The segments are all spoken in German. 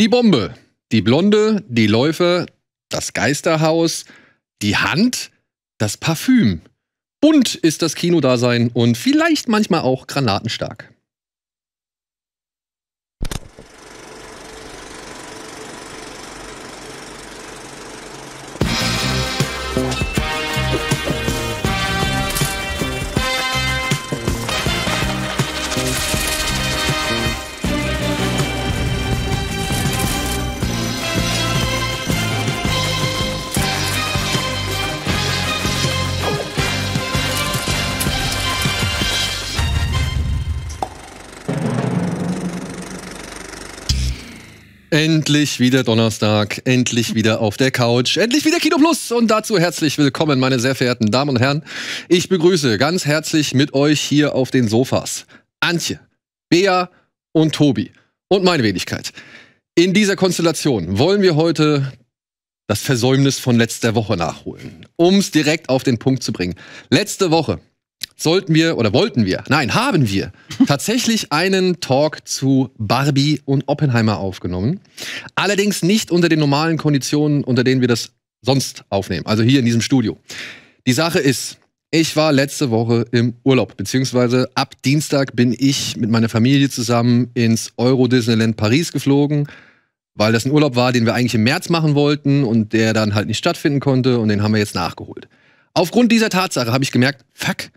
Die Bombe, die Blonde, die Läufe, das Geisterhaus, die Hand, das Parfüm. Bunt ist das Kinodasein und vielleicht manchmal auch granatenstark. Endlich wieder Donnerstag, endlich wieder auf der Couch, endlich wieder Kino Plus und dazu herzlich willkommen, meine sehr verehrten Damen und Herren. Ich begrüße ganz herzlich mit euch hier auf den Sofas Antje, Bea und Tobi und meine Wenigkeit. In dieser Konstellation wollen wir heute das Versäumnis von letzter Woche nachholen, um es direkt auf den Punkt zu bringen. Letzte Woche sollten wir oder wollten wir, nein, haben wir tatsächlich einen Talk zu Barbie und Oppenheimer aufgenommen. Allerdings nicht unter den normalen Konditionen, unter denen wir das sonst aufnehmen, also hier in diesem Studio. Die Sache ist, ich war letzte Woche im Urlaub, beziehungsweise ab Dienstag bin ich mit meiner Familie zusammen ins Euro Disneyland Paris geflogen, weil das ein Urlaub war, den wir eigentlich im März machen wollten und der dann halt nicht stattfinden konnte und den haben wir jetzt nachgeholt. Aufgrund dieser Tatsache habe ich gemerkt, fuck,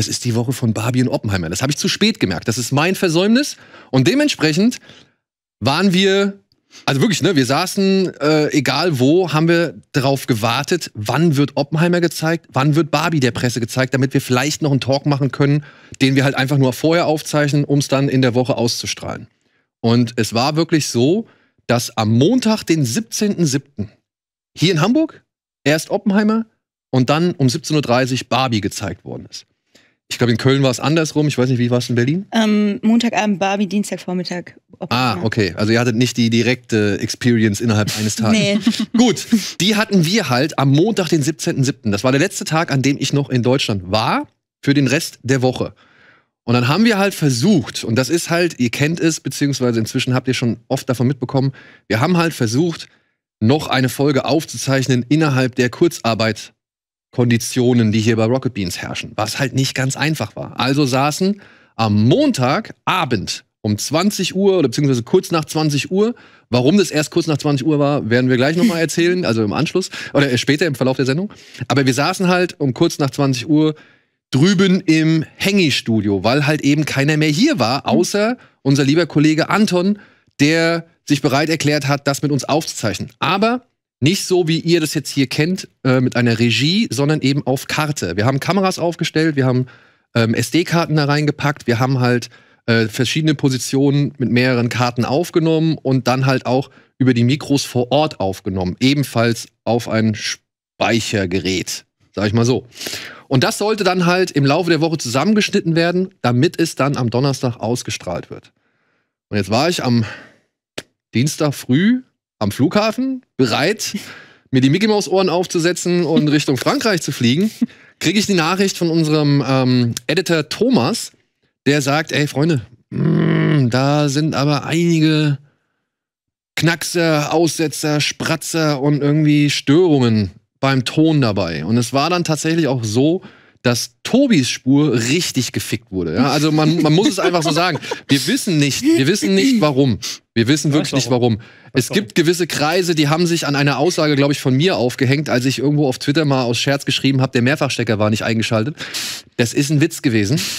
das ist die Woche von Barbie und Oppenheimer. Das habe ich zu spät gemerkt. Das ist mein Versäumnis. Und dementsprechend waren wir, also wirklich, ne, wir saßen, äh, egal wo, haben wir darauf gewartet, wann wird Oppenheimer gezeigt, wann wird Barbie der Presse gezeigt, damit wir vielleicht noch einen Talk machen können, den wir halt einfach nur vorher aufzeichnen, um es dann in der Woche auszustrahlen. Und es war wirklich so, dass am Montag, den 17.07., hier in Hamburg, erst Oppenheimer und dann um 17.30 Uhr Barbie gezeigt worden ist. Ich glaube, in Köln war es andersrum. Ich weiß nicht, wie war es in Berlin? Ähm, Montagabend Barbie, Dienstagvormittag. Ah, okay. Also ihr hattet nicht die direkte Experience innerhalb eines Tages. nee. Gut, die hatten wir halt am Montag, den 17.07. Das war der letzte Tag, an dem ich noch in Deutschland war, für den Rest der Woche. Und dann haben wir halt versucht, und das ist halt, ihr kennt es, beziehungsweise inzwischen habt ihr schon oft davon mitbekommen, wir haben halt versucht, noch eine Folge aufzuzeichnen innerhalb der Kurzarbeit Konditionen, die hier bei Rocket Beans herrschen, was halt nicht ganz einfach war. Also saßen am Montagabend um 20 Uhr oder beziehungsweise kurz nach 20 Uhr. Warum das erst kurz nach 20 Uhr war, werden wir gleich nochmal erzählen, also im Anschluss oder später im Verlauf der Sendung. Aber wir saßen halt um kurz nach 20 Uhr drüben im Hängi-Studio, weil halt eben keiner mehr hier war, mhm. außer unser lieber Kollege Anton, der sich bereit erklärt hat, das mit uns aufzuzeichnen. Aber nicht so, wie ihr das jetzt hier kennt, äh, mit einer Regie, sondern eben auf Karte. Wir haben Kameras aufgestellt, wir haben ähm, SD-Karten da reingepackt, wir haben halt äh, verschiedene Positionen mit mehreren Karten aufgenommen und dann halt auch über die Mikros vor Ort aufgenommen. Ebenfalls auf ein Speichergerät, sag ich mal so. Und das sollte dann halt im Laufe der Woche zusammengeschnitten werden, damit es dann am Donnerstag ausgestrahlt wird. Und jetzt war ich am Dienstag früh am Flughafen bereit, mir die Mickey Maus Ohren aufzusetzen und Richtung Frankreich zu fliegen, kriege ich die Nachricht von unserem ähm, Editor Thomas, der sagt, ey Freunde, mh, mm, da sind aber einige Knackser, Aussetzer, Spratzer und irgendwie Störungen beim Ton dabei. Und es war dann tatsächlich auch so, dass Tobis Spur richtig gefickt wurde. Ja? Also man, man muss es einfach so sagen. Wir wissen nicht, wir wissen nicht warum. Wir wissen wirklich nicht warum. Es gibt gewisse Kreise, die haben sich an einer Aussage, glaube ich, von mir aufgehängt, als ich irgendwo auf Twitter mal aus Scherz geschrieben habe, der Mehrfachstecker war nicht eingeschaltet. Das ist ein Witz gewesen.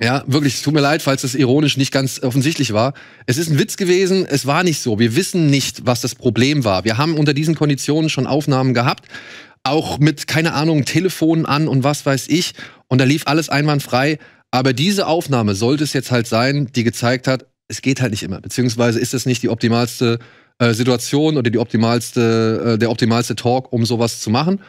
Ja, wirklich, es tut mir leid, falls das ironisch nicht ganz offensichtlich war. Es ist ein Witz gewesen, es war nicht so. Wir wissen nicht, was das Problem war. Wir haben unter diesen Konditionen schon Aufnahmen gehabt auch mit, keine Ahnung, Telefonen an und was weiß ich. Und da lief alles einwandfrei. Aber diese Aufnahme sollte es jetzt halt sein, die gezeigt hat, es geht halt nicht immer. Beziehungsweise ist es nicht die optimalste äh, Situation oder die optimalste, äh, der optimalste Talk, um sowas zu machen.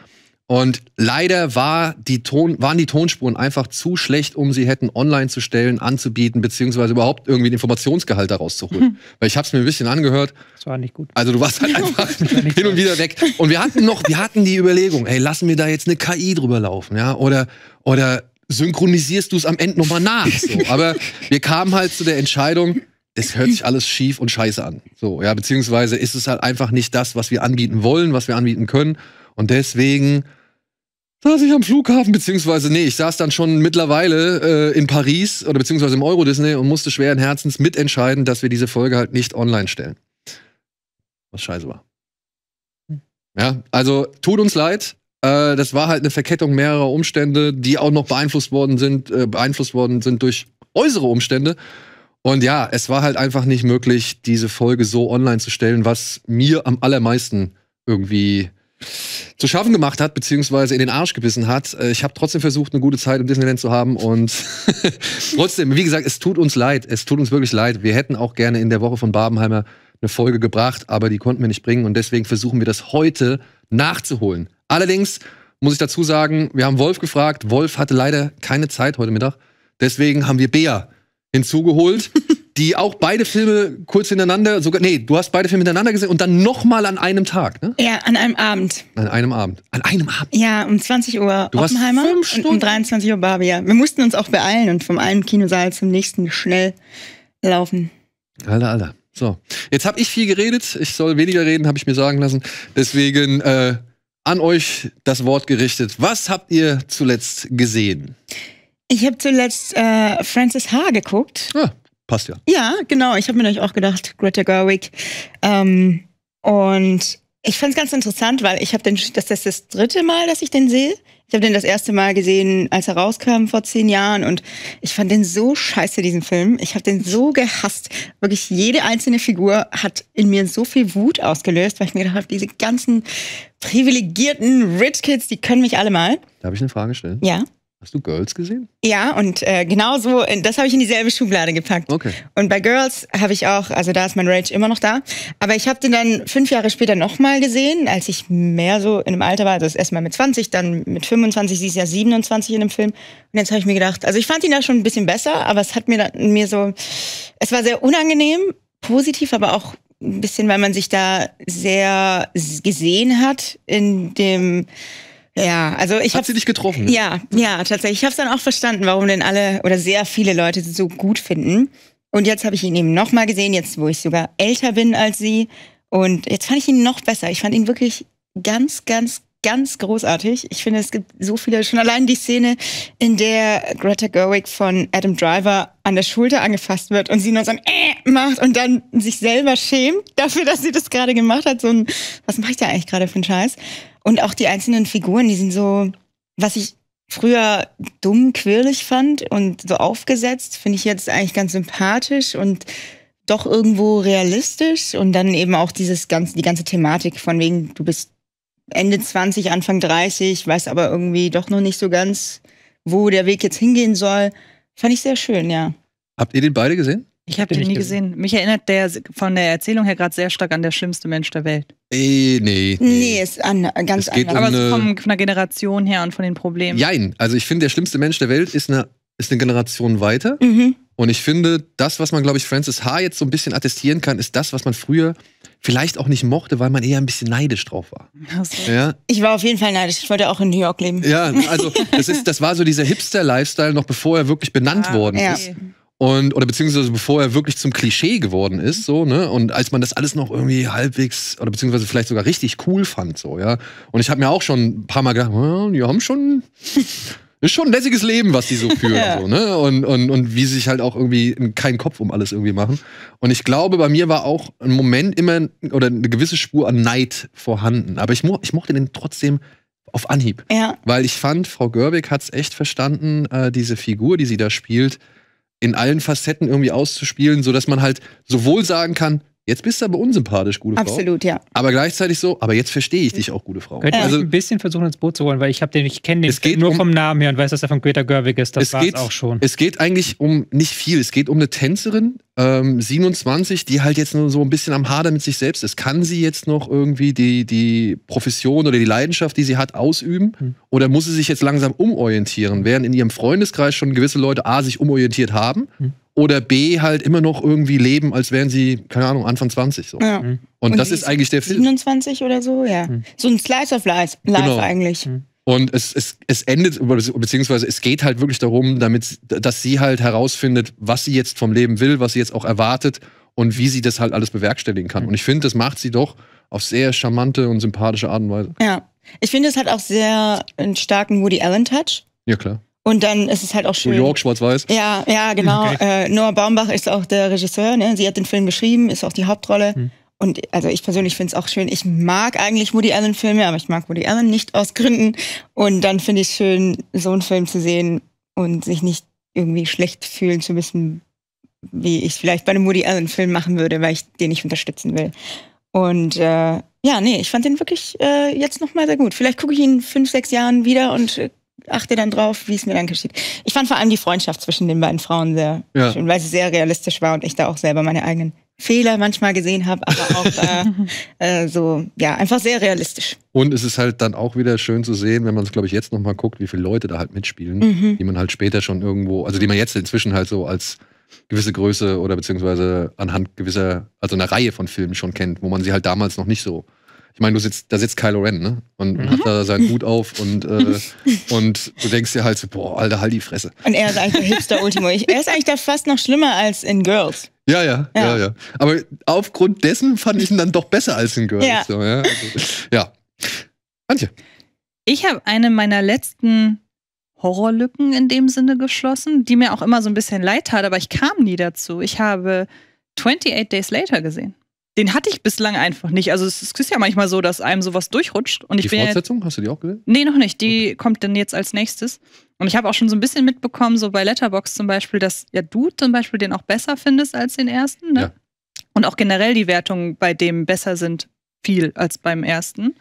Und leider war die Ton, waren die Tonspuren einfach zu schlecht, um sie hätten online zu stellen, anzubieten, beziehungsweise überhaupt irgendwie den Informationsgehalt daraus zu holen. Mhm. Weil ich habe es mir ein bisschen angehört. Das war nicht gut. Also du warst halt einfach hin und wieder weg. Und wir hatten noch, wir hatten die Überlegung, hey, lassen wir da jetzt eine KI drüber laufen, ja? Oder, oder synchronisierst du es am Ende nochmal nach? So. Aber wir kamen halt zu der Entscheidung, es hört sich alles schief und scheiße an. So, ja, beziehungsweise ist es halt einfach nicht das, was wir anbieten wollen, was wir anbieten können. Und deswegen saß ich am Flughafen, beziehungsweise, nee, ich saß dann schon mittlerweile äh, in Paris oder beziehungsweise im Euro Disney und musste schweren Herzens mitentscheiden, dass wir diese Folge halt nicht online stellen. Was scheiße war. Hm. Ja, also tut uns leid. Äh, das war halt eine Verkettung mehrerer Umstände, die auch noch beeinflusst worden sind, äh, beeinflusst worden sind durch äußere Umstände. Und ja, es war halt einfach nicht möglich, diese Folge so online zu stellen, was mir am allermeisten irgendwie zu schaffen gemacht hat, beziehungsweise in den Arsch gebissen hat. Äh, ich habe trotzdem versucht, eine gute Zeit im Disneyland zu haben und trotzdem, wie gesagt, es tut uns leid. Es tut uns wirklich leid. Wir hätten auch gerne in der Woche von Babenheimer eine Folge gebracht, aber die konnten wir nicht bringen und deswegen versuchen wir das heute nachzuholen. Allerdings muss ich dazu sagen, wir haben Wolf gefragt. Wolf hatte leider keine Zeit heute Mittag. Deswegen haben wir Bea hinzugeholt die auch beide Filme kurz hintereinander, sogar, nee, du hast beide Filme hintereinander gesehen und dann nochmal an einem Tag, ne? Ja, an einem Abend. An einem Abend. An einem Abend. Ja, um 20 Uhr du Oppenheimer und um 23 Uhr Barbie. Ja. Wir mussten uns auch beeilen und vom einen Kinosaal zum nächsten schnell laufen. Alter, alter. So, jetzt habe ich viel geredet. Ich soll weniger reden, habe ich mir sagen lassen. Deswegen äh, an euch das Wort gerichtet. Was habt ihr zuletzt gesehen? Ich habe zuletzt äh, Francis H. geguckt. Ah passt ja. Ja, genau. Ich habe mir nämlich auch gedacht, Greta Gerwig. Ähm, und ich fand es ganz interessant, weil ich habe den, das ist das dritte Mal, dass ich den sehe. Ich habe den das erste Mal gesehen, als er rauskam vor zehn Jahren und ich fand den so scheiße, diesen Film. Ich habe den so gehasst. Wirklich jede einzelne Figur hat in mir so viel Wut ausgelöst, weil ich mir gedacht habe, diese ganzen privilegierten Rich Kids, die können mich alle mal. Darf ich eine Frage stellen? Ja. Hast du Girls gesehen? Ja, und äh, genau so, äh, das habe ich in dieselbe Schublade gepackt. Okay. Und bei Girls habe ich auch, also da ist mein Rage immer noch da, aber ich habe den dann fünf Jahre später nochmal gesehen, als ich mehr so in einem Alter war, also erstmal mit 20, dann mit 25, sie ist ja 27 in dem Film. Und jetzt habe ich mir gedacht, also ich fand ihn da schon ein bisschen besser, aber es hat mir, dann, mir so, es war sehr unangenehm, positiv, aber auch ein bisschen, weil man sich da sehr gesehen hat in dem ja, also ich habe sie dich getroffen. Ja, ja, tatsächlich. Ich habe es dann auch verstanden, warum denn alle oder sehr viele Leute sie so gut finden. Und jetzt habe ich ihn eben noch mal gesehen, jetzt wo ich sogar älter bin als sie. Und jetzt fand ich ihn noch besser. Ich fand ihn wirklich ganz, ganz, ganz großartig. Ich finde, es gibt so viele, schon allein die Szene, in der Greta Gerwig von Adam Driver an der Schulter angefasst wird und sie nur so ein äh macht und dann sich selber schämt dafür, dass sie das gerade gemacht hat. So ein, was mache ich da eigentlich gerade für einen Scheiß? Und auch die einzelnen Figuren, die sind so, was ich früher dumm, quirlig fand und so aufgesetzt, finde ich jetzt eigentlich ganz sympathisch und doch irgendwo realistisch und dann eben auch dieses ganze, die ganze Thematik von wegen, du bist Ende 20, Anfang 30, weiß aber irgendwie doch noch nicht so ganz, wo der Weg jetzt hingehen soll. Fand ich sehr schön, ja. Habt ihr den beide gesehen? Ich habe den nie gesehen. gesehen. Mich erinnert der von der Erzählung her gerade sehr stark an der schlimmste Mensch der Welt. Nee, nee. Nee, ist an, äh, ganz es anders. Um Aber eine, von einer Generation her und von den Problemen. Jein, also ich finde, der schlimmste Mensch der Welt ist eine, ist eine Generation weiter. Mhm. Und ich finde, das, was man, glaube ich, Francis H. jetzt so ein bisschen attestieren kann, ist das, was man früher vielleicht auch nicht mochte, weil man eher ein bisschen neidisch drauf war. So. Ja? Ich war auf jeden Fall neidisch. Ich wollte auch in New York leben. Ja, also das, ist, das war so dieser Hipster-Lifestyle, noch bevor er wirklich benannt ah, worden ja. ist und oder beziehungsweise bevor er wirklich zum Klischee geworden ist, so, ne? Und als man das alles noch irgendwie halbwegs oder beziehungsweise vielleicht sogar richtig cool fand, so, ja. Und ich habe mir auch schon ein paar Mal gedacht, well, die haben schon. ist schon ein lässiges Leben, was die so führen. ja. so, ne? und, und, und wie sie sich halt auch irgendwie keinen Kopf um alles irgendwie machen. Und ich glaube, bei mir war auch ein Moment immer oder eine gewisse Spur an Neid vorhanden. Aber ich, mo ich mochte den trotzdem auf Anhieb. Ja. Weil ich fand, Frau Görbeck hat es echt verstanden, äh, diese Figur, die sie da spielt, in allen Facetten irgendwie auszuspielen, sodass man halt sowohl sagen kann, Jetzt bist du aber unsympathisch, gute Absolut, Frau. Absolut, ja. Aber gleichzeitig so, aber jetzt verstehe ich dich auch, gute Frau. Könnte also ein bisschen versuchen, ins Boot zu holen, weil ich habe den, ich kenne den es geht nur um, vom Namen her und weiß, dass er von Greta Gerwig ist. Das war auch schon. Es geht eigentlich um nicht viel. Es geht um eine Tänzerin, ähm, 27, die halt jetzt nur so ein bisschen am Hader mit sich selbst ist. Kann sie jetzt noch irgendwie die, die Profession oder die Leidenschaft, die sie hat, ausüben? Hm. Oder muss sie sich jetzt langsam umorientieren? Während in ihrem Freundeskreis schon gewisse Leute A, sich umorientiert haben. Hm oder B halt immer noch irgendwie leben, als wären sie, keine Ahnung, Anfang 20 so. Ja. Mhm. Und, und, das ist eigentlich der Film. 27 oder so, ja. Mhm. So ein Slice of Life, Life genau. eigentlich. Mhm. Und es, es, es endet, beziehungsweise es geht halt wirklich darum, damit, dass sie halt herausfindet, was sie jetzt vom Leben will, was sie jetzt auch erwartet und wie sie das halt alles bewerkstelligen kann. Mhm. Und ich finde, das macht sie doch auf sehr charmante und sympathische Art und Weise. Ja. Ich finde, es hat auch sehr einen äh, starken Woody Allen-Touch. Ja, klar. Und dann ist es halt auch schön. New York, schwarz-weiß. Ja, ja, genau. Okay. Äh, Noah Baumbach ist auch der Regisseur, ne? Sie hat den Film geschrieben, ist auch die Hauptrolle. Hm. Und also ich persönlich finde es auch schön. Ich mag eigentlich Woody Allen-Filme, aber ich mag Woody Allen nicht aus Gründen. Und dann finde ich es schön, so einen Film zu sehen und sich nicht irgendwie schlecht fühlen zu müssen, wie ich vielleicht bei einem Woody Allen-Film machen würde, weil ich den nicht unterstützen will. Und äh, ja, nee, ich fand den wirklich äh, jetzt nochmal sehr gut. Vielleicht gucke ich ihn fünf, sechs Jahren wieder und Äh, achte dann drauf, wie es mir dann geschieht. Ich fand vor allem die Freundschaft zwischen den beiden Frauen sehr ja. schön, weil sie sehr realistisch war und ich da auch selber meine eigenen Fehler manchmal gesehen habe, aber auch äh, äh, so, ja, einfach sehr realistisch. Und es ist halt dann auch wieder schön zu sehen, wenn man es, glaube ich, jetzt nochmal guckt, wie viele Leute da halt mitspielen, mhm. die man halt später schon irgendwo, also die man jetzt inzwischen halt so als gewisse Größe oder beziehungsweise anhand gewisser, also einer Reihe von Filmen schon kennt, wo man sie halt damals noch nicht so ich meine, sitzt, da sitzt Kylo Ren, ne? Und, mhm. hat da seinen Hut auf und, äh, und du denkst dir halt so, boah, alter, halt die Fresse. Und er ist eigentlich der Hipster Ultimo. Ich, er ist eigentlich da fast noch schlimmer als in Girls. Ja, ja, ja, ja, ja. Aber aufgrund dessen fand ich ihn dann doch besser als in Girls. Ja. So, ja. Also, ja. Antje. Ich habe eine meiner letzten Horrorlücken in dem Sinne geschlossen, die mir auch immer so ein bisschen leid tat, aber ich kam nie dazu. Ich habe 28 Days Later gesehen den hatte ich bislang einfach nicht. Also es ist ja manchmal so, dass einem sowas durchrutscht. Und ich die bin Fortsetzung, ja, hast du die auch gesehen? Nee, noch nicht. Die okay. kommt dann jetzt als nächstes. Und ich habe auch schon so ein bisschen mitbekommen, so bei Letterbox zum Beispiel, dass ja du zum Beispiel den auch besser findest als den ersten. Ne? Ja. Und auch generell die Wertungen bei dem besser sind viel als beim ersten.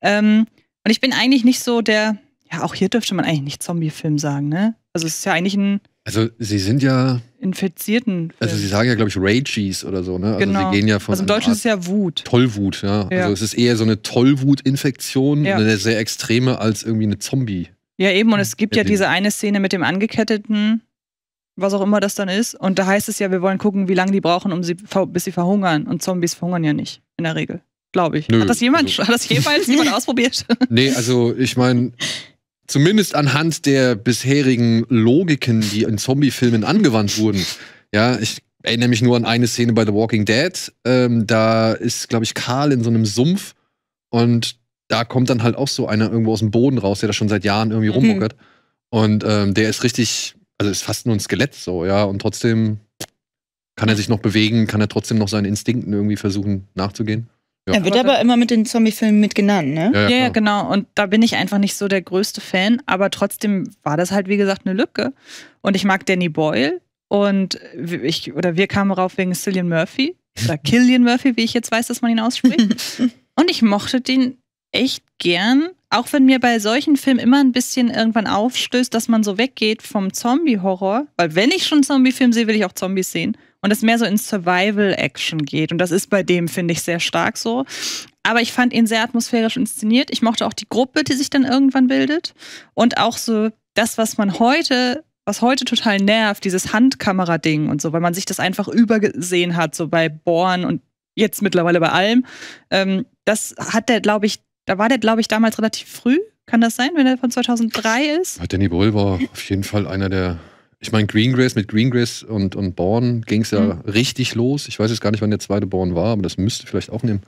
Ähm, und ich bin eigentlich nicht so der, ja, auch hier dürfte man eigentlich nicht Zombie-Film sagen, ne? Also es ist ja eigentlich ein also sie sind ja infizierten. Film. Also sie sagen ja, glaube ich, Rages oder so, ne? Also genau. sie gehen ja von. Also im Deutschen Art ist ja Wut. Tollwut, ja. ja. Also es ist eher so eine Tollwut-Infektion, ja. eine sehr extreme als irgendwie eine Zombie. Ja, eben, und es gibt ja, ja diese eine Szene mit dem Angeketteten, was auch immer das dann ist. Und da heißt es ja, wir wollen gucken, wie lange die brauchen, um sie, bis sie verhungern. Und Zombies verhungern ja nicht, in der Regel. Glaube ich. Nö, hat das jemand, also, hat das jemals jemand ausprobiert? nee, also ich meine, zumindest anhand der bisherigen Logiken, die in Zombie-Filmen angewandt wurden. Ja, ich erinnere mich nur an eine Szene bei The Walking Dead. Ähm, da ist, glaube ich, Karl in so einem Sumpf und da kommt dann halt auch so einer irgendwo aus dem Boden raus, der da schon seit Jahren irgendwie rummuckert. Mhm. Und ähm, der ist richtig, also ist fast nur ein Skelett so, ja. Und trotzdem kann er sich noch bewegen, kann er trotzdem noch seinen Instinkten irgendwie versuchen nachzugehen. Ja. Er wird aber immer mit den Zombie-Filmen mit genannt, ne? Ja, ja, ja, genau. Und da bin ich einfach nicht so der größte Fan, aber trotzdem war das halt, wie gesagt, eine Lücke. Und ich mag Danny Boyle und ich, oder wir kamen rauf wegen Cillian Murphy oder Killian Murphy, wie ich jetzt weiß, dass man ihn ausspricht. und ich mochte den echt gern, auch wenn mir bei solchen Filmen immer ein bisschen irgendwann aufstößt, dass man so weggeht vom Zombie-Horror, weil wenn ich schon einen Zombie-Film sehe, will ich auch Zombies sehen und es mehr so in Survival-Action geht. Und das ist bei dem, finde ich, sehr stark so. Aber ich fand ihn sehr atmosphärisch inszeniert. Ich mochte auch die Gruppe, die sich dann irgendwann bildet. Und auch so das, was man heute, was heute total nervt, dieses Handkamera-Ding und so, weil man sich das einfach übergesehen hat, so bei Born und jetzt mittlerweile bei allem. Ähm, das hat der, glaube ich, da war der, glaube ich, damals relativ früh. Kann das sein, wenn er von 2003 ist? Danny Bull war auf jeden Fall einer der ich meine, Greengrass mit Greengrass und, und Born ging es ja mhm. richtig los. Ich weiß jetzt gar nicht, wann der zweite Born war, aber das müsste vielleicht auch in dem,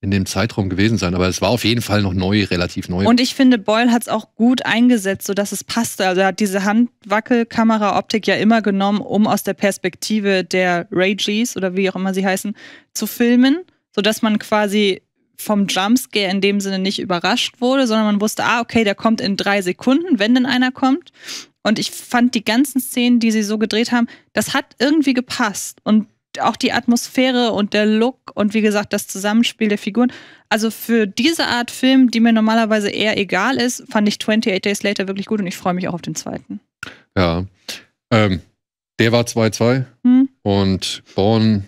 in dem Zeitraum gewesen sein. Aber es war auf jeden Fall noch neu, relativ neu. Und ich finde, Boyle hat es auch gut eingesetzt, sodass es passte. Also er hat diese Handwackelkamera-Optik ja immer genommen, um aus der Perspektive der Ragies oder wie auch immer sie heißen, zu filmen, sodass man quasi vom Jumpscare in dem Sinne nicht überrascht wurde, sondern man wusste, ah, okay, der kommt in drei Sekunden, wenn denn einer kommt. Und ich fand die ganzen Szenen, die sie so gedreht haben, das hat irgendwie gepasst. Und auch die Atmosphäre und der Look und wie gesagt das Zusammenspiel der Figuren. Also für diese Art Film, die mir normalerweise eher egal ist, fand ich 28 Days Later wirklich gut und ich freue mich auch auf den zweiten. Ja. Ähm, der war 2-2 hm? und Born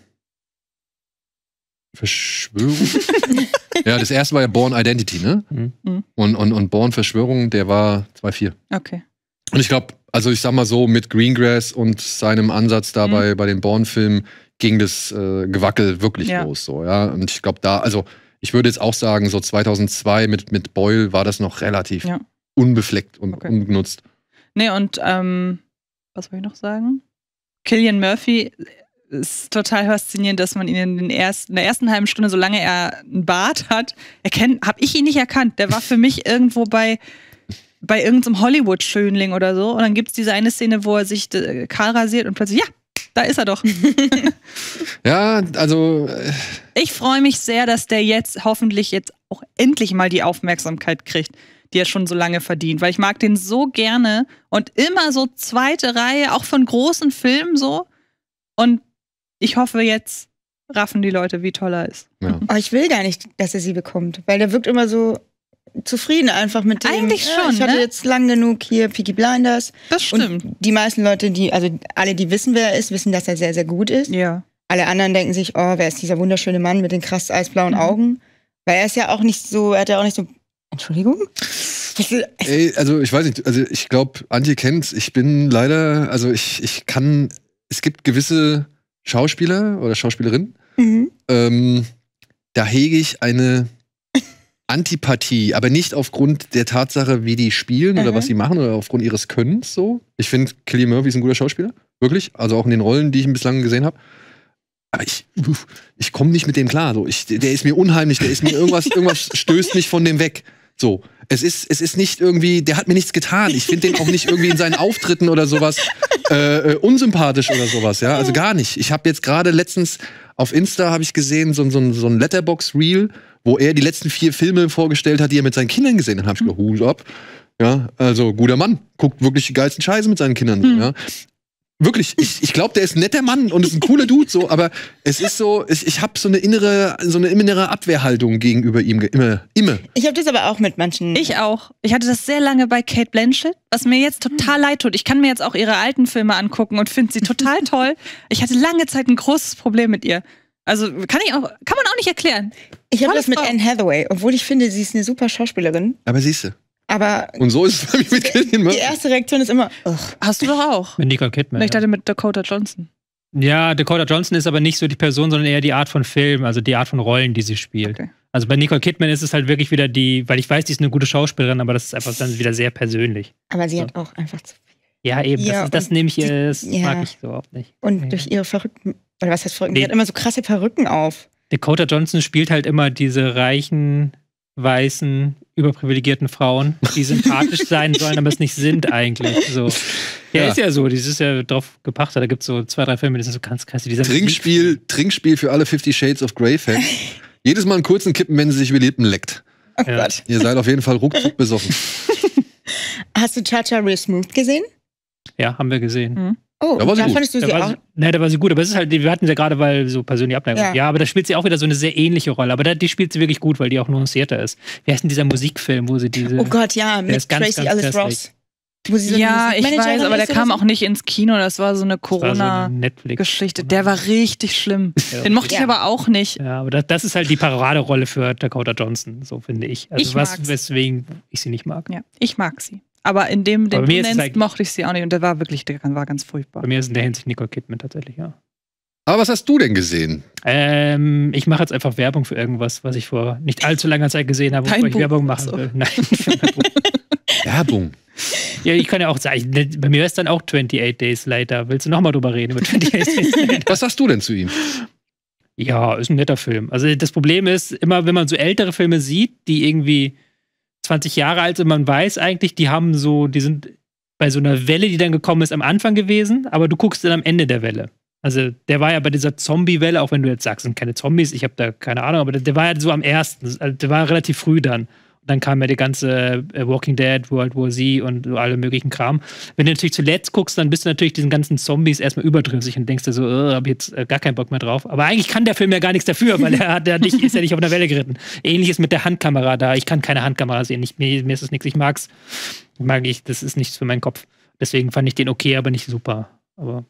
Verschwörung. ja, das erste war ja Born Identity, ne? Hm. hm. Und, und, und Born Verschwörung, der war 2-4. Okay. Und ich glaube, also ich sag mal so, mit Greengrass und seinem Ansatz dabei mhm. bei den bourne filmen ging das äh, Gewackel wirklich ja. los. So, ja? Und ich glaube, da, also ich würde jetzt auch sagen, so 2002 mit, mit Boyle war das noch relativ ja. unbefleckt und okay. ungenutzt. Nee, und ähm, was wollte ich noch sagen? Killian Murphy äh, ist total faszinierend, dass man ihn in, den ersten, in der ersten halben Stunde, solange er einen Bart hat, erkennt, habe ich ihn nicht erkannt. Der war für mich irgendwo bei bei irgendeinem Hollywood-Schönling oder so. Und dann gibt es diese eine Szene, wo er sich äh, kahl rasiert und plötzlich, ja, da ist er doch. ja, also. Äh, ich freue mich sehr, dass der jetzt hoffentlich jetzt auch endlich mal die Aufmerksamkeit kriegt, die er schon so lange verdient. Weil ich mag den so gerne und immer so zweite Reihe, auch von großen Filmen so. Und ich hoffe jetzt raffen die Leute, wie toll er ist. Ja. Oh, ich will gar nicht, dass er sie bekommt, weil der wirkt immer so zufrieden einfach mit dem. Eigentlich schon. Ja, ich hatte ne? jetzt lang genug hier Peaky Blinders. Das stimmt. Und die meisten Leute, die, also alle, die wissen, wer er ist, wissen, dass er sehr, sehr gut ist. Ja. Alle anderen denken sich, oh, wer ist dieser wunderschöne Mann mit den krass eisblauen mhm. Augen? Weil er ist ja auch nicht so, er hat ja auch nicht so. Entschuldigung? Ey, also ich weiß nicht, also ich glaube, Antje kennt's. Ich bin leider, also ich, ich kann, es gibt gewisse Schauspieler oder Schauspielerinnen, mhm. ähm, da hege ich eine Antipathie, aber nicht aufgrund der Tatsache, wie die spielen mhm. oder was mhm. sie machen oder aufgrund ihres Könnens so. Ich finde, Kelly Murphy ist ein guter Schauspieler. Wirklich. Also auch in den Rollen, die ich bislang gesehen habe. Aber ich, ich komme nicht mit dem klar. So. Ich, der ist mir unheimlich, der ist mir irgendwas, irgendwas stößt mich von dem weg. So. Es ist, es ist nicht irgendwie, der hat mir nichts getan. Ich finde den auch nicht irgendwie in seinen Auftritten oder sowas äh, äh, unsympathisch oder sowas. Ja, also gar nicht. Ich habe jetzt gerade letztens auf Insta habe ich gesehen so, so, so ein Letterbox Reel wo er die letzten vier Filme vorgestellt hat, die er mit seinen Kindern gesehen hat. Dann habe ich mhm. gedacht, Hut ab. Ja, also guter Mann, guckt wirklich die geilsten Scheiße mit seinen Kindern. Mhm. Ja. Wirklich, ich, ich glaube, der ist ein netter Mann und ist ein cooler Dude, so, aber es ist so, ich, ich habe so eine innere, so eine innere Abwehrhaltung gegenüber ihm, immer, immer. Ich habe das aber auch mit manchen. Ich auch. Ich hatte das sehr lange bei Kate Blanchett, was mir jetzt total hm. leid tut. Ich kann mir jetzt auch ihre alten Filme angucken und finde sie total toll. Ich hatte lange Zeit ein großes Problem mit ihr. Also kann ich auch, kann man auch nicht erklären. Ich habe das mit Anne Hathaway, obwohl ich finde, sie ist eine super Schauspielerin. Aber siehst du. Aber und so ist es bei mir mit Die erste Reaktion ist immer, ach, hast du doch auch. Mit Nicole Kidman. Ich dachte mit Dakota Johnson. Ja, Dakota Johnson ist aber nicht so die Person, sondern eher die Art von Film, also die Art von Rollen, die sie spielt. Okay. Also bei Nicole Kidman ist es halt wirklich wieder die, weil ich weiß, die ist eine gute Schauspielerin, aber das ist einfach dann wieder sehr persönlich. Aber sie so. hat auch einfach zu ja, eben, ja, das, das nehme ich, äh, das die, mag ich überhaupt nicht. Und ja. durch ihre verrückten, oder was heißt verrückten, die hat immer so krasse Perücken auf. Dakota Johnson spielt halt immer diese reichen, weißen, überprivilegierten Frauen, die sympathisch sein sollen, aber es nicht sind eigentlich. So. Ja, ja, ist ja so, die ist ja drauf gepachtet. Da gibt es so zwei, drei Filme, die sind so ganz krass. Trinkspiel, Trinkspiel für alle 50 Shades of Grey Fans. Jedes Mal einen kurzen Kippen, wenn sie sich über die Lippen leckt. Oh ja. Ihr seid auf jeden Fall ruckzuck besoffen. Hast du Cha-Cha Real Smooth gesehen? Ja, haben wir gesehen. Mhm. Oh, da, war sie da gut. fandest du sie auch. Nein, da war sie gut, aber es ist halt, wir hatten sie ja gerade, weil so persönliche Abneigung. Ja. ja. aber da spielt sie auch wieder so eine sehr ähnliche Rolle. Aber da, die spielt sie wirklich gut, weil die auch nur ein Theater ist. Wie heißt denn dieser Musikfilm, wo sie diese. Oh Gott, ja, mit ganz, Tracy Alice Ross. So ja, ich weiß, aber der kam so? auch nicht ins Kino. Das war so eine Corona-Geschichte. So der war richtig schlimm. Den mochte ja. ich aber auch nicht. Ja, aber das, das ist halt die Paraderolle für Dakota Johnson, so finde ich. Also ich was, mag's. weswegen ich sie nicht mag. Ja, ich mag sie. Aber in dem, den du nennst, like mochte ich sie auch nicht. Und der war wirklich, der war ganz furchtbar. Bei mir ist in der Hinsicht Nicole Kidman tatsächlich, ja. Aber was hast du denn gesehen? Ähm, ich mache jetzt einfach Werbung für irgendwas, was ich vor nicht allzu langer Zeit gesehen habe, Dein wo ich Buch Werbung machen so. will. Nein, Werbung. Ja, ich kann ja auch sagen, ne, bei mir ist dann auch 28 Days Later. Willst du nochmal drüber reden über 28 Days Later? Was sagst du denn zu ihm? Ja, ist ein netter Film. Also das Problem ist, immer wenn man so ältere Filme sieht, die irgendwie 20 Jahre alt und man weiß eigentlich, die haben so, die sind bei so einer Welle, die dann gekommen ist, am Anfang gewesen, aber du guckst dann am Ende der Welle. Also der war ja bei dieser Zombie-Welle, auch wenn du jetzt sagst, sind keine Zombies, ich habe da keine Ahnung, aber der, der, war ja so am ersten, also, der war relativ früh dann dann kam ja die ganze äh, Walking Dead, World War Z und so alle möglichen Kram. Wenn du natürlich zuletzt guckst, dann bist du natürlich diesen ganzen Zombies erstmal überdrüssig und denkst dir so, oh, hab jetzt äh, gar keinen Bock mehr drauf. Aber eigentlich kann der Film ja gar nichts dafür, weil er hat ja nicht, ist ja nicht auf einer Welle geritten. Ähnliches mit der Handkamera da. Ich kann keine Handkamera sehen. Ich, mir, mir ist es nichts. Ich mag's. Mag ich, das ist nichts für meinen Kopf. Deswegen fand ich den okay, aber nicht super. Aber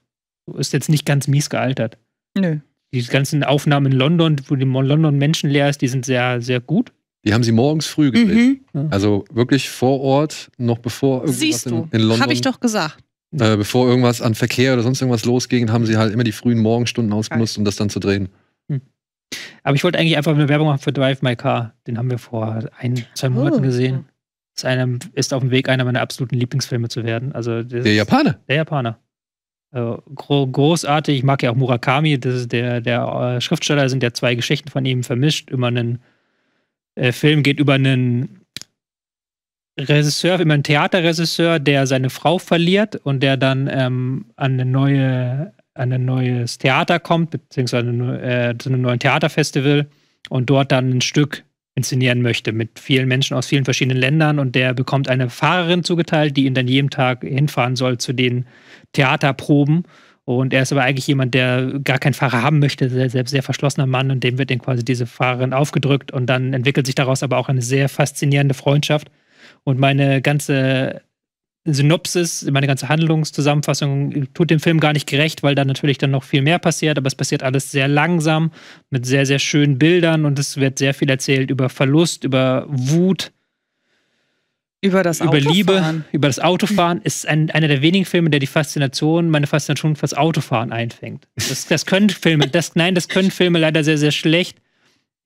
ist jetzt nicht ganz mies gealtert. Nö. Die ganzen Aufnahmen in London, wo die London Menschen leer ist, die sind sehr, sehr gut. Die haben sie morgens früh gedreht. Mhm. Also wirklich vor Ort, noch bevor irgendwas Siehst du, in, in London. Habe ich doch gesagt. Äh, bevor irgendwas an Verkehr oder sonst irgendwas losging, haben sie halt immer die frühen Morgenstunden ausgenutzt, um das dann zu drehen. Hm. Aber ich wollte eigentlich einfach eine Werbung machen für Drive My Car. Den haben wir vor ein, zwei oh. Monaten oh. gesehen. Ist, einem, ist auf dem Weg, einer meiner absoluten Lieblingsfilme zu werden. Also der Japaner. Der Japaner. Also, großartig. Ich mag ja auch Murakami. Das ist der, der äh, Schriftsteller sind ja zwei Geschichten von ihm vermischt. Immer einen äh, Film geht über einen Regisseur, über einen Theaterregisseur, der seine Frau verliert und der dann ähm, an eine neue an ein neues Theater kommt, beziehungsweise äh, zu einem neuen Theaterfestival und dort dann ein Stück inszenieren möchte mit vielen Menschen aus vielen verschiedenen Ländern und der bekommt eine Fahrerin zugeteilt, die ihn dann jeden Tag hinfahren soll zu den Theaterproben und er ist aber eigentlich jemand, der gar keinen Fahrer haben möchte, selbst sehr, verschlossener Mann und dem wird dann quasi diese Fahrerin aufgedrückt und dann entwickelt sich daraus aber auch eine sehr faszinierende Freundschaft. Und meine ganze Synopsis, meine ganze Handlungszusammenfassung tut dem Film gar nicht gerecht, weil da natürlich dann noch viel mehr passiert, aber es passiert alles sehr langsam mit sehr, sehr schönen Bildern und es wird sehr viel erzählt über Verlust, über Wut, über das über Liebe, über das Autofahren ist ein, einer der wenigen Filme, der die Faszination, meine Faszination fürs Autofahren einfängt. Das, das können Filme, das, nein, das können Filme leider sehr, sehr schlecht.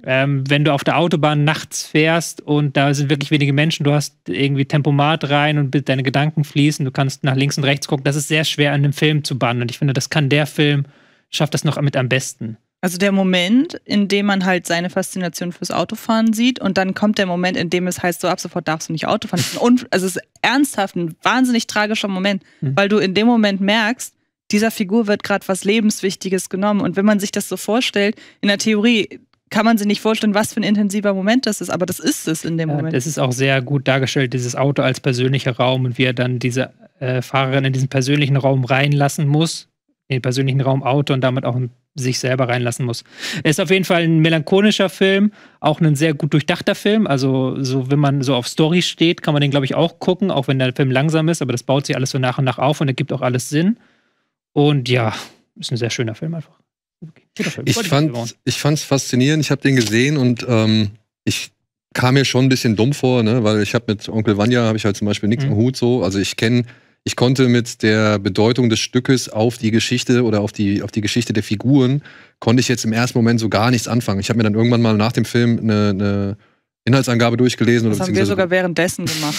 Ähm, wenn du auf der Autobahn nachts fährst und da sind wirklich wenige Menschen, du hast irgendwie Tempomat rein und deine Gedanken fließen, du kannst nach links und rechts gucken, das ist sehr schwer an einem Film zu bannen. Und ich finde, das kann der Film, schafft das noch mit am besten. Also der Moment, in dem man halt seine Faszination fürs Autofahren sieht und dann kommt der Moment, in dem es heißt, so ab sofort darfst du nicht Autofahren. also es ist ernsthaft ein wahnsinnig tragischer Moment, mhm. weil du in dem Moment merkst, dieser Figur wird gerade was Lebenswichtiges genommen. Und wenn man sich das so vorstellt, in der Theorie kann man sich nicht vorstellen, was für ein intensiver Moment das ist, aber das ist es in dem ja, Moment. Das ist auch sehr gut dargestellt, dieses Auto als persönlicher Raum und wie er dann diese äh, Fahrerin in diesen persönlichen Raum reinlassen muss, in den persönlichen Raum out und damit auch sich selber reinlassen muss. Er Ist auf jeden Fall ein melancholischer Film, auch ein sehr gut durchdachter Film. Also, so wenn man so auf Story steht, kann man den, glaube ich, auch gucken, auch wenn der Film langsam ist, aber das baut sich alles so nach und nach auf und ergibt auch alles Sinn. Und ja, ist ein sehr schöner Film einfach. Okay, Ich, fand, es faszinierend, ich habe den gesehen und ähm, ich kam mir schon ein bisschen dumm vor, ne? weil ich habe mit Onkel Vanya habe ich halt zum Beispiel nichts mhm. im Hut so. Also ich kenne ich konnte mit der Bedeutung des Stückes auf die Geschichte oder auf die, auf die Geschichte der Figuren, konnte ich jetzt im ersten Moment so gar nichts anfangen. Ich habe mir dann irgendwann mal nach dem Film eine, eine Inhaltsangabe durchgelesen. Das oder haben wir sogar währenddessen gemacht.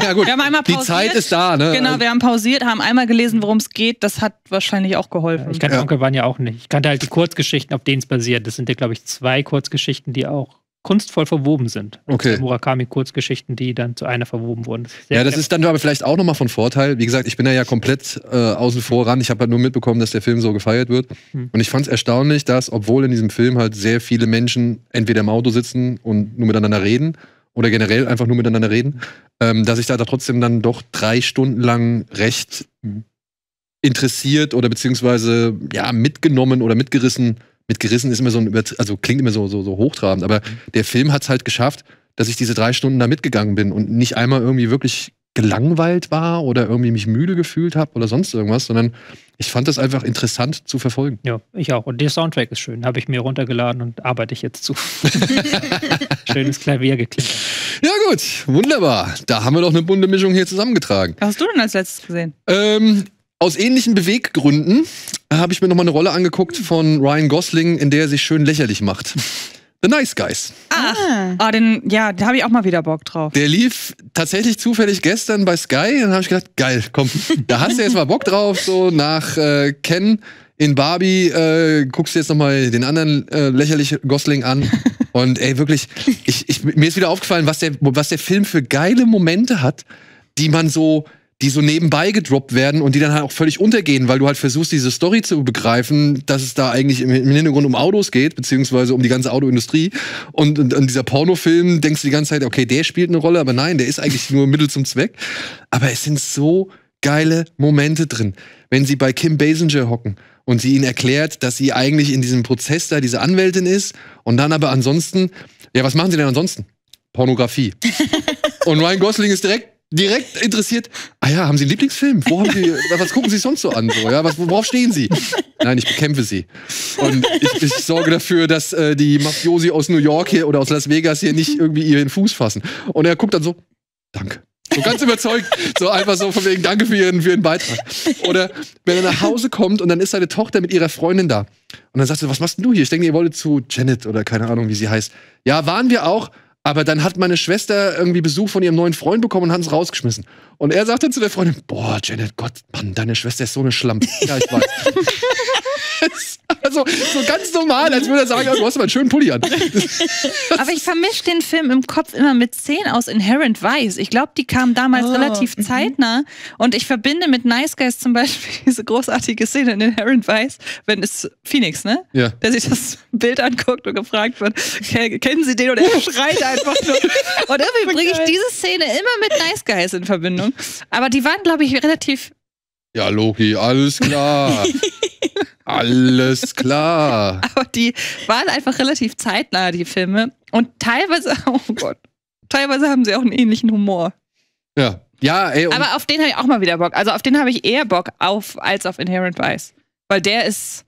ja, gut. Wir haben einmal pausiert. Die Zeit ist da, ne? Genau, wir haben pausiert, haben einmal gelesen, worum es geht. Das hat wahrscheinlich auch geholfen. ich kannte ja. Onkel waren ja auch nicht. Ich kannte halt die Kurzgeschichten, auf denen es basiert. Das sind ja, glaube ich, zwei Kurzgeschichten, die auch kunstvoll verwoben sind. Also okay. Murakami-Kurzgeschichten, die dann zu einer verwoben wurden. Sehr ja, das ist dann aber vielleicht auch nochmal von Vorteil. Wie gesagt, ich bin ja, ja komplett äh, außen vor ran. Ich habe halt nur mitbekommen, dass der Film so gefeiert wird. Hm. Und ich fand es erstaunlich, dass, obwohl in diesem Film halt sehr viele Menschen entweder im Auto sitzen und nur miteinander reden oder generell einfach nur miteinander reden, ähm, dass ich da, da trotzdem dann doch drei Stunden lang recht interessiert oder beziehungsweise ja, mitgenommen oder mitgerissen mitgerissen ist immer so ein, also klingt immer so, so, so hochtrabend, aber mhm. der Film hat es halt geschafft, dass ich diese drei Stunden da mitgegangen bin und nicht einmal irgendwie wirklich gelangweilt war oder irgendwie mich müde gefühlt habe oder sonst irgendwas, sondern ich fand das einfach interessant zu verfolgen. Ja, ich auch. Und der Soundtrack ist schön. Habe ich mir runtergeladen und arbeite ich jetzt zu. Schönes Klavier Klaviergeklicker. Ja, gut. Wunderbar. Da haben wir doch eine bunte Mischung hier zusammengetragen. Was hast du denn als letztes gesehen? Ähm, aus ähnlichen Beweggründen habe ich mir nochmal eine Rolle angeguckt von Ryan Gosling, in der er sich schön lächerlich macht. The Nice Guys. Ach, ah. ah, den, ja, da habe ich auch mal wieder Bock drauf. Der lief tatsächlich zufällig gestern bei Sky. Dann habe ich gedacht, geil, komm, da hast du jetzt mal Bock drauf. So nach äh, Ken in Barbie äh, guckst du jetzt nochmal den anderen äh, lächerlich Gosling an. Und ey, wirklich, ich, ich, mir ist wieder aufgefallen, was der, was der Film für geile Momente hat, die man so die so nebenbei gedroppt werden und die dann halt auch völlig untergehen, weil du halt versuchst, diese Story zu begreifen, dass es da eigentlich im Hintergrund um Autos geht, beziehungsweise um die ganze Autoindustrie. Und, an dieser Pornofilm denkst du die ganze Zeit, okay, der spielt eine Rolle, aber nein, der ist eigentlich nur Mittel zum Zweck. Aber es sind so geile Momente drin, wenn sie bei Kim Basinger hocken und sie ihnen erklärt, dass sie eigentlich in diesem Prozess da diese Anwältin ist und dann aber ansonsten, ja, was machen sie denn ansonsten? Pornografie. und Ryan Gosling ist direkt direkt interessiert, ah ja, haben Sie einen Lieblingsfilm? Wo haben Sie, was gucken Sie sonst so an? So, ja? was, worauf stehen Sie? Nein, ich bekämpfe Sie. Und ich, ich sorge dafür, dass äh, die Mafiosi aus New York hier oder aus Las Vegas hier nicht irgendwie ihren Fuß fassen. Und er guckt dann so, danke. So ganz überzeugt, so einfach so von wegen, danke für Ihren, für ihren Beitrag. Oder wenn er nach Hause kommt und dann ist seine Tochter mit ihrer Freundin da. Und dann sagt sie, was machst denn du hier? Ich denke, ihr wolltet zu Janet oder keine Ahnung, wie sie heißt. Ja, waren wir auch. Aber dann hat meine Schwester irgendwie Besuch von ihrem neuen Freund bekommen und hat es rausgeschmissen. Und er sagte zu der Freundin: Boah, Janet, Gott, Mann, deine Schwester ist so eine Schlampe. Ja, ich weiß. so, also, so ganz normal, als würde er sagen, also, du hast aber einen schönen Pulli an. aber ich vermische den Film im Kopf immer mit Szenen aus Inherent Vice. Ich glaube, die kamen damals oh. relativ mhm. zeitnah. Und ich verbinde mit Nice Guys zum Beispiel diese großartige Szene in Inherent Vice, wenn es Phoenix, ne? Ja. Der sich das Bild anguckt und gefragt wird, kennen Sie den? Und er schreit einfach nur. Und irgendwie bringe ich diese Szene immer mit Nice Guys in Verbindung. Aber die waren, glaube ich, relativ ja, Loki, alles klar. Alles klar. Aber die waren einfach relativ zeitnah, die Filme. Und teilweise, oh Gott, teilweise haben sie auch einen ähnlichen Humor. Ja. Ja, ey, Aber auf den habe ich auch mal wieder Bock. Also auf den habe ich eher Bock auf als auf Inherent Vice. Weil der ist.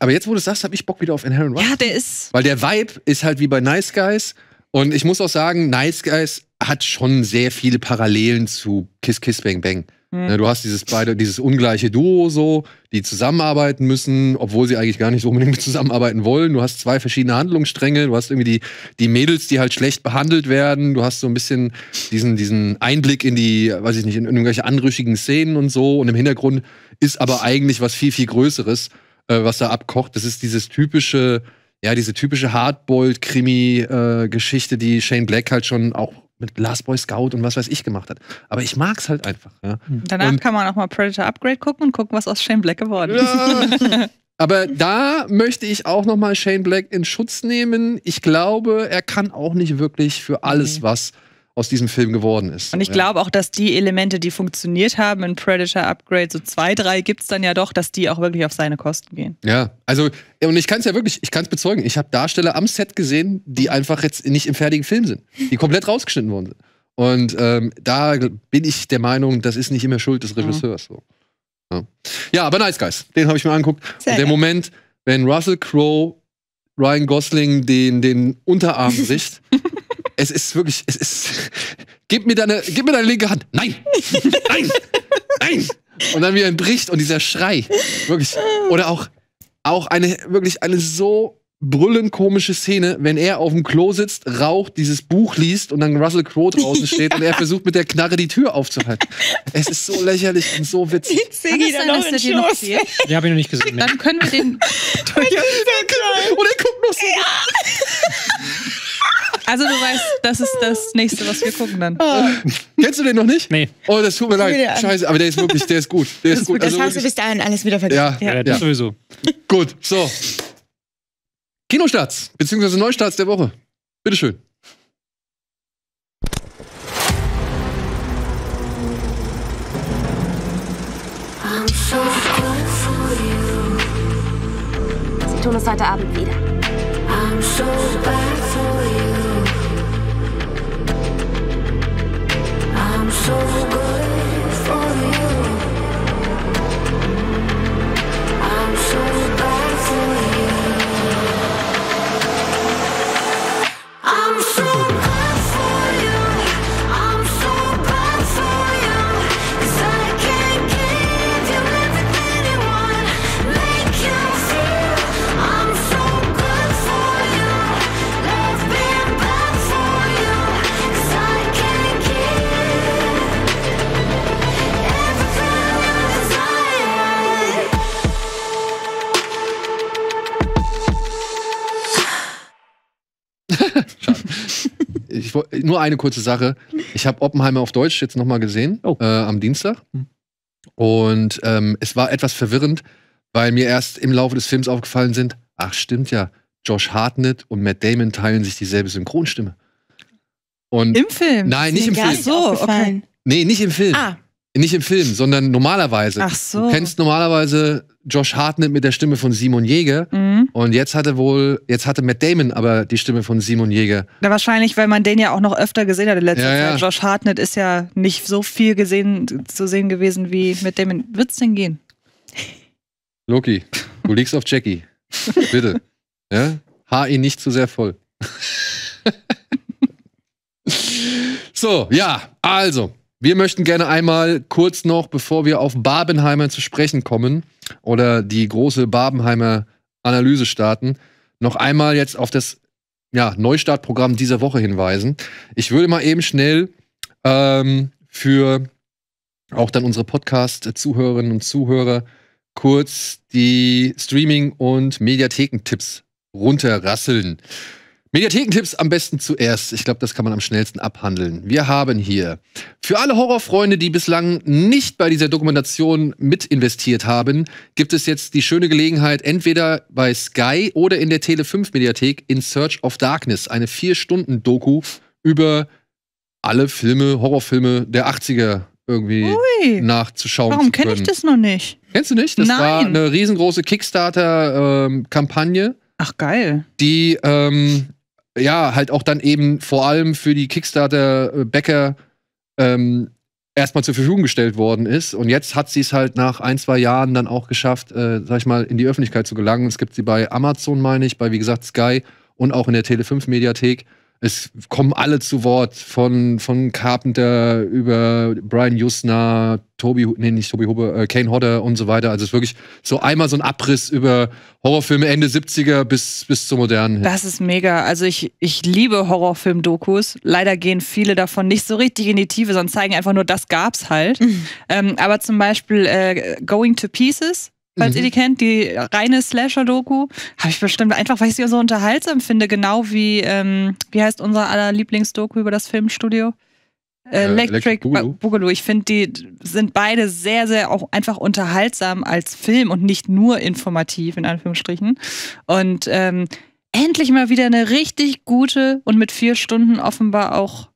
Aber jetzt, wo du es sagst, habe ich Bock wieder auf Inherent Vice. Ja, der ist. Weil der Vibe ist halt wie bei Nice Guys. Und ich muss auch sagen, Nice Guys hat schon sehr viele Parallelen zu Kiss Kiss Bang Bang. Hm. Du hast dieses beide, dieses ungleiche Duo so, die zusammenarbeiten müssen, obwohl sie eigentlich gar nicht so unbedingt zusammenarbeiten wollen. Du hast zwei verschiedene Handlungsstränge, du hast irgendwie die, die Mädels, die halt schlecht behandelt werden, du hast so ein bisschen diesen, diesen Einblick in die, weiß ich nicht, in irgendwelche anrüchigen Szenen und so. Und im Hintergrund ist aber eigentlich was viel, viel Größeres, äh, was da abkocht. Das ist dieses typische, ja, diese typische Hardboiled-Krimi-Geschichte, äh, die Shane Black halt schon auch mit Last Boy Scout und was weiß ich gemacht hat. Aber ich mag es halt einfach. Ja. Hm. Danach und, kann man auch mal Predator Upgrade gucken und gucken, was aus Shane Black geworden ist. Ja. Aber da möchte ich auch nochmal Shane Black in Schutz nehmen. Ich glaube, er kann auch nicht wirklich für alles okay. was aus diesem Film geworden ist. Und ich ja. glaube auch, dass die Elemente, die funktioniert haben in Predator Upgrade, so zwei, drei gibt es dann ja doch, dass die auch wirklich auf seine Kosten gehen. Ja, also, und ich kann es ja wirklich, ich kann es bezeugen, ich habe Darsteller am Set gesehen, die mhm. einfach jetzt nicht im fertigen Film sind, die komplett rausgeschnitten worden sind. Und ähm, da bin ich der Meinung, das ist nicht immer Schuld des mhm. Regisseurs. So. Ja. ja. aber Nice Guys, den habe ich mir angeguckt. Sehr und der Moment, wenn Russell Crowe Ryan Gosling den, den Unterarm sicht, es ist wirklich, es ist. Gib mir deine, gib mir deine linke Hand. Nein! Nein! Nein! Und dann wieder entbricht und dieser Schrei. Wirklich. Oder auch, auch eine, wirklich eine so brüllend komische Szene, wenn er auf dem Klo sitzt, raucht, dieses Buch liest und dann Russell Crowe draußen steht ja. und er versucht mit der Knarre die Tür aufzuhalten. es ist so lächerlich und so witzig. Kann es sein, dass der den noch sieht? Ja, hab ich noch nicht gesehen. Ne? Dann können wir den... und er guckt noch so... Ja. Also du weißt, das ist das nächste, was wir gucken dann. Oh. Kennst du den noch nicht? Nee. Oh, das tut mir leid. Scheiße, aber der ist wirklich, der ist gut. Der ist, gut. Das also hast du bis dahin alles wieder vergessen. Ja, ja, das sowieso. Gut, so. Kinostarts, beziehungsweise Neustarts der Woche. Bitteschön. Sie tun es heute Abend wieder. I'm so bad. nur eine kurze Sache. Ich habe Oppenheimer auf Deutsch jetzt nochmal gesehen, oh. äh, am Dienstag. Hm. Und ähm, es war etwas verwirrend, weil mir erst im Laufe des Films aufgefallen sind, ach stimmt ja, Josh Hartnett und Matt Damon teilen sich dieselbe Synchronstimme. Und Im Film? Nein, nicht im Film. Ach so, okay. Nee, nicht im Film. Ah. Nicht im Film, sondern normalerweise. Ach so. Du kennst normalerweise Josh Hartnett mit der Stimme von Simon Jäger. Mhm. Und jetzt hatte wohl, jetzt hatte Matt Damon aber die Stimme von Simon Jäger. Ja, wahrscheinlich, weil man den ja auch noch öfter gesehen hat in letzter ja, Zeit. Ja. Josh Hartnett ist ja nicht so viel gesehen, zu sehen gewesen wie Matt Damon. Wird's denn gehen? Loki, du liegst auf Jackie. Bitte. Ja? Haar ihn nicht zu sehr voll. so, ja, also, wir möchten gerne einmal kurz noch, bevor wir auf Babenheimer zu sprechen kommen oder die große Babenheimer Analyse starten, noch einmal jetzt auf das ja, Neustartprogramm dieser Woche hinweisen. Ich würde mal eben schnell ähm, für auch dann unsere Podcast-Zuhörerinnen und Zuhörer kurz die Streaming- und Mediathekentipps runterrasseln. Mediathekentipps am besten zuerst. Ich glaube, das kann man am schnellsten abhandeln. Wir haben hier für alle Horrorfreunde, die bislang nicht bei dieser Dokumentation mit investiert haben, gibt es jetzt die schöne Gelegenheit, entweder bei Sky oder in der Tele5 Mediathek in Search of Darkness eine 4-Stunden-Doku über alle Filme, Horrorfilme der 80er irgendwie Ui, nachzuschauen. Warum kenne ich das noch nicht? Kennst du nicht? Das Nein. war eine riesengroße Kickstarter-Kampagne. Ähm, Ach geil. Die ähm, ja, halt auch dann eben vor allem für die Kickstarter-Bäcker äh, ähm, erstmal zur Verfügung gestellt worden ist. Und jetzt hat sie es halt nach ein, zwei Jahren dann auch geschafft, äh, sag ich mal, in die Öffentlichkeit zu gelangen. Es gibt sie bei Amazon, meine ich, bei, wie gesagt, Sky und auch in der Tele5-Mediathek. Es kommen alle zu Wort, von, von Carpenter über Brian Jusner, Tobi, nee, nicht Tobi Huber, äh, Kane Hodder und so weiter. Also es ist wirklich so einmal so ein Abriss über Horrorfilme Ende 70er bis, bis zur modernen. Das ist mega. Also ich, ich liebe Horrorfilm-Dokus. Leider gehen viele davon nicht so richtig in die Tiefe, sondern zeigen einfach nur, das gab's halt. Mhm. Ähm, aber zum Beispiel äh, Going to Pieces falls mhm. ihr die kennt, die reine Slasher-Doku. Habe ich bestimmt einfach, weil ich sie so unterhaltsam finde, genau wie, ähm, wie heißt unser aller Lieblings-Doku über das Filmstudio? Äh, äh, Electric, Electric Boogaloo. Boogaloo. Ich finde, die sind beide sehr, sehr auch einfach unterhaltsam als Film und nicht nur informativ, in Anführungsstrichen. Und ähm, endlich mal wieder eine richtig gute und mit vier Stunden offenbar auch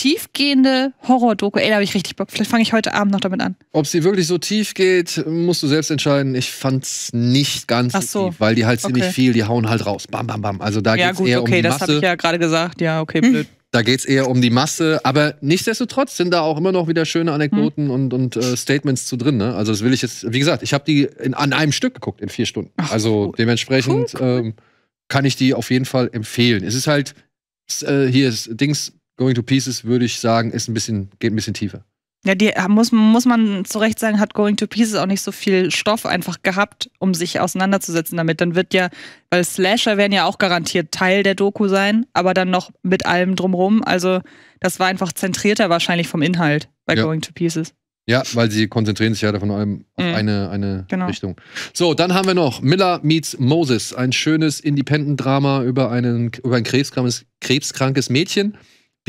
tiefgehende Horror-Doku. Ey, da habe ich richtig Bock. Vielleicht fange ich heute Abend noch damit an. Ob sie wirklich so tief geht, musst du selbst entscheiden. Ich fand es nicht ganz Ach so. tief, weil die halt ziemlich okay. viel, die hauen halt raus. Bam, bam, bam. Also da ja, geht's gut, eher okay, um die Masse. okay, Das habe ich ja gerade gesagt. Ja, okay, hm. blöd. Hm. Da es eher um die Masse, aber nichtsdestotrotz sind da auch immer noch wieder schöne Anekdoten hm. und, und äh, Statements zu drin. Ne? Also das will ich jetzt, wie gesagt, ich habe die in, an einem Stück geguckt in vier Stunden. Ach, also cool. dementsprechend cool, cool. Ähm, kann ich die auf jeden Fall empfehlen. Es ist halt äh, hier ist Dings Going to Pieces, würde ich sagen, ist ein bisschen, geht ein bisschen tiefer. Ja, die äh, muss, muss man zu Recht sagen, hat Going to Pieces auch nicht so viel Stoff einfach gehabt, um sich auseinanderzusetzen damit. Dann wird ja, weil Slasher werden ja auch garantiert Teil der Doku sein, aber dann noch mit allem drumrum. Also das war einfach zentrierter wahrscheinlich vom Inhalt bei ja. Going to Pieces. Ja, weil sie konzentrieren sich ja davon allem auf mhm. eine, eine genau. Richtung. So, dann haben wir noch Miller meets Moses, ein schönes Independent-Drama über, über ein krebskrankes, krebskrankes Mädchen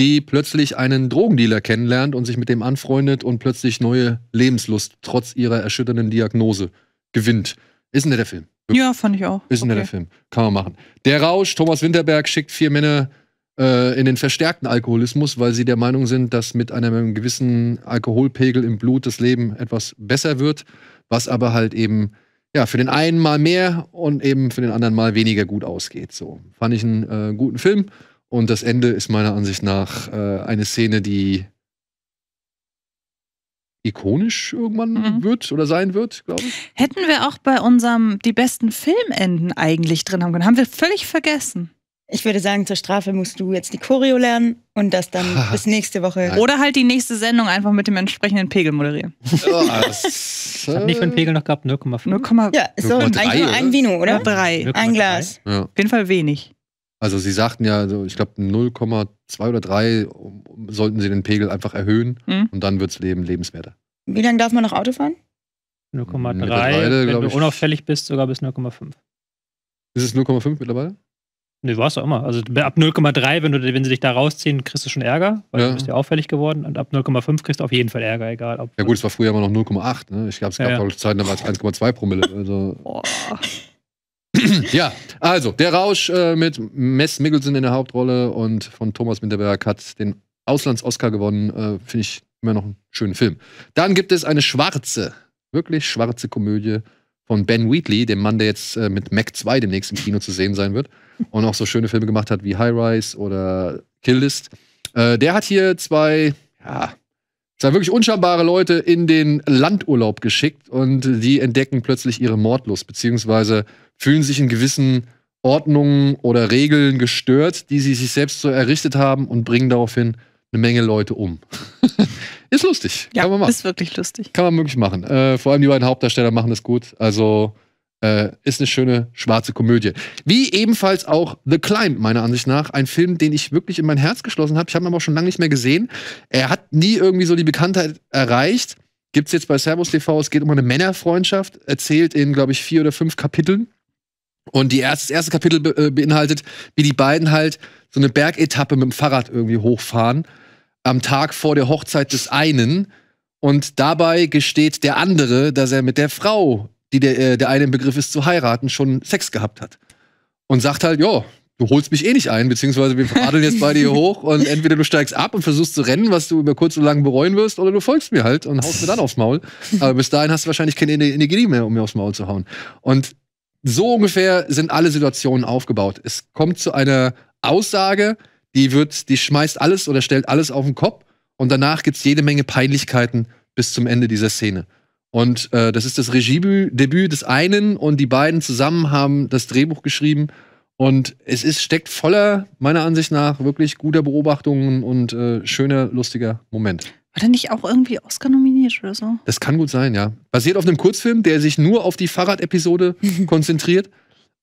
die plötzlich einen Drogendealer kennenlernt und sich mit dem anfreundet und plötzlich neue Lebenslust trotz ihrer erschütternden Diagnose gewinnt. Ist denn der Film? Ja, fand ich auch. Ist okay. der Film. Kann man machen. Der Rausch, Thomas Winterberg schickt vier Männer äh, in den verstärkten Alkoholismus, weil sie der Meinung sind, dass mit einem gewissen Alkoholpegel im Blut das Leben etwas besser wird, was aber halt eben ja, für den einen mal mehr und eben für den anderen mal weniger gut ausgeht. So fand ich einen äh, guten Film. Und das Ende ist meiner Ansicht nach äh, eine Szene, die ikonisch irgendwann mhm. wird oder sein wird, glaube ich. Hätten wir auch bei unserem die besten Filmenden eigentlich drin haben können. Haben wir völlig vergessen. Ich würde sagen, zur Strafe musst du jetzt die Choreo lernen und das dann bis nächste Woche. Nein. Oder halt die nächste Sendung einfach mit dem entsprechenden Pegel moderieren. Oh, ich habe nicht für den Pegel noch gehabt, 0,5. Ja, so eigentlich nur ein Vino, oder? Ja, drei. Ein Glas. Ja. Auf jeden Fall wenig. Also sie sagten ja, so, ich glaube 0,2 oder 3 sollten sie den Pegel einfach erhöhen mhm. und dann wird es Leben lebenswerter. Wie lange darf man noch Auto fahren? 0,3, wenn du unauffällig bist, sogar bis 0,5. Ist es 0,5 mittlerweile? Nee, war es auch immer. Also ab 0,3, wenn, wenn sie dich da rausziehen, kriegst du schon Ärger, weil ja. du bist ja auffällig geworden. Und ab 0,5 kriegst du auf jeden Fall Ärger, egal ob. Ja gut, es war früher immer noch 0,8. Ne? Ich glaube, es gab ja, ja. Zeiten, da war es 1,2 Promille. Also. Boah. ja, also der Rausch äh, mit Mess Mickelson in der Hauptrolle und von Thomas Winterberg hat den Auslands-Oscar gewonnen. Äh, Finde ich immer noch einen schönen Film. Dann gibt es eine schwarze, wirklich schwarze Komödie von Ben Wheatley, dem Mann, der jetzt äh, mit Mac 2 demnächst im Kino zu sehen sein wird und auch so schöne Filme gemacht hat wie High Rise oder Kill List. Äh, der hat hier zwei, ja, sind wirklich unscheinbare Leute in den Landurlaub geschickt und die entdecken plötzlich ihre Mordlust, beziehungsweise fühlen sich in gewissen Ordnungen oder Regeln gestört, die sie sich selbst so errichtet haben und bringen daraufhin eine Menge Leute um. ist lustig. Ja, Kann man machen. ist wirklich lustig. Kann man möglich machen. Äh, vor allem die beiden Hauptdarsteller machen das gut. Also äh, ist eine schöne schwarze Komödie. Wie ebenfalls auch The Climb, meiner Ansicht nach. Ein Film, den ich wirklich in mein Herz geschlossen habe. Ich habe ihn aber auch schon lange nicht mehr gesehen. Er hat nie irgendwie so die Bekanntheit erreicht. Gibt es jetzt bei Servus TV. Es geht um eine Männerfreundschaft. Erzählt in, glaube ich, vier oder fünf Kapiteln. Und die erste, das erste Kapitel be äh, beinhaltet, wie die beiden halt so eine Bergetappe mit dem Fahrrad irgendwie hochfahren. Am Tag vor der Hochzeit des einen. Und dabei gesteht der andere, dass er mit der Frau die der, äh, der eine im Begriff ist zu heiraten, schon Sex gehabt hat. Und sagt halt, ja, du holst mich eh nicht ein, beziehungsweise wir radeln jetzt beide hier hoch und entweder du steigst ab und versuchst zu rennen, was du über kurz und lang bereuen wirst, oder du folgst mir halt und haust mir dann aufs Maul. Aber bis dahin hast du wahrscheinlich keine Energie mehr, um mir aufs Maul zu hauen. Und so ungefähr sind alle Situationen aufgebaut. Es kommt zu einer Aussage, die wird, die schmeißt alles oder stellt alles auf den Kopf und danach gibt es jede Menge Peinlichkeiten bis zum Ende dieser Szene. Und äh, das ist das Regiedebüt des einen und die beiden zusammen haben das Drehbuch geschrieben. Und es ist, steckt voller, meiner Ansicht nach, wirklich guter Beobachtungen und äh, schöner, lustiger Moment. War der nicht auch irgendwie Oscar nominiert oder so? Das kann gut sein, ja. Basiert auf einem Kurzfilm, der sich nur auf die Fahrrad-Episode konzentriert.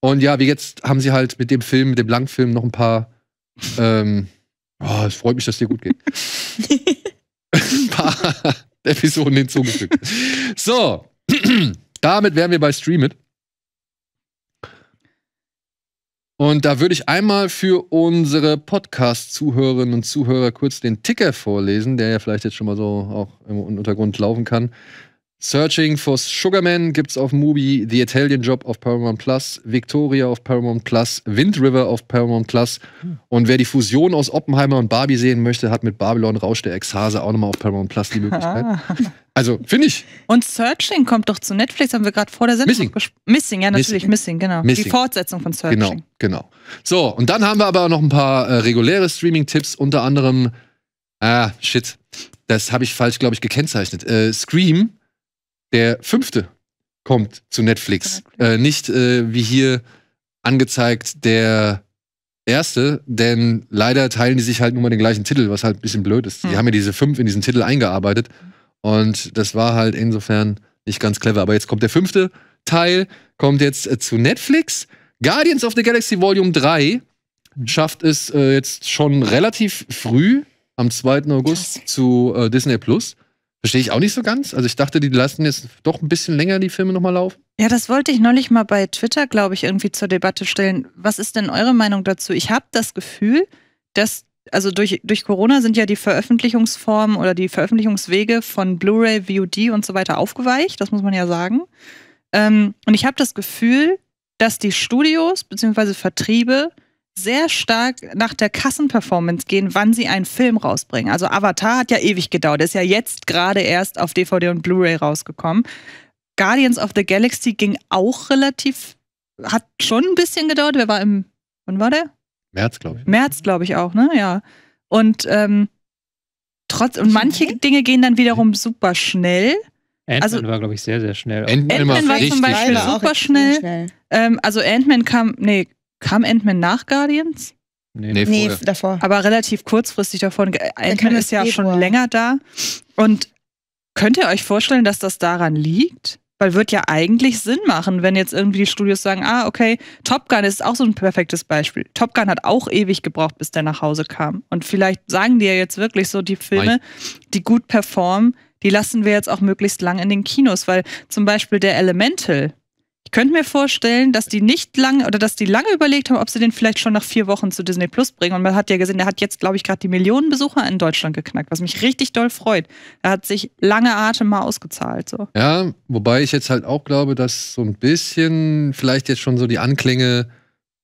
Und ja, wie jetzt haben sie halt mit dem Film, mit dem Langfilm noch ein paar. Ähm, oh, es freut mich, dass dir gut geht. ein paar Episoden hinzugefügt. so, damit wären wir bei Streamit. Und da würde ich einmal für unsere Podcast-Zuhörerinnen und Zuhörer kurz den Ticker vorlesen, der ja vielleicht jetzt schon mal so auch im Untergrund laufen kann. Searching for Sugarman gibt's auf Mubi, The Italian Job auf Paramount Plus, Victoria auf Paramount Plus, Wind River auf Paramount Plus. Und wer die Fusion aus Oppenheimer und Barbie sehen möchte, hat mit Babylon Rausch der Exhase auch nochmal auf Paramount Plus die Möglichkeit. Ah. Also, finde ich. Und Searching kommt doch zu Netflix, haben wir gerade vor der Sendung Missing. Missing, ja, natürlich, Missing, Missing genau. Missing. Die Fortsetzung von genau, Searching. Genau, genau. So, und dann haben wir aber noch ein paar äh, reguläre Streaming-Tipps, unter anderem, ah, shit, das habe ich falsch, glaube ich, gekennzeichnet. Äh, Scream der fünfte kommt zu Netflix. Äh, nicht äh, wie hier angezeigt der erste, denn leider teilen die sich halt nur mal den gleichen Titel, was halt ein bisschen blöd ist. Mhm. Die haben ja diese fünf in diesen Titel eingearbeitet und das war halt insofern nicht ganz clever. Aber jetzt kommt der fünfte Teil, kommt jetzt äh, zu Netflix. Guardians of the Galaxy Volume 3 mhm. schafft es äh, jetzt schon relativ früh am 2. August zu äh, Disney Plus. Verstehe ich auch nicht so ganz. Also ich dachte, die lassen jetzt doch ein bisschen länger die Filme nochmal laufen. Ja, das wollte ich neulich mal bei Twitter, glaube ich, irgendwie zur Debatte stellen. Was ist denn eure Meinung dazu? Ich habe das Gefühl, dass, also durch, durch Corona sind ja die Veröffentlichungsformen oder die Veröffentlichungswege von Blu-ray, VOD und so weiter aufgeweicht, das muss man ja sagen. Ähm, und ich habe das Gefühl, dass die Studios bzw. Vertriebe sehr stark nach der Kassenperformance gehen, wann sie einen Film rausbringen. Also Avatar hat ja ewig gedauert, ist ja jetzt gerade erst auf DVD und Blu-ray rausgekommen. Guardians of the Galaxy ging auch relativ, hat schon ein bisschen gedauert. Wer war im, wann war der? März, glaube ich. März, glaube ich auch, ne? Ja. Und ähm, trotz, und manche Dinge gehen dann wiederum super schnell. Ant-Man also, war, glaube ich, sehr, sehr schnell. Ant-Man, Ant war, war zum Beispiel super schnell. schnell. Ähm, also Ant-Man kam, nee, Kam Ant-Man nach Guardians? Nee, nee, nee davor. Aber relativ kurzfristig davor. Äh, Ant-Man ist ja Februar. schon länger da. Und könnt ihr euch vorstellen, dass das daran liegt? Weil wird ja eigentlich Sinn machen, wenn jetzt irgendwie die Studios sagen, ah, okay, Top Gun ist auch so ein perfektes Beispiel. Top Gun hat auch ewig gebraucht, bis der nach Hause kam. Und vielleicht sagen die ja jetzt wirklich so, die Filme, die gut performen, die lassen wir jetzt auch möglichst lang in den Kinos, weil zum Beispiel der Elemental, ich könnte mir vorstellen, dass die nicht lange oder dass die lange überlegt haben, ob sie den vielleicht schon nach vier Wochen zu Disney Plus bringen. Und man hat ja gesehen, der hat jetzt, glaube ich, gerade die Millionen Besucher in Deutschland geknackt, was mich richtig doll freut. Er hat sich lange Atem mal ausgezahlt. So. Ja, wobei ich jetzt halt auch glaube, dass so ein bisschen vielleicht jetzt schon so die Anklänge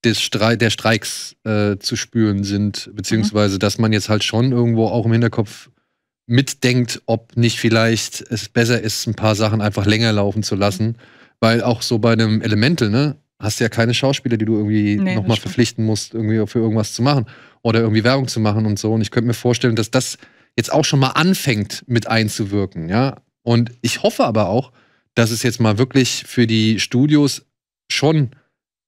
des Stre der Streiks äh, zu spüren sind, beziehungsweise mhm. dass man jetzt halt schon irgendwo auch im Hinterkopf mitdenkt, ob nicht vielleicht es besser ist, ein paar Sachen einfach länger laufen zu lassen. Mhm weil auch so bei einem Elemental, ne, hast du ja keine Schauspieler, die du irgendwie nee, nochmal verpflichten musst, irgendwie für irgendwas zu machen oder irgendwie Werbung zu machen und so. Und ich könnte mir vorstellen, dass das jetzt auch schon mal anfängt mit einzuwirken, ja. Und ich hoffe aber auch, dass es jetzt mal wirklich für die Studios schon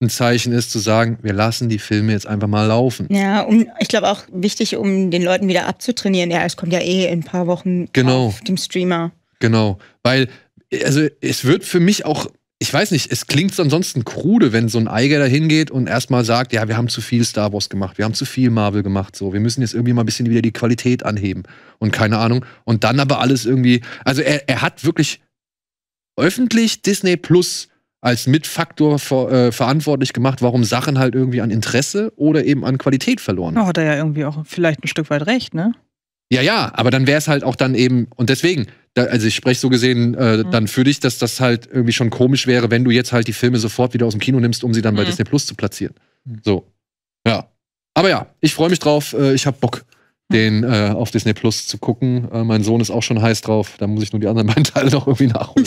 ein Zeichen ist, zu sagen, wir lassen die Filme jetzt einfach mal laufen. Ja, und ich glaube auch wichtig, um den Leuten wieder abzutrainieren. Ja, es kommt ja eh in ein paar Wochen genau. auf dem Streamer. Genau, weil also es wird für mich auch ich weiß nicht, es klingt ansonsten krude, wenn so ein Eiger da hingeht und erstmal sagt, ja, wir haben zu viel Star Wars gemacht, wir haben zu viel Marvel gemacht, so, wir müssen jetzt irgendwie mal ein bisschen wieder die Qualität anheben und keine Ahnung. Und dann aber alles irgendwie, also er, er hat wirklich öffentlich Disney Plus als Mitfaktor ver, äh, verantwortlich gemacht, warum Sachen halt irgendwie an Interesse oder eben an Qualität verloren. Da hat er ja irgendwie auch vielleicht ein Stück weit recht, ne? Ja, ja, aber dann wäre es halt auch dann eben, und deswegen, da, also ich spreche so gesehen äh, mhm. dann für dich, dass das halt irgendwie schon komisch wäre, wenn du jetzt halt die Filme sofort wieder aus dem Kino nimmst, um sie dann bei mhm. Disney Plus zu platzieren. Mhm. So. Ja. Aber ja, ich freue mich drauf, äh, ich hab Bock den äh, auf Disney Plus zu gucken. Äh, mein Sohn ist auch schon heiß drauf. Da muss ich nur die anderen beiden Teile noch irgendwie nachholen.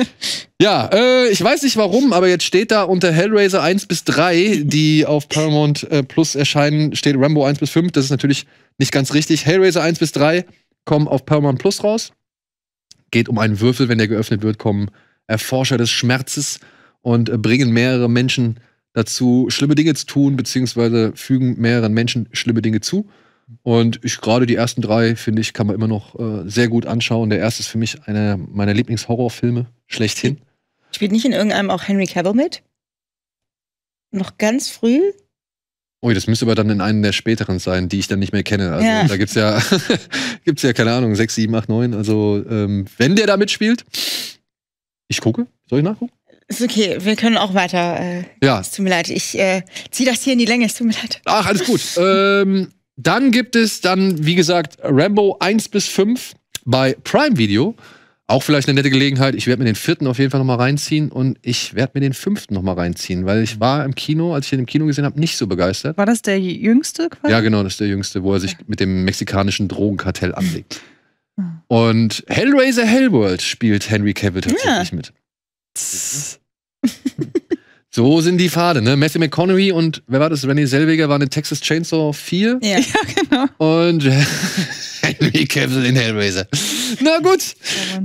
ja, äh, ich weiß nicht warum, aber jetzt steht da unter Hellraiser 1 bis 3, die auf Paramount äh, Plus erscheinen, steht Rambo 1 bis 5. Das ist natürlich nicht ganz richtig. Hellraiser 1 bis 3 kommen auf Paramount Plus raus. Geht um einen Würfel, wenn der geöffnet wird, kommen Erforscher des Schmerzes und äh, bringen mehrere Menschen dazu, schlimme Dinge zu tun, beziehungsweise fügen mehreren Menschen schlimme Dinge zu. Und ich gerade die ersten drei, finde ich, kann man immer noch äh, sehr gut anschauen. Der erste ist für mich einer meiner Lieblingshorrorfilme, schlechthin. Spielt nicht in irgendeinem auch Henry Cavill mit? Noch ganz früh? Ui, das müsste aber dann in einem der späteren sein, die ich dann nicht mehr kenne. Also ja. da gibt's ja, gibt's ja, keine Ahnung, 6, 7, 8, 9. Also, ähm, wenn der da mitspielt, ich gucke. Soll ich nachgucken? Ist okay, wir können auch weiter. Äh, ja. Es tut mir leid, ich äh, ziehe das hier in die Länge, es tut mir leid. Ach, alles gut. ähm, dann gibt es dann, wie gesagt, Rambo 1 bis 5 bei Prime Video. Auch vielleicht eine nette Gelegenheit. Ich werde mir den vierten auf jeden Fall nochmal reinziehen und ich werde mir den fünften nochmal reinziehen, weil ich war im Kino, als ich ihn im Kino gesehen habe, nicht so begeistert. War das der jüngste quasi? Ja, genau, das ist der jüngste, wo er sich mit dem mexikanischen Drogenkartell anlegt. Hm. Und Hellraiser Hellworld spielt Henry Cavill tatsächlich ja. mit. So sind die Pfade, ne? Matthew McConaughey und wer war das? Renny Selweger war in Texas Chainsaw 4. Ja, ja genau. Und Henry Cavill in Hellraiser. Na gut.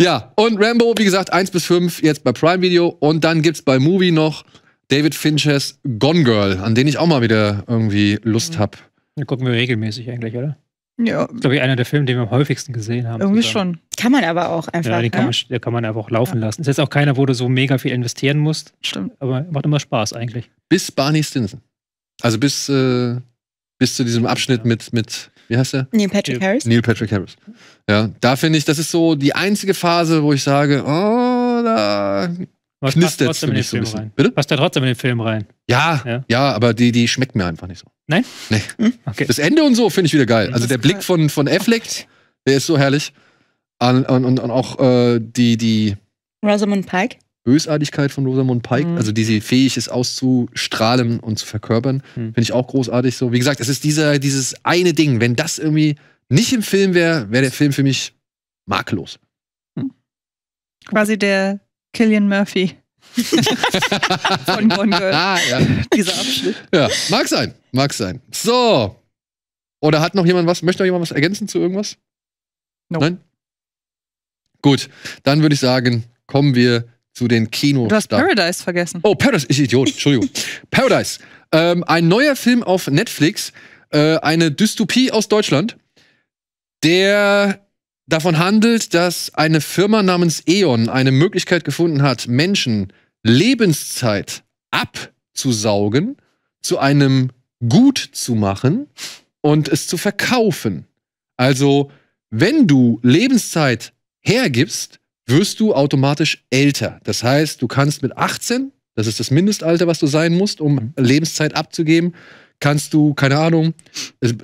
Ja, und Rambo, wie gesagt, 1 bis 5 jetzt bei Prime Video. Und dann gibt's bei Movie noch David Finchers Gone Girl, an den ich auch mal wieder irgendwie Lust mhm. hab. Den gucken wir regelmäßig eigentlich, oder? Ja. Das ist, glaube ich, einer der Filme, den wir am häufigsten gesehen haben. Irgendwie zusammen. schon. Kann man aber auch einfach. Ja, den kann, ne? man, kann man einfach auch laufen ja. lassen. Ist jetzt auch keiner, wo du so mega viel investieren musst. Stimmt. Aber macht immer Spaß eigentlich. Bis Barney Stinson. Also bis, äh, bis zu diesem Abschnitt ja. mit, mit, wie heißt der? Neil Patrick Neil. Harris. Neil Patrick Harris. Ja, da finde ich, das ist so die einzige Phase, wo ich sage, oh, da aber knistert es für mich so ein bisschen. Rein. Bitte? Passt ja trotzdem in den Film rein. Ja, ja, ja, aber die, die schmeckt mir einfach nicht so. Nein? Nee. Hm? Okay. Das Ende und so finde ich wieder geil. Also der Blick von, von Affleck, der ist so herrlich. Und, und, und auch äh, die, die Rosamund Pike. Bösartigkeit von Rosamund Pike, mhm. also die sie fähig ist auszustrahlen und zu verkörpern, mhm. finde ich auch großartig so. Wie gesagt, es ist dieser, dieses eine Ding. Wenn das irgendwie nicht im Film wäre, wäre der Film für mich makellos. Mhm. Quasi der Killian Murphy. Von Gone Girl. Ah, ja. Dieser Abschnitt. Ja, mag sein, mag sein. So. Oder hat noch jemand was? Möchte noch jemand was ergänzen zu irgendwas? Nope. Nein? Gut, dann würde ich sagen, kommen wir zu den Kinos. Du hast Paradise vergessen. Oh, Paradise, ich Idiot, Entschuldigung. Paradise. Ähm, ein neuer Film auf Netflix, äh, eine Dystopie aus Deutschland, der davon handelt, dass eine Firma namens E.ON eine Möglichkeit gefunden hat, Menschen Lebenszeit abzusaugen, zu einem Gut zu machen und es zu verkaufen. Also, wenn du Lebenszeit hergibst, wirst du automatisch älter. Das heißt, du kannst mit 18, das ist das Mindestalter, was du sein musst, um mhm. Lebenszeit abzugeben, kannst du, keine Ahnung,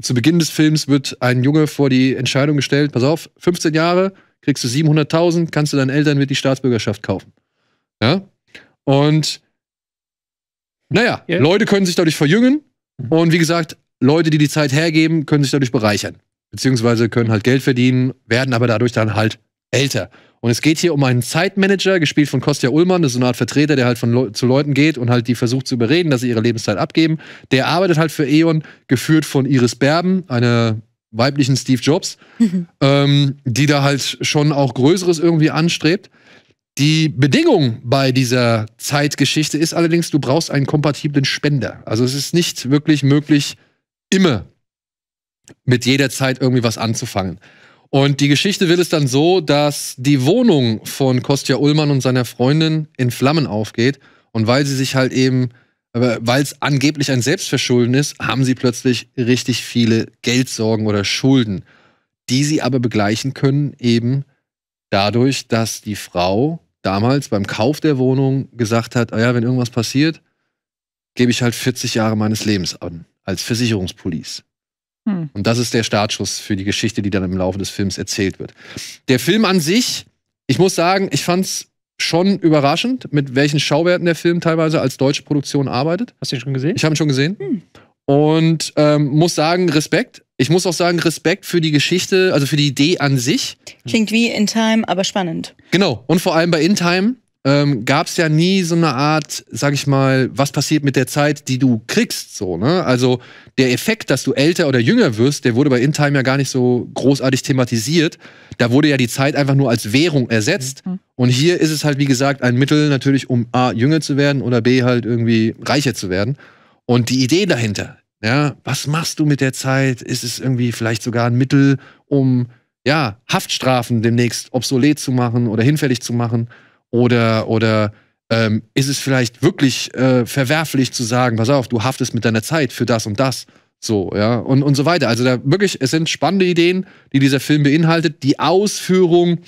zu Beginn des Films wird ein Junge vor die Entscheidung gestellt, pass auf, 15 Jahre, kriegst du 700.000, kannst du deinen Eltern mit die Staatsbürgerschaft kaufen. Ja? Und naja, yeah. Leute können sich dadurch verjüngen mhm. und wie gesagt, Leute, die die Zeit hergeben, können sich dadurch bereichern. Beziehungsweise können halt Geld verdienen, werden aber dadurch dann halt älter. Und es geht hier um einen Zeitmanager, gespielt von Kostja Ullmann, das ist so eine Art Vertreter, der halt von Le zu Leuten geht und halt die versucht zu überreden, dass sie ihre Lebenszeit abgeben. Der arbeitet halt für E.ON, geführt von Iris Berben, einer weiblichen Steve Jobs, mhm. ähm, die da halt schon auch Größeres irgendwie anstrebt. Die Bedingung bei dieser Zeitgeschichte ist allerdings, du brauchst einen kompatiblen Spender. Also es ist nicht wirklich möglich, immer mit jeder Zeit irgendwie was anzufangen. Und die Geschichte will es dann so, dass die Wohnung von Kostja Ullmann und seiner Freundin in Flammen aufgeht. Und weil sie sich halt eben, weil es angeblich ein Selbstverschulden ist, haben sie plötzlich richtig viele Geldsorgen oder Schulden, die sie aber begleichen können, eben dadurch, dass die Frau damals beim Kauf der Wohnung gesagt hat, ah ja, wenn irgendwas passiert, gebe ich halt 40 Jahre meines Lebens an als Versicherungspolice. Hm. Und das ist der Startschuss für die Geschichte, die dann im Laufe des Films erzählt wird. Der Film an sich, ich muss sagen, ich fand es schon überraschend, mit welchen Schauwerten der Film teilweise als deutsche Produktion arbeitet. Hast du ihn schon gesehen? Ich habe ihn schon gesehen. Hm. Und ähm, muss sagen, Respekt. Ich muss auch sagen, Respekt für die Geschichte, also für die Idee an sich. Klingt wie In Time, aber spannend. Genau. Und vor allem bei In Time ähm, gab es ja nie so eine Art, sag ich mal, was passiert mit der Zeit, die du kriegst, so, ne? Also der Effekt, dass du älter oder jünger wirst, der wurde bei In Time ja gar nicht so großartig thematisiert. Da wurde ja die Zeit einfach nur als Währung ersetzt. Mhm. Und hier ist es halt, wie gesagt, ein Mittel natürlich, um A, jünger zu werden oder B, halt irgendwie reicher zu werden. Und die Idee dahinter, ja, was machst du mit der Zeit? Ist es irgendwie vielleicht sogar ein Mittel, um, ja, Haftstrafen demnächst obsolet zu machen oder hinfällig zu machen? Oder, oder ähm, ist es vielleicht wirklich äh, verwerflich zu sagen, pass auf, du haftest mit deiner Zeit für das und das. So, ja, und, und so weiter. Also da wirklich, es sind spannende Ideen, die dieser Film beinhaltet. Die Ausführung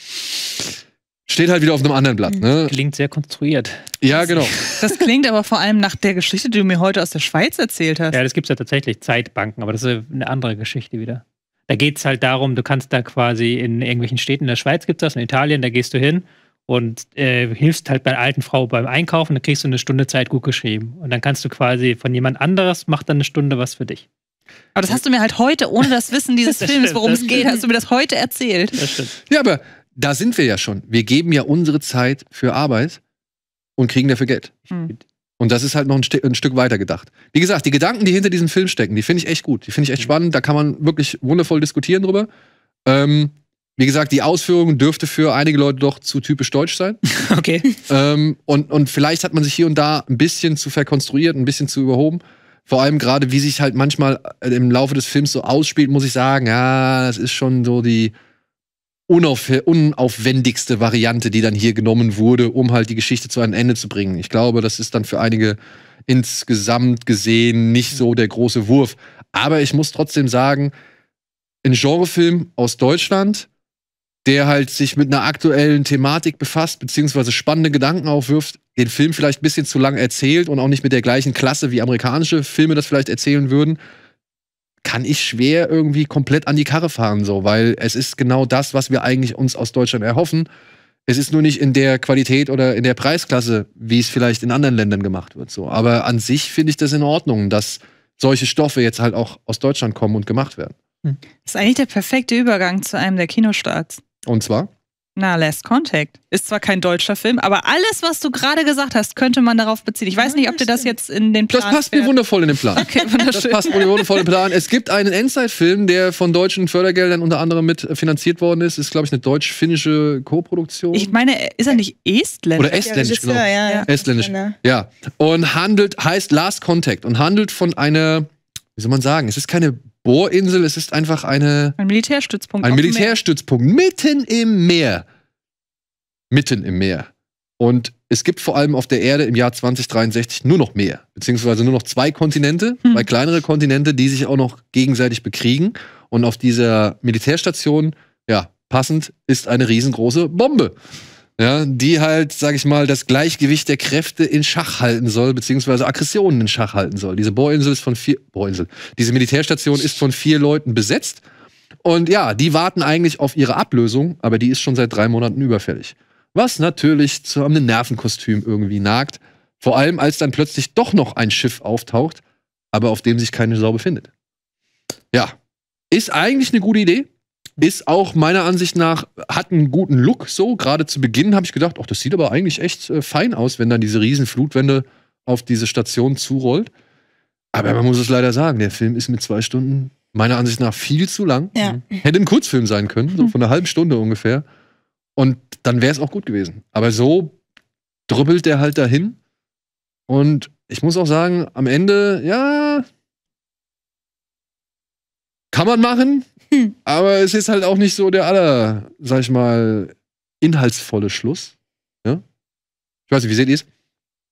steht halt wieder auf einem anderen Blatt. Mhm. Ne? Klingt sehr konstruiert. Ja, genau. Das klingt aber vor allem nach der Geschichte, die du mir heute aus der Schweiz erzählt hast. Ja, das gibt es ja tatsächlich, Zeitbanken, aber das ist eine andere Geschichte wieder. Da geht es halt darum, du kannst da quasi in irgendwelchen Städten in der Schweiz gibt es das, in Italien, da gehst du hin und äh, hilfst halt bei einer alten Frau beim Einkaufen, dann kriegst du eine Stunde Zeit gut geschrieben. Und dann kannst du quasi von jemand anderes, macht dann eine Stunde was für dich. Aber das hast du mir halt heute, ohne das Wissen dieses das Films, worum es geht, hast du mir das heute erzählt. Das ja, aber da sind wir ja schon. Wir geben ja unsere Zeit für Arbeit und kriegen dafür Geld. Hm. Und das ist halt noch ein, St ein, Stück weiter gedacht. Wie gesagt, die Gedanken, die hinter diesem Film stecken, die finde ich echt gut. Die finde ich echt spannend. Da kann man wirklich wundervoll diskutieren drüber. Ähm, wie gesagt, die Ausführung dürfte für einige Leute doch zu typisch deutsch sein. Okay. Ähm, und, und vielleicht hat man sich hier und da ein bisschen zu verkonstruiert, ein bisschen zu überhoben. Vor allem gerade, wie sich halt manchmal äh, im Laufe des Films so ausspielt, muss ich sagen, ja, das ist schon so die unaufwendigste Variante, die dann hier genommen wurde, um halt die Geschichte zu einem Ende zu bringen. Ich glaube, das ist dann für einige insgesamt gesehen nicht so der große Wurf. Aber ich muss trotzdem sagen, ein Genrefilm aus Deutschland der halt sich mit einer aktuellen Thematik befasst, beziehungsweise spannende Gedanken aufwirft, den Film vielleicht ein bisschen zu lang erzählt und auch nicht mit der gleichen Klasse wie amerikanische Filme das vielleicht erzählen würden, kann ich schwer irgendwie komplett an die Karre fahren, so, weil es ist genau das, was wir eigentlich uns aus Deutschland erhoffen. Es ist nur nicht in der Qualität oder in der Preisklasse, wie es vielleicht in anderen Ländern gemacht wird. So. Aber an sich finde ich das in Ordnung, dass solche Stoffe jetzt halt auch aus Deutschland kommen und gemacht werden. Das hm. ist eigentlich der perfekte Übergang zu einem der Kinostarts. Und zwar? Na, Last Contact. Ist zwar kein deutscher Film, aber alles, was du gerade gesagt hast, könnte man darauf beziehen. Ich weiß ja, nicht, ob dir das jetzt in den Plan. Das passt fährt. mir wundervoll in den Plan. Okay, wunderschön. Das passt mir wundervoll in den Plan. Es gibt einen Endzeit-Film, der von deutschen Fördergeldern unter anderem mit finanziert worden ist. Ist, glaube ich, eine deutsch-finnische Koproduktion. Ich meine, ist er nicht Estländisch? Oder Estländisch, ja, genau. Ja, ja. Estländisch. Genau. Ja. Und handelt, heißt Last Contact und handelt von einer, wie soll man sagen, es ist keine Bohrinsel, es ist einfach eine. Ein Militärstützpunkt. Ein Militärstützpunkt mitten im Meer. Mitten im Meer. Und es gibt vor allem auf der Erde im Jahr 2063 nur noch Meer, beziehungsweise nur noch zwei Kontinente, hm. zwei kleinere Kontinente, die sich auch noch gegenseitig bekriegen. Und auf dieser Militärstation, ja, passend, ist eine riesengroße Bombe ja, die halt, sag ich mal, das Gleichgewicht der Kräfte in Schach halten soll, beziehungsweise Aggressionen in Schach halten soll. Diese Bohrinsel ist von vier, Bohrinsel, diese Militärstation ist von vier Leuten besetzt. Und ja, die warten eigentlich auf ihre Ablösung, aber die ist schon seit drei Monaten überfällig. Was natürlich zu einem Nervenkostüm irgendwie nagt. Vor allem, als dann plötzlich doch noch ein Schiff auftaucht, aber auf dem sich keine Sau befindet. Ja, ist eigentlich eine gute Idee, ist auch meiner Ansicht nach, hat einen guten Look so. Gerade zu Beginn habe ich gedacht, ach, das sieht aber eigentlich echt äh, fein aus, wenn dann diese Riesenflutwende auf diese Station zurollt. Aber man muss es leider sagen, der Film ist mit zwei Stunden meiner Ansicht nach viel zu lang. Ja. Mhm. Hätte ein Kurzfilm sein können, so mhm. von einer halben Stunde ungefähr. Und dann wäre es auch gut gewesen. Aber so drüppelt der halt dahin. Und ich muss auch sagen, am Ende, ja, kann man machen, aber es ist halt auch nicht so der aller, sag ich mal, inhaltsvolle Schluss. Ja? Ich weiß nicht, wie seht ihr es?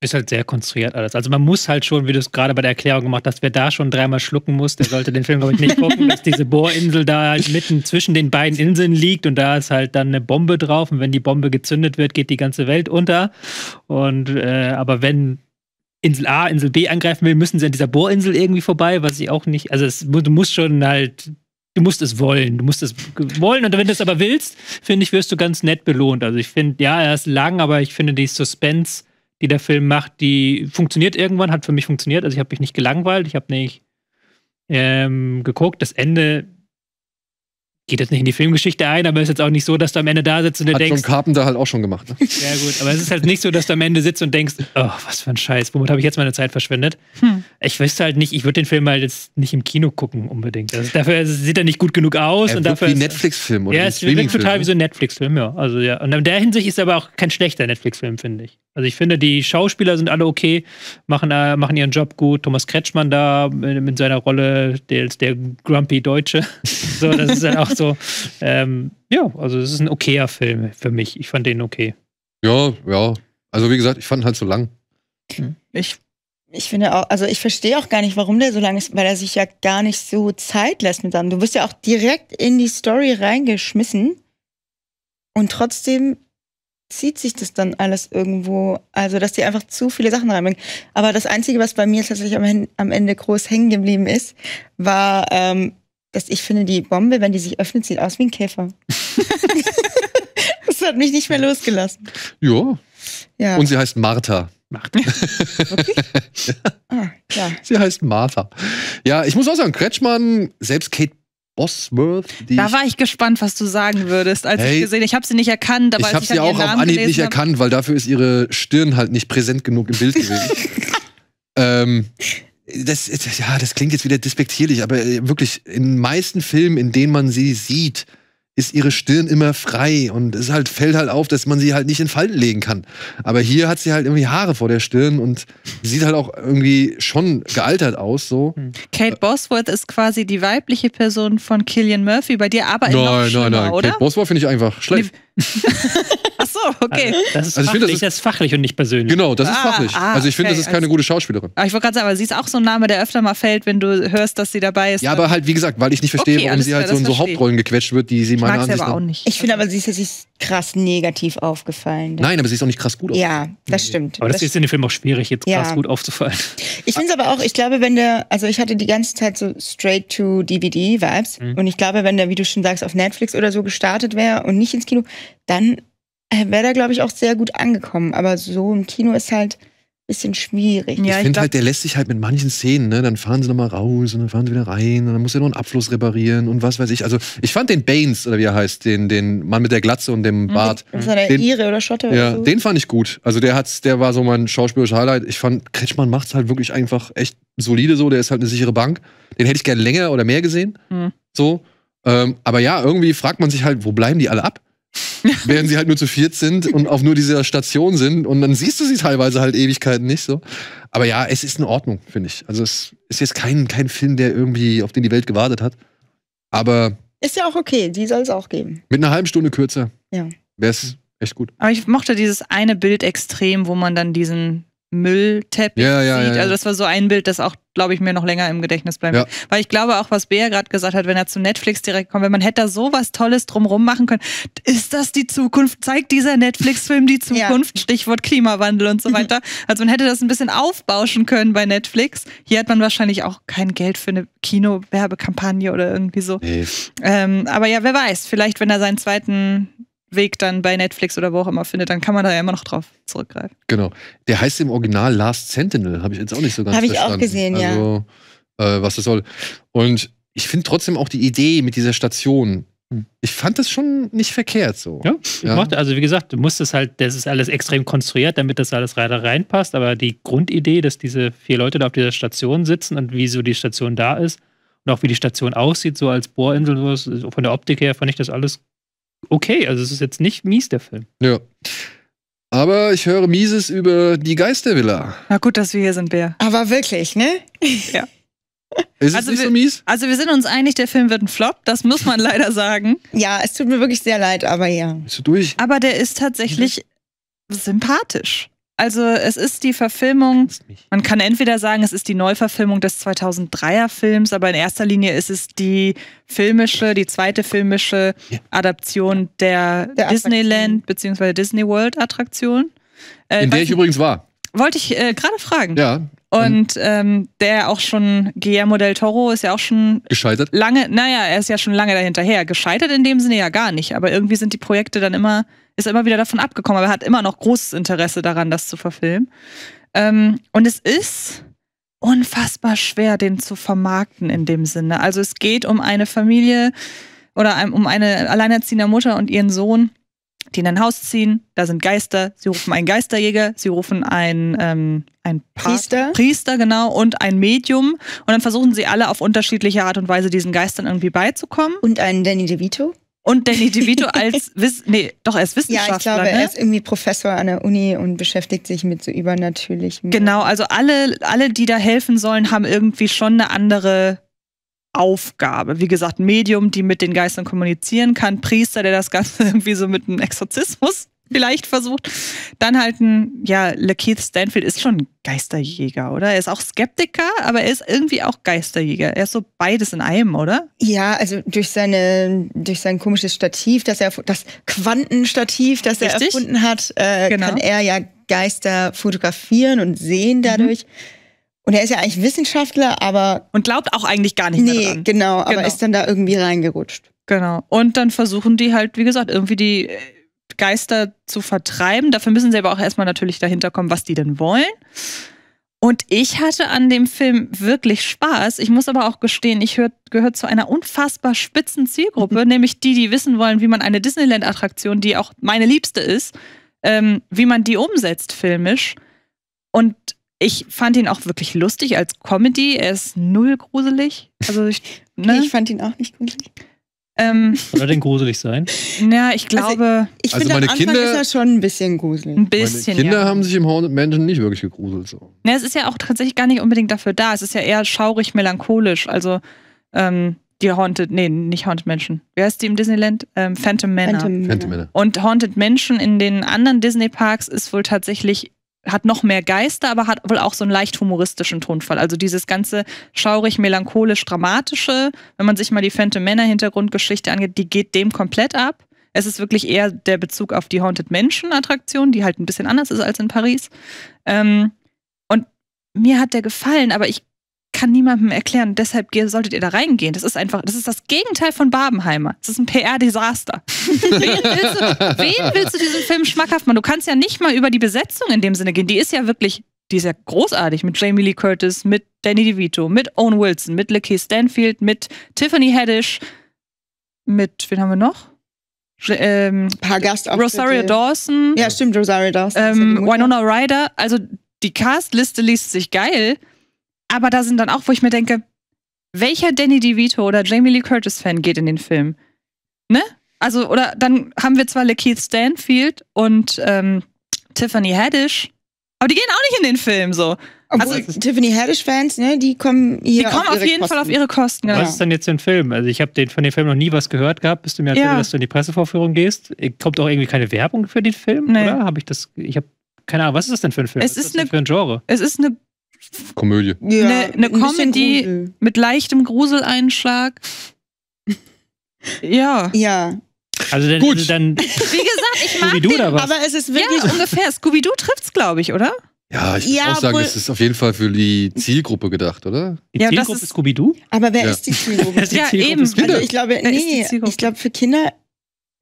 Ist halt sehr konstruiert alles. Also man muss halt schon, wie du es gerade bei der Erklärung gemacht hast, wer da schon dreimal schlucken muss, der sollte den Film, glaube ich, nicht gucken, dass diese Bohrinsel da halt mitten zwischen den beiden Inseln liegt und da ist halt dann eine Bombe drauf und wenn die Bombe gezündet wird, geht die ganze Welt unter. Und äh, aber wenn Insel A, Insel B angreifen will, müssen sie an dieser Bohrinsel irgendwie vorbei, was ich auch nicht. Also es, muss schon halt du musst es wollen. Du musst es wollen. Und wenn du es aber willst, finde ich, wirst du ganz nett belohnt. Also ich finde, ja, er ist lang, aber ich finde die Suspense, die der Film macht, die funktioniert irgendwann, hat für mich funktioniert. Also ich habe mich nicht gelangweilt, ich habe nicht ähm, geguckt. Das Ende geht jetzt nicht in die Filmgeschichte ein, aber es ist jetzt auch nicht so, dass du am Ende da sitzt und dir Hat denkst. John Carpenter halt auch schon gemacht. Ne? ja, gut, aber es ist halt nicht so, dass du am Ende sitzt und denkst, oh, was für ein Scheiß, womit habe ich jetzt meine Zeit verschwendet? Hm. Ich wüsste halt nicht, ich würde den Film halt jetzt nicht im Kino gucken unbedingt. Also dafür sieht er nicht gut genug aus. Er und dafür wie Netflix-Film oder Ja, es wirkt total wie so ein ne? Netflix-Film, ja. Also ja. Und in der Hinsicht ist er aber auch kein schlechter Netflix-Film, finde ich. Also ich finde, die Schauspieler sind alle okay, machen, äh, machen ihren Job gut. Thomas Kretschmann da mit, mit seiner Rolle, der, der grumpy Deutsche. so, das ist dann auch so. Ähm, ja, also es ist ein okayer Film für mich. Ich fand den okay. Ja, ja. Also wie gesagt, ich fand ihn halt so lang. Hm. Ich, ich finde auch, also ich verstehe auch gar nicht, warum der so lang ist, weil er sich ja gar nicht so Zeit lässt mit seinem. Du wirst ja auch direkt in die Story reingeschmissen und trotzdem zieht sich das dann alles irgendwo. Also, dass die einfach zu viele Sachen reinbringen. Aber das Einzige, was bei mir tatsächlich am, am Ende groß hängen geblieben ist, war, ähm, dass ich finde, die Bombe, wenn die sich öffnet, sieht aus wie ein Käfer. das hat mich nicht mehr losgelassen. Jo. Ja. Und sie heißt Martha. Martha. Wirklich? ja. Ah, ja. Sie heißt Martha. Ja, ich muss auch sagen, Kretschmann, selbst Kate Bosworth. da war ich gespannt, was du sagen würdest, als hey, ich gesehen Ich habe sie nicht erkannt, aber ich habe sie auch auf Anhieb nicht erkannt, weil dafür ist ihre Stirn halt nicht präsent genug im Bild gewesen. ähm, das, ja, das klingt jetzt wieder despektierlich, aber äh, wirklich in den meisten Filmen, in denen man sie sieht, ist ihre Stirn immer frei und es halt, fällt halt auf, dass man sie halt nicht in Falten legen kann. Aber hier hat sie halt irgendwie Haare vor der Stirn und sieht halt auch irgendwie schon gealtert aus. So. Hm. Kate Bosworth ist quasi die weibliche Person von Killian Murphy bei dir, aber nein, in noch nein, nein. oder? Kate Bosworth finde ich einfach schlecht. Nee, Ach so, okay. Also, das ist, also fachlich, find, das, ist, das ist fachlich und nicht persönlich. Genau, das ist ah, fachlich. Ah, also ich finde, okay. das ist keine gute Schauspielerin. Aber ah, ich wollte gerade sagen, aber sie ist auch so ein Name, der öfter mal fällt, wenn du hörst, dass sie dabei ist. Ja, aber halt, wie gesagt, weil ich nicht verstehe, okay, warum sie halt so in so Hauptrollen gequetscht wird, die sie meiner Ansicht nach... auch nicht. Ich finde aber, sie ist jetzt krass negativ aufgefallen. Nein, aber sie ist auch nicht krass gut aufgefallen. Ja, das stimmt. Aber das, das ist in dem Film auch schwierig, jetzt ja. krass gut aufzufallen. Ich finde es aber auch, ich glaube, wenn der, also ich hatte die ganze Zeit so straight-to-DVD-Vibes mhm. und ich glaube, wenn der, wie du schon sagst, auf Netflix oder so gestartet wäre und nicht ins Kino, dann äh, wäre da, glaube ich, auch sehr gut angekommen. Aber so im Kino ist halt ein bisschen schwierig. Ja, ich finde halt, der lässt sich halt mit manchen Szenen, ne? Dann fahren sie nochmal raus und dann fahren sie wieder rein und dann muss er noch einen Abfluss reparieren und was weiß ich. Also ich fand den Baines, oder wie er heißt, den, den Mann mit der Glatze und dem mhm. Bart. Das war der Ire oder Schotte ja, oder so. Den fand ich gut. Also der hat's, der war so mein schauspielerisches Highlight. Ich fand, Kretschmann macht es halt wirklich einfach echt solide so, der ist halt eine sichere Bank. Den hätte ich gerne länger oder mehr gesehen. Mhm. So. Ähm, aber ja, irgendwie fragt man sich halt, wo bleiben die alle ab? Während sie halt nur zu viert sind und auf nur dieser Station sind und dann siehst du sie teilweise halt Ewigkeiten nicht so. Aber ja, es ist in Ordnung, finde ich. Also es ist jetzt kein, kein Film, der irgendwie, auf den die Welt gewartet hat. Aber. Ist ja auch okay, die soll es auch geben. Mit einer halben Stunde kürzer. Ja. Wäre es echt gut. Aber ich mochte dieses eine Bild extrem, wo man dann diesen Müllteppich ja, ja, sieht. Ja, also das war so ein Bild, das auch, glaube ich, mir noch länger im Gedächtnis bleibt. Weil ich glaube auch, was Bea gerade gesagt hat, wenn er zu Netflix direkt kommt, wenn man hätte da so was Tolles drumrum machen können, ist das die Zukunft? Zeigt dieser Netflix-Film die Zukunft? Stichwort Klimawandel und so weiter. Also man hätte das ein bisschen aufbauschen können bei Netflix. Hier hat man wahrscheinlich auch kein Geld für eine Kino-Werbekampagne oder irgendwie so. Nee. Ähm, aber ja, wer weiß, vielleicht, wenn er seinen zweiten Weg dann bei Netflix oder wo auch immer findet, dann kann man da ja immer noch drauf zurückgreifen. Genau. Der heißt im Original Last Sentinel, habe ich jetzt auch nicht so ganz hab verstanden. Habe ich auch gesehen, also, Äh, was das soll. Und ich finde trotzdem auch die Idee mit dieser Station ich fand das schon nicht verkehrt so. Ja, ich mochte, also wie gesagt, du musst es halt, das ist alles extrem konstruiert, damit das alles reinpasst, aber die Grundidee, dass diese vier Leute da auf dieser Station sitzen und wieso die Station da ist und auch wie die Station aussieht, so als Bohrinsel, von der Optik her fand ich das alles okay. Also es ist jetzt nicht mies, der Film. Ja. Aber ich höre Mieses über die Geistervilla. Na gut, dass wir hier sind, Bär. Aber wirklich, ne? Ja. Ist also es nicht wir, so mies? Also wir sind uns einig, der Film wird ein Flop, das muss man leider sagen. Ja, es tut mir wirklich sehr leid, aber ja. Bist du durch? Aber der ist tatsächlich sympathisch. Also es ist die Verfilmung, man kann entweder sagen, es ist die Neuverfilmung des 2003er Films, aber in erster Linie ist es die filmische, die zweite filmische Adaption der, der Disneyland bzw. Disney World Attraktion. Äh, in der ich übrigens war. Wollte ich äh, gerade fragen. Ja. Und ähm, der auch schon, Guillermo del Toro ist ja auch schon gescheitert. lange, naja, er ist ja schon lange dahinterher. Gescheitert in dem Sinne ja gar nicht, aber irgendwie sind die Projekte dann immer ist er immer wieder davon abgekommen, aber er hat immer noch großes Interesse daran, das zu verfilmen. Ähm, und es ist unfassbar schwer, den zu vermarkten in dem Sinne. Also es geht um eine Familie oder um eine alleinerziehende Mutter und ihren Sohn, die in ein Haus ziehen. Da sind Geister. Sie rufen einen Geisterjäger, sie rufen einen, ähm, einen Priester. Priester, genau, und ein Medium. Und dann versuchen sie alle auf unterschiedliche Art und Weise diesen Geistern irgendwie beizukommen. Und einen Danny DeVito. Und Danny DeVito als, Wiss nee, doch als Wissenschaftler. Ja, ich glaube, ne? er ist irgendwie Professor an der Uni und beschäftigt sich mit so übernatürlichem. Genau, also alle, alle, die da helfen sollen, haben irgendwie schon eine andere Aufgabe. Wie gesagt, Medium, die mit den Geistern kommunizieren kann, Priester, der das Ganze irgendwie so mit einem Exorzismus vielleicht versucht. Dann halt ein, ja, Lakeith Stanfield ist schon Geisterjäger, oder? Er ist auch Skeptiker, aber er ist irgendwie auch Geisterjäger. Er ist so beides in einem, oder? Ja, also durch seine, durch sein komisches Stativ, das er, das Quantenstativ, das Richtig? er erfunden hat, äh, genau. kann er ja Geister fotografieren und sehen dadurch. Mhm. Und er ist ja eigentlich Wissenschaftler, aber. Und glaubt auch eigentlich gar nicht nee, Nee, genau, aber genau. ist dann da irgendwie reingerutscht. Genau. Und dann versuchen die halt, wie gesagt, irgendwie die äh, Geister zu vertreiben. Dafür müssen sie aber auch erstmal natürlich dahinter kommen, was die denn wollen. Und ich hatte an dem Film wirklich Spaß. Ich muss aber auch gestehen, ich gehöre zu einer unfassbar spitzen Zielgruppe, mhm. nämlich die, die wissen wollen, wie man eine Disneyland-Attraktion, die auch meine Liebste ist, ähm, wie man die umsetzt filmisch. Und ich fand ihn auch wirklich lustig als Comedy. Er ist null gruselig. Also ich, ne? ich fand ihn auch nicht gruselig. Ähm, Soll er denn gruselig sein? Ja, ich also, glaube. Also, ich also finde, meine am Anfang Kinder, ist ja schon ein bisschen gruselig. Ein bisschen. Meine Kinder ja. haben sich im Haunted Mansion nicht wirklich gegruselt. So. Na, es ist ja auch tatsächlich gar nicht unbedingt dafür da. Es ist ja eher schaurig, melancholisch. Also, ähm, die Haunted, nee, nicht Haunted Mansion. Wie heißt die im Disneyland? Ähm, Phantom Manor. Phantom, Phantom Manor. Und Haunted Mansion in den anderen Disney Parks ist wohl tatsächlich hat noch mehr Geister, aber hat wohl auch so einen leicht humoristischen Tonfall. Also dieses ganze schaurig, melancholisch, dramatische, wenn man sich mal die Phantom Männer Hintergrundgeschichte angeht, die geht dem komplett ab. Es ist wirklich eher der Bezug auf die Haunted Mansion Attraktion, die halt ein bisschen anders ist als in Paris. Ähm, und mir hat der gefallen, aber ich kann niemandem erklären. Deshalb solltet ihr da reingehen. Das ist einfach, das ist das Gegenteil von Babenheimer. Das ist ein PR-Desaster. wen, willst du, wen willst du diesen Film schmackhaft machen? Du kannst ja nicht mal über die Besetzung in dem Sinne gehen. Die ist ja wirklich, die ist ja großartig mit Jamie Lee Curtis, mit Danny DeVito, mit Owen Wilson, mit Lakeith Stanfield, mit Tiffany Haddish, mit, wen haben wir noch? Ähm, paar Gastauftritte. Rosario Dawson. Ja, stimmt, Rosario Dawson. Ähm, Winona Ryder. Also die Castliste liest sich geil, aber da sind dann auch, wo ich mir denke, welcher Danny DeVito oder Jamie Lee Curtis-Fan geht in den Film? Ne? Also, oder dann haben wir zwar Lakeith Stanfield und ähm, Tiffany Haddish, aber die gehen auch nicht in den Film so. Obwohl also, Tiffany Haddish-Fans, ne, die kommen hier. Die kommen auf, auf jeden Kosten. Fall auf ihre Kosten. Genau. Was ist denn jetzt für ein Film? Also, ich habe den, von dem Film noch nie was gehört gehabt, bis du mir erzählt ja. dass du in die Pressevorführung gehst. Kommt auch irgendwie keine Werbung für den Film, nee. oder? Habe ich das. Ich habe keine Ahnung, was ist das denn für ein Film? Es was ist, ist eine, für ein Genre? Es ist eine Komödie. Ja, ne, ne eine, Comedy mit leichtem Gruseleinschlag. ja. Ja. Also dann, Gut. Also dann wie gesagt, ich mag den, aber es ist wirklich ja, ungefähr Scooby Doo trifft's glaube ich, oder? Ja, ich ja, muss auch sagen, es ist auf jeden Fall für die Zielgruppe gedacht, oder? Die ja, Zielgruppe ist Scooby Doo? Aber wer ja. ist die Zielgruppe? die Zielgruppe ja, eben. Also ich glaube, nee, ich glaube für Kinder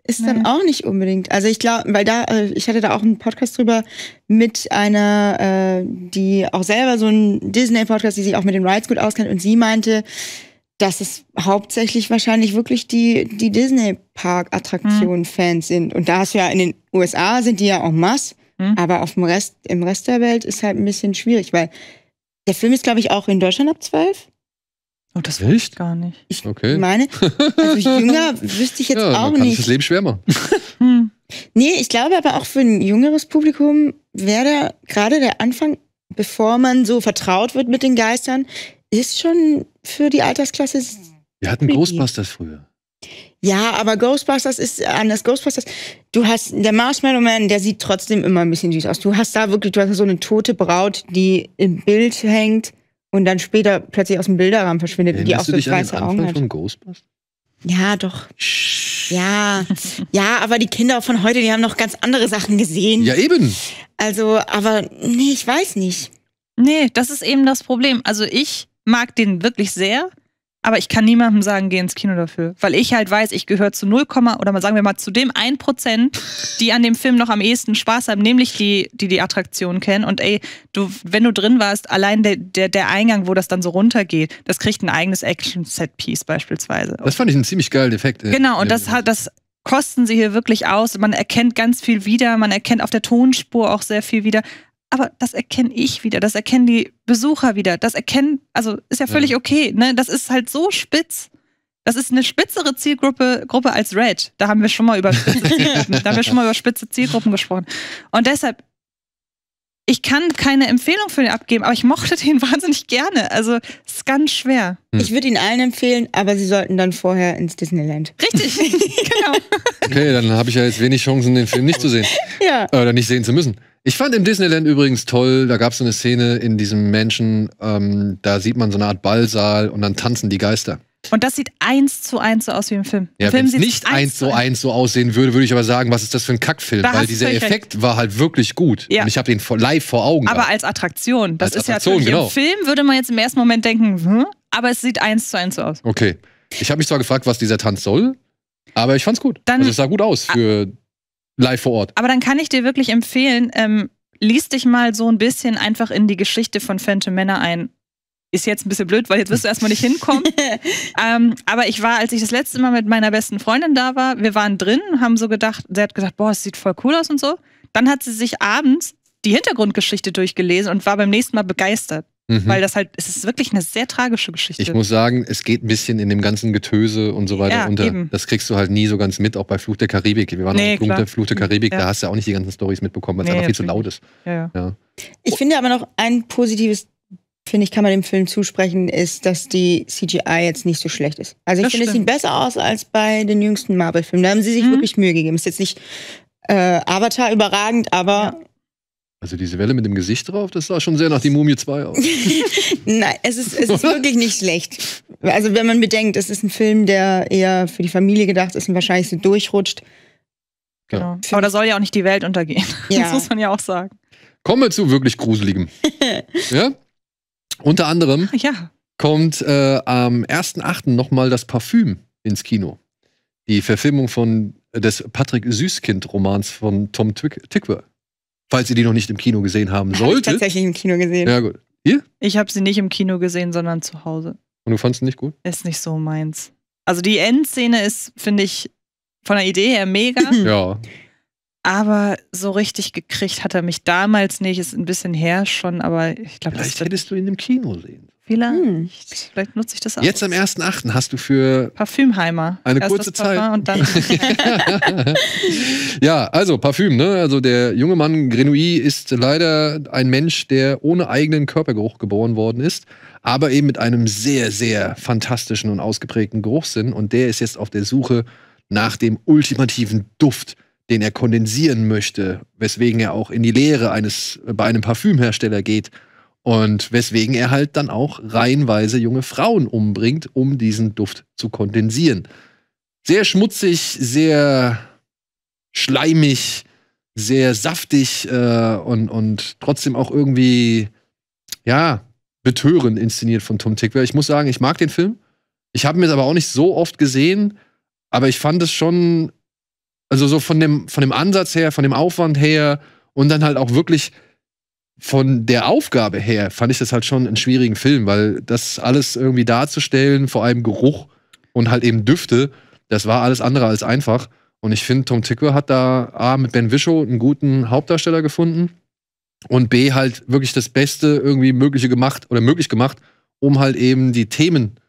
ist nee. dann auch nicht unbedingt. Also ich glaube, weil da, äh, ich hatte da auch einen Podcast drüber mit einer, äh, die auch selber so einen Disney-Podcast, die sich auch mit den Rides gut auskennt und sie meinte, dass es hauptsächlich wahrscheinlich wirklich die, die Disney-Park-Attraktionen-Fans hm. mhm. sind. Und da hast du ja in den USA sind die ja auch mass, mhm. aber auf dem Rest, im Rest der Welt ist halt ein bisschen schwierig, weil der Film ist, glaube ich, auch in Deutschland ab 12. Oh, das weiß ich gar nicht. Ich okay. meine, also jünger wüsste ich jetzt ja, auch man kann nicht. Sich das Leben schwer machen. hm. nee, ich glaube aber auch für ein jüngeres Publikum wäre da gerade der Anfang, bevor man so vertraut wird mit den Geistern, ist schon für die Altersklasse. Wir hatten creepy. Ghostbusters früher. Ja, aber Ghostbusters ist anders. Ghostbusters, du hast, der Marshmallow Man, der sieht trotzdem immer ein bisschen süß aus. Du hast da wirklich, du hast so eine tote Braut, die im Bild hängt und dann später plötzlich aus dem Bilderrahmen verschwindet und die auch so weiße Augen hat. Von Ghostbusters? Ja, doch. Ja, ja, aber die Kinder von heute, die haben noch ganz andere Sachen gesehen. Ja, eben. Also, aber nee, ich weiß nicht. Nee, das ist eben das Problem. Also ich mag den wirklich sehr aber ich kann niemandem sagen, geh ins Kino dafür. Weil ich halt weiß, ich gehöre zu 0, oder mal sagen wir mal zu dem 1%, die an dem Film noch am ehesten Spaß haben, nämlich die, die die Attraktion kennen. Und ey, du, wenn du drin warst, allein der, der, der Eingang, wo das dann so runtergeht, das kriegt ein eigenes Action-Set-Piece beispielsweise. Das fand ich einen ziemlich geilen Effekt. Ey. Genau, und das hat das kosten sie hier wirklich aus. Man erkennt ganz viel wieder, man erkennt auf der Tonspur auch sehr viel wieder. Aber das erkenne ich wieder, das erkennen die Besucher wieder, das erkennen, also ist ja völlig ja. okay, ne? Das ist halt so spitz. Das ist eine spitzere Zielgruppe Gruppe als Red. Da haben wir schon mal über da haben wir schon mal über spitze Zielgruppen gesprochen. Und deshalb ich kann keine Empfehlung für den abgeben, aber ich mochte den wahnsinnig gerne. Also es ist ganz schwer. Hm. Ich würde ihn allen empfehlen, aber sie sollten dann vorher ins Disneyland. Richtig, genau. Okay, dann habe ich ja jetzt wenig Chancen, den Film nicht zu sehen. Ja. Äh, oder nicht sehen zu müssen. Ich fand im Disneyland übrigens toll, da gab es so eine Szene in diesem Menschen, ähm, da sieht man so eine Art Ballsaal und dann tanzen die Geister. Und das sieht eins zu eins so aus wie im Film. Ja, wenn es nicht eins zu eins so aussehen würde, würde ich aber sagen, was ist das für ein Kackfilm? Da Weil dieser Effekt recht. war halt wirklich gut. Ja. Und ich habe den live vor Augen. Aber gehabt. als Attraktion. Das als ist Attraktion, ja natürlich genau. im Film würde man jetzt im ersten Moment denken, hm? aber es sieht eins zu eins so aus. Okay. Ich habe mich zwar gefragt, was dieser Tanz soll, aber ich fand's gut. Dann, also es sah gut aus für live vor Ort. Aber dann kann ich dir wirklich empfehlen, ähm, lies dich mal so ein bisschen einfach in die Geschichte von Phantom Männer ein ist jetzt ein bisschen blöd, weil jetzt wirst du erstmal nicht hinkommen. ähm, aber ich war, als ich das letzte Mal mit meiner besten Freundin da war, wir waren drin, haben so gedacht, sie hat gesagt, boah, es sieht voll cool aus und so. Dann hat sie sich abends die Hintergrundgeschichte durchgelesen und war beim nächsten Mal begeistert. Mhm. Weil das halt, es ist wirklich eine sehr tragische Geschichte. Ich muss sagen, es geht ein bisschen in dem ganzen Getöse und so weiter ja, unter. Eben. Das kriegst du halt nie so ganz mit, auch bei Fluch der Karibik. Wir waren nee, auch auf Fluch der Karibik, ja. da hast du ja auch nicht die ganzen Stories mitbekommen, weil es nee, einfach viel zu laut ist. Ja, ich finde aber noch ein positives finde ich, kann man dem Film zusprechen, ist, dass die CGI jetzt nicht so schlecht ist. Also ich finde, es sieht besser aus als bei den jüngsten Marvel-Filmen. Da haben sie sich mhm. wirklich Mühe gegeben. Ist jetzt nicht äh, Avatar überragend, aber. Also diese Welle mit dem Gesicht drauf, das sah schon sehr nach die Mumie 2 aus. Nein, es ist, es ist wirklich nicht schlecht. Also wenn man bedenkt, es ist ein Film, der eher für die Familie gedacht ist und wahrscheinlich so durchrutscht. Genau. Aber da soll ja auch nicht die Welt untergehen. Ja. Das muss man ja auch sagen. Kommen wir zu wirklich Gruseligem. ja? Unter anderem ja. kommt äh, am 1.8. nochmal das Parfüm ins Kino. Die Verfilmung von, äh, des Patrick Süßkind-Romans von Tom Tick Tickwer. Falls ihr die noch nicht im Kino gesehen haben solltet. Hab ich tatsächlich im Kino gesehen. Ja, gut. Hier? Ich habe sie nicht im Kino gesehen, sondern zu Hause. Und du fandest sie nicht gut? Ist nicht so meins. Also die Endszene ist, finde ich, von der Idee her mega. ja. Aber so richtig gekriegt hat er mich damals nicht. Ist ein bisschen her schon, aber ich glaube, Vielleicht hättest du ihn im Kino sehen. Vielleicht. Hm. Vielleicht nutze ich das auch. Jetzt am 1.8. hast du für Parfümheimer eine Erst kurze Zeit. Und dann ja, also Parfüm, ne? Also der junge Mann Grenouille ist leider ein Mensch, der ohne eigenen Körpergeruch geboren worden ist, aber eben mit einem sehr, sehr fantastischen und ausgeprägten Geruchssinn. Und der ist jetzt auf der Suche nach dem ultimativen Duft den er kondensieren möchte, weswegen er auch in die Lehre eines, äh, bei einem Parfümhersteller geht und weswegen er halt dann auch reihenweise junge Frauen umbringt, um diesen Duft zu kondensieren. Sehr schmutzig, sehr schleimig, sehr saftig äh, und, und trotzdem auch irgendwie, ja, betörend inszeniert von Tom Tickwell. Ich muss sagen, ich mag den Film. Ich habe mir jetzt aber auch nicht so oft gesehen, aber ich fand es schon also so von dem, von dem Ansatz her, von dem Aufwand her und dann halt auch wirklich von der Aufgabe her fand ich das halt schon einen schwierigen Film, weil das alles irgendwie darzustellen, vor allem Geruch und halt eben Düfte, das war alles andere als einfach. Und ich finde, Tom Ticker hat da A, mit Ben Whishaw einen guten Hauptdarsteller gefunden und B, halt wirklich das Beste irgendwie mögliche gemacht oder möglich gemacht, um halt eben die Themen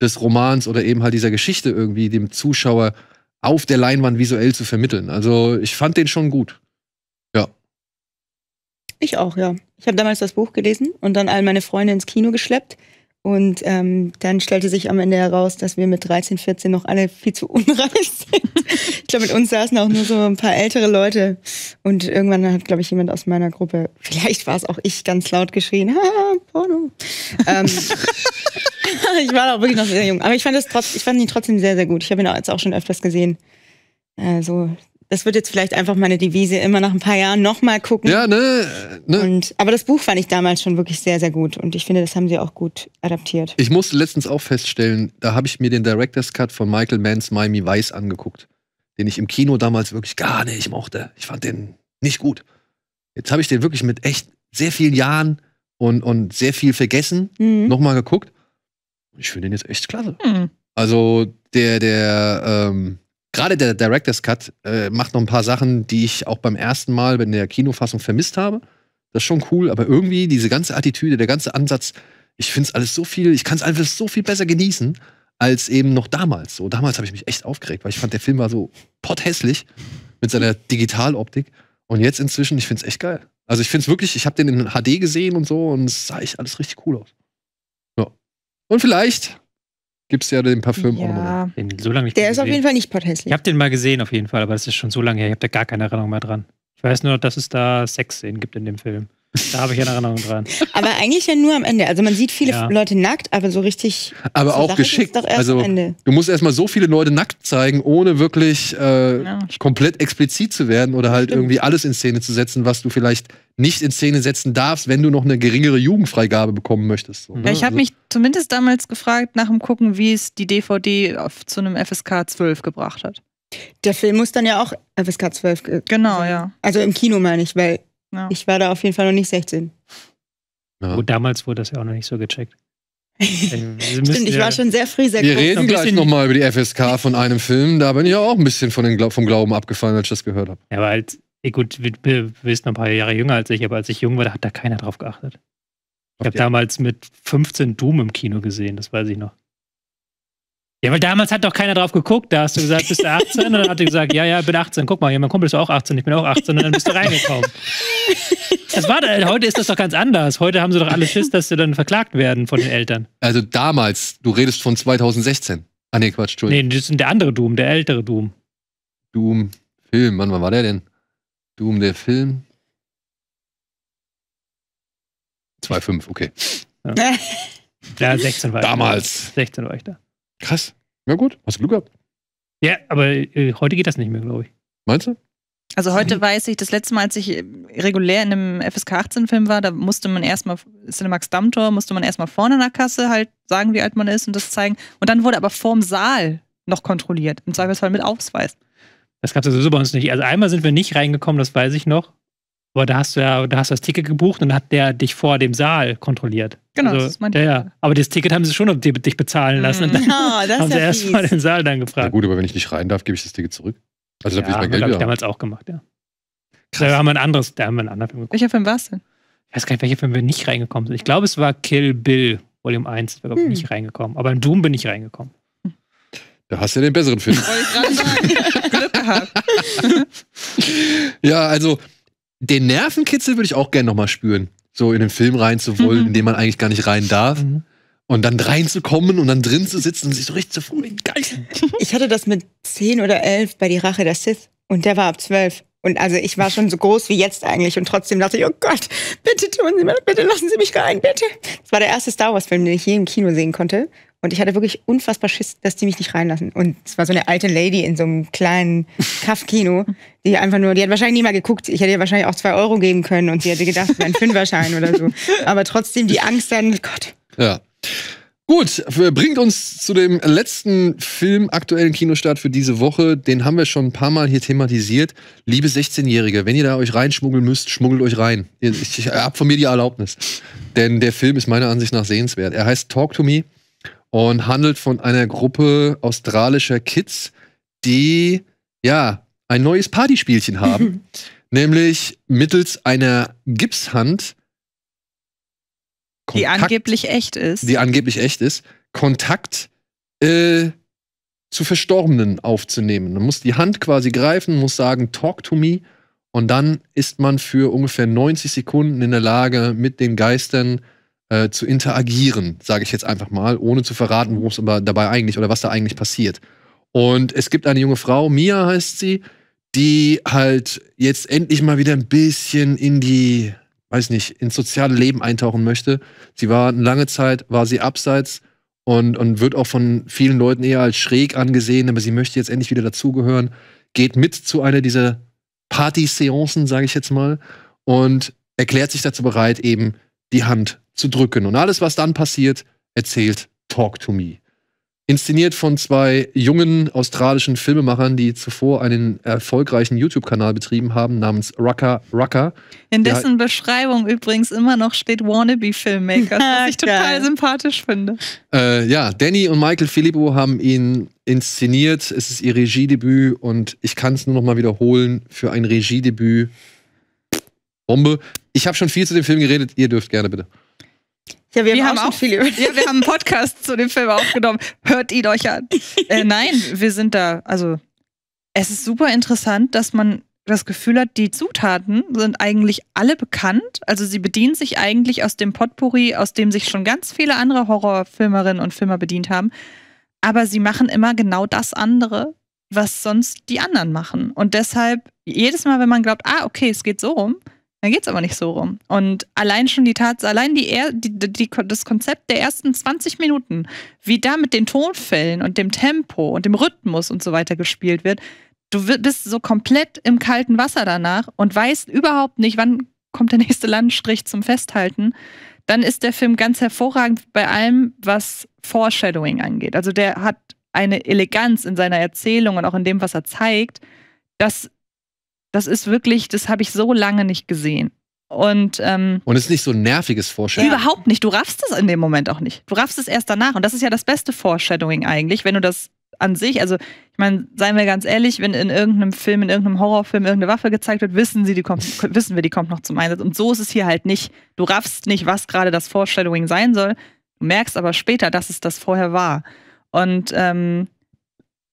des Romans oder eben halt dieser Geschichte irgendwie dem Zuschauer auf der Leinwand visuell zu vermitteln. Also ich fand den schon gut. Ja. Ich auch, ja. Ich habe damals das Buch gelesen und dann all meine Freunde ins Kino geschleppt. Und ähm, dann stellte sich am Ende heraus, dass wir mit 13, 14 noch alle viel zu unreif sind. ich glaube, mit uns saßen auch nur so ein paar ältere Leute. Und irgendwann hat, glaube ich, jemand aus meiner Gruppe, vielleicht war es auch ich, ganz laut geschrien, ha, Porno. Ähm, ich war auch wirklich noch sehr jung. Aber ich fand, das trotz, ich fand ihn trotzdem sehr, sehr gut. Ich habe ihn jetzt auch schon öfters gesehen. Äh, so das wird jetzt vielleicht einfach meine Devise, immer nach ein paar Jahren nochmal gucken. Ja, ne, ne. Und, aber das Buch fand ich damals schon wirklich sehr, sehr gut und ich finde, das haben sie auch gut adaptiert. Ich musste letztens auch feststellen, da habe ich mir den Director's Cut von Michael Manns Miami Vice angeguckt, den ich im Kino damals wirklich gar nicht mochte. Ich fand den nicht gut. Jetzt habe ich den wirklich mit echt sehr vielen Jahren und, und sehr viel vergessen mhm. nochmal geguckt. Ich finde den jetzt echt klasse. Mhm. Also der, der, ähm, gerade der Director's Cut äh, macht noch ein paar Sachen, die ich auch beim ersten Mal in der Kinofassung vermisst habe. Das ist schon cool, aber irgendwie diese ganze Attitüde, der ganze Ansatz, ich finde es alles so viel, ich kann es einfach so viel besser genießen als eben noch damals. So damals habe ich mich echt aufgeregt, weil ich fand der Film war so potthässlich mit seiner Digitaloptik und jetzt inzwischen, ich finde es echt geil. Also ich finde es wirklich, ich habe den in HD gesehen und so und es sah echt alles richtig cool aus. Ja. Und vielleicht gibt es ja den Parfüm ja. auch nochmal. Den so Der ist gesehen. auf jeden Fall nicht potthässlich. Ich habe den mal gesehen, auf jeden Fall, aber das ist schon so lange her. Ich habe da gar keine Erinnerung mehr dran. Ich weiß nur, dass es da Sexszenen gibt in dem Film. Da habe ich eine Erinnerung dran. aber eigentlich ja nur am Ende. Also man sieht viele ja. Leute nackt, aber so richtig. Aber so auch Sache geschickt. also du musst erstmal so viele Leute nackt zeigen, ohne wirklich äh, ja. komplett explizit zu werden oder halt Stimmt. irgendwie alles in Szene zu setzen, was du vielleicht nicht in Szene setzen darfst, wenn du noch eine geringere Jugendfreigabe bekommen möchtest. So, ja, ne? Ich habe also, mich zumindest damals gefragt nach dem Gucken, wie es die DVD auf, zu einem FSK 12 gebracht hat. Der Film muss dann ja auch FSK 12. Genau, sein. ja. Also im Kino meine ich, weil ja. Ich war da auf jeden Fall noch nicht 16. Ja. Oh, damals wurde das ja auch noch nicht so gecheckt. Stimmt, ich war schon sehr früh sehr Wir groß. reden gleich nochmal über die FSK von einem Film. Da bin ich auch ein bisschen von den, vom Glauben abgefallen, als ich das gehört habe. Ja, aber halt, gut, du bist noch ein paar Jahre jünger als ich, aber als ich jung war, da hat da keiner drauf geachtet. Ich habe ja. damals mit 15 Doom im Kino gesehen, das weiß ich noch. Ja, weil damals hat doch keiner drauf geguckt. Da hast du gesagt, bist du 18? Und dann hat er gesagt, ja, ja, bin 18. Guck mal, hier, mein Kumpel ist auch 18, ich bin auch 18. Und dann bist du reingekommen. Das war, heute ist das doch ganz anders. Heute haben sie doch alle Schiss, dass sie dann verklagt werden von den Eltern. Also damals, du redest von 2016. Ah, nee, Quatsch, Entschuldigung. Nee, das ist der andere Doom, der ältere Doom. Doom, Film, wann, wann war der denn? Doom, der Film. 2,5, okay. Ja. ja, 16 war ich Damals. 16 war ich da. Krass. Na gut, hast du Glück gehabt. Ja, aber äh, heute geht das nicht mehr, glaube ich. Meinst du? Also heute weiß ich, das letzte Mal, als ich äh, regulär in einem FSK 18-Film war, da musste man erstmal, Cinemax Dammtor, musste man erstmal vorne in der Kasse halt sagen, wie alt man ist und das zeigen. Und dann wurde aber vorm Saal noch kontrolliert. Im Zweifelsfall mit Ausweis. Das gab es sowieso bei uns nicht. Also einmal sind wir nicht reingekommen, das weiß ich noch. Aber da hast du ja, da hast du das Ticket gebucht und hat der dich vor dem Saal kontrolliert. Genau, also, das ist mein ja, ja. Aber das Ticket haben sie schon ob dich bezahlen lassen. Mhm. Und dann oh, das haben ja sie erst fies. mal den Saal dann gefragt. Na gut, aber wenn ich nicht rein darf, gebe ich das Ticket zurück. Also da ja, habe ich mein Geld wieder. Das habe ich damals auch gemacht, ja. Krass. Da haben wir ein anderes, da haben wir einen anderen Film geguckt. Welcher Film war es denn? Ich weiß gar nicht, welcher Film wir nicht reingekommen sind. Ich glaube, es war Kill Bill, Volume 1. Ich bin hm. nicht reingekommen. Aber in Doom bin ich reingekommen. Da hast du ja den besseren Film. Wollte ich gerade sagen. Glück gehabt. ja, also den Nervenkitzel würde ich auch gerne nochmal spüren. So in den Film reinzuwollen, mhm. in den man eigentlich gar nicht rein darf. Mhm. Und dann reinzukommen und dann drin zu sitzen und sich so richtig zu freuen. Geil. Ich hatte das mit 10 oder 11 bei Die Rache der Sith. Und der war ab 12. Und also ich war schon so groß wie jetzt eigentlich und trotzdem dachte ich, oh Gott, bitte tun Sie mir, bitte lassen Sie mich rein, bitte. Das war der erste Star Wars-Film, den ich je im Kino sehen konnte. Und ich hatte wirklich unfassbar Schiss, dass die mich nicht reinlassen. Und es war so eine alte Lady in so einem kleinen Kaffkino, die einfach nur, die hat wahrscheinlich nie mal geguckt. Ich hätte ihr wahrscheinlich auch zwei Euro geben können und sie hätte gedacht, es wäre ein Fünferschein oder so. Aber trotzdem die Angst dann, Gott. Ja. Gut, bringt uns zu dem letzten Film aktuellen Kinostart für diese Woche. Den haben wir schon ein paar Mal hier thematisiert. Liebe 16-Jährige, wenn ihr da euch reinschmuggeln müsst, schmuggelt euch rein. Ich, ich hab von mir die Erlaubnis. Denn der Film ist meiner Ansicht nach sehenswert. Er heißt Talk to Me und handelt von einer Gruppe australischer Kids, die ja ein neues Partyspielchen haben, nämlich mittels einer Gipshand. Kontakt, die angeblich echt ist. Die angeblich echt ist, Kontakt äh, zu Verstorbenen aufzunehmen. Man muss die Hand quasi greifen, muss sagen, talk to me. Und dann ist man für ungefähr 90 Sekunden in der Lage, mit den Geistern äh, äh, zu interagieren, sage ich jetzt einfach mal, ohne zu verraten, worum es aber dabei eigentlich oder was da eigentlich passiert. Und es gibt eine junge Frau, Mia heißt sie, die halt jetzt endlich mal wieder ein bisschen in die, weiß nicht, ins soziale Leben eintauchen möchte. Sie war eine lange Zeit, war sie abseits und, und wird auch von vielen Leuten eher als schräg angesehen, aber sie möchte jetzt endlich wieder dazugehören, geht mit zu einer dieser Party-Seancen, sage ich jetzt mal, und erklärt sich dazu bereit, eben die Hand zu drücken. Und alles, was dann passiert, erzählt Talk to Me. Inszeniert von zwei jungen australischen Filmemachern, die zuvor einen erfolgreichen YouTube-Kanal betrieben haben, namens Rucker Rucker. In dessen Beschreibung übrigens immer noch steht Wannabe-Filmmaker, was ich total sympathisch finde. Äh, ja, Danny und Michael Filippo haben ihn inszeniert. Es ist ihr Regiedebüt und ich kann es nur noch mal wiederholen: für ein Regiedebüt Bombe. Ich habe schon viel zu dem Film geredet, ihr dürft gerne bitte. Ja, wir, wir haben, haben auch, viel über ja, wir haben einen Podcast zu dem Film aufgenommen. Hört ihn euch an. Äh, nein, wir sind da. Also, es ist super interessant, dass man das Gefühl hat, die Zutaten sind eigentlich alle bekannt. Also sie bedienen sich eigentlich aus dem Potpourri, aus dem sich schon ganz viele andere Horrorfilmerinnen und Filmer bedient haben. Aber sie machen immer genau das andere, was sonst die anderen machen. Und deshalb, jedes Mal, wenn man glaubt, ah, okay, es geht so rum, dann geht es aber nicht so rum. Und allein schon die Tatsache, allein die, die, die, das Konzept der ersten 20 Minuten, wie da mit den Tonfällen und dem Tempo und dem Rhythmus und so weiter gespielt wird, du bist so komplett im kalten Wasser danach und weißt überhaupt nicht, wann kommt der nächste Landstrich zum Festhalten. Dann ist der Film ganz hervorragend bei allem, was Foreshadowing angeht. Also der hat eine Eleganz in seiner Erzählung und auch in dem, was er zeigt, dass das ist wirklich, das habe ich so lange nicht gesehen. Und, ähm, und es ist nicht so ein nerviges Foreshadowing. Überhaupt nicht. Du raffst es in dem Moment auch nicht. Du raffst es erst danach. Und das ist ja das beste Foreshadowing eigentlich, wenn du das an sich, also ich meine, seien wir ganz ehrlich, wenn in irgendeinem Film, in irgendeinem Horrorfilm irgendeine Waffe gezeigt wird, wissen, sie, die kommt, wissen wir, die kommt noch zum Einsatz. Und so ist es hier halt nicht. Du raffst nicht, was gerade das Foreshadowing sein soll. Du merkst aber später, dass es das vorher war. Und ähm,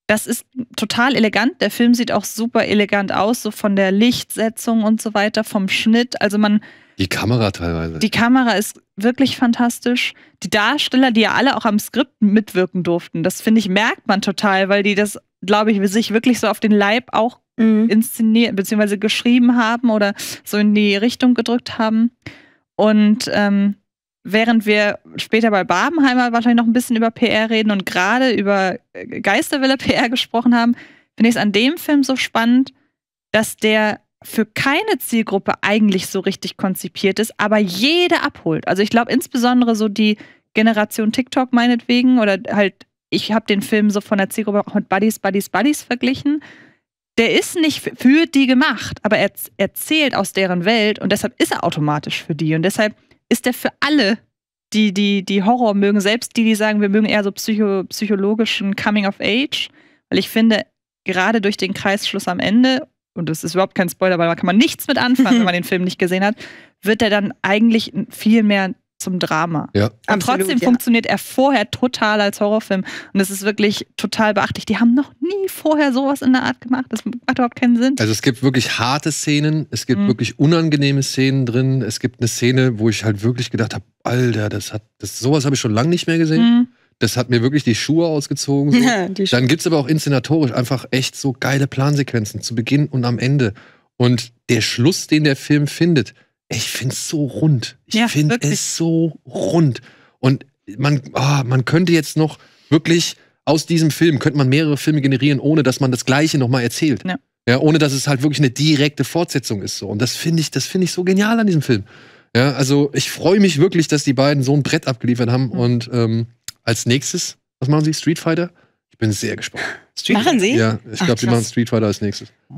das ist total elegant. Der Film sieht auch super elegant aus, so von der Lichtsetzung und so weiter, vom Schnitt. Also man. Die Kamera teilweise. Die Kamera ist wirklich fantastisch. Die Darsteller, die ja alle auch am Skript mitwirken durften, das finde ich, merkt man total, weil die das, glaube ich, sich wirklich so auf den Leib auch mhm. inszeniert, beziehungsweise geschrieben haben oder so in die Richtung gedrückt haben. Und ähm, während wir später bei Babenheimer wahrscheinlich noch ein bisschen über PR reden und gerade über äh, Geisterwelle PR gesprochen haben, finde ich es an dem Film so spannend, dass der für keine Zielgruppe eigentlich so richtig konzipiert ist, aber jede abholt. Also ich glaube insbesondere so die Generation TikTok meinetwegen oder halt, ich habe den Film so von der Zielgruppe auch mit Buddies, Buddies, Buddies verglichen. Der ist nicht für die gemacht, aber er erzählt aus deren Welt und deshalb ist er automatisch für die. Und deshalb ist der für alle, die, die, die Horror mögen, selbst die, die sagen, wir mögen eher so psycho, psychologischen Coming of Age. Weil ich finde, gerade durch den Kreisschluss am Ende, und das ist überhaupt kein Spoiler, weil da kann man nichts mit anfangen, wenn man den Film nicht gesehen hat, wird er dann eigentlich viel mehr zum Drama. Ja. Und trotzdem ja. funktioniert er vorher total als Horrorfilm. Und das ist wirklich total beachtlich. Die haben noch nie vorher sowas in der Art gemacht. Das macht überhaupt keinen Sinn. Also es gibt wirklich harte Szenen, es gibt mhm. wirklich unangenehme Szenen drin. Es gibt eine Szene, wo ich halt wirklich gedacht habe, Alter, das hat, das, sowas habe ich schon lange nicht mehr gesehen. Mhm. Das hat mir wirklich die Schuhe ausgezogen. So. Ja, die Dann gibt es aber auch inszenatorisch einfach echt so geile Plansequenzen zu Beginn und am Ende. Und der Schluss, den der Film findet, ich finde es so rund. Ich ja, finde es so rund. Und man, oh, man könnte jetzt noch wirklich aus diesem Film, könnte man mehrere Filme generieren, ohne dass man das Gleiche nochmal erzählt. Ja. ja. ohne dass es halt wirklich eine direkte Fortsetzung ist. So. Und das finde ich, das ich so genial an diesem Film. Ja, also ich freue mich wirklich, dass die beiden so ein Brett abgeliefert haben. Mhm. Und ähm, als nächstes, was machen sie? Street Fighter? Ich bin sehr gespannt. Street machen sie? Ja, ich glaube, sie machen Street Fighter als nächstes. Oh.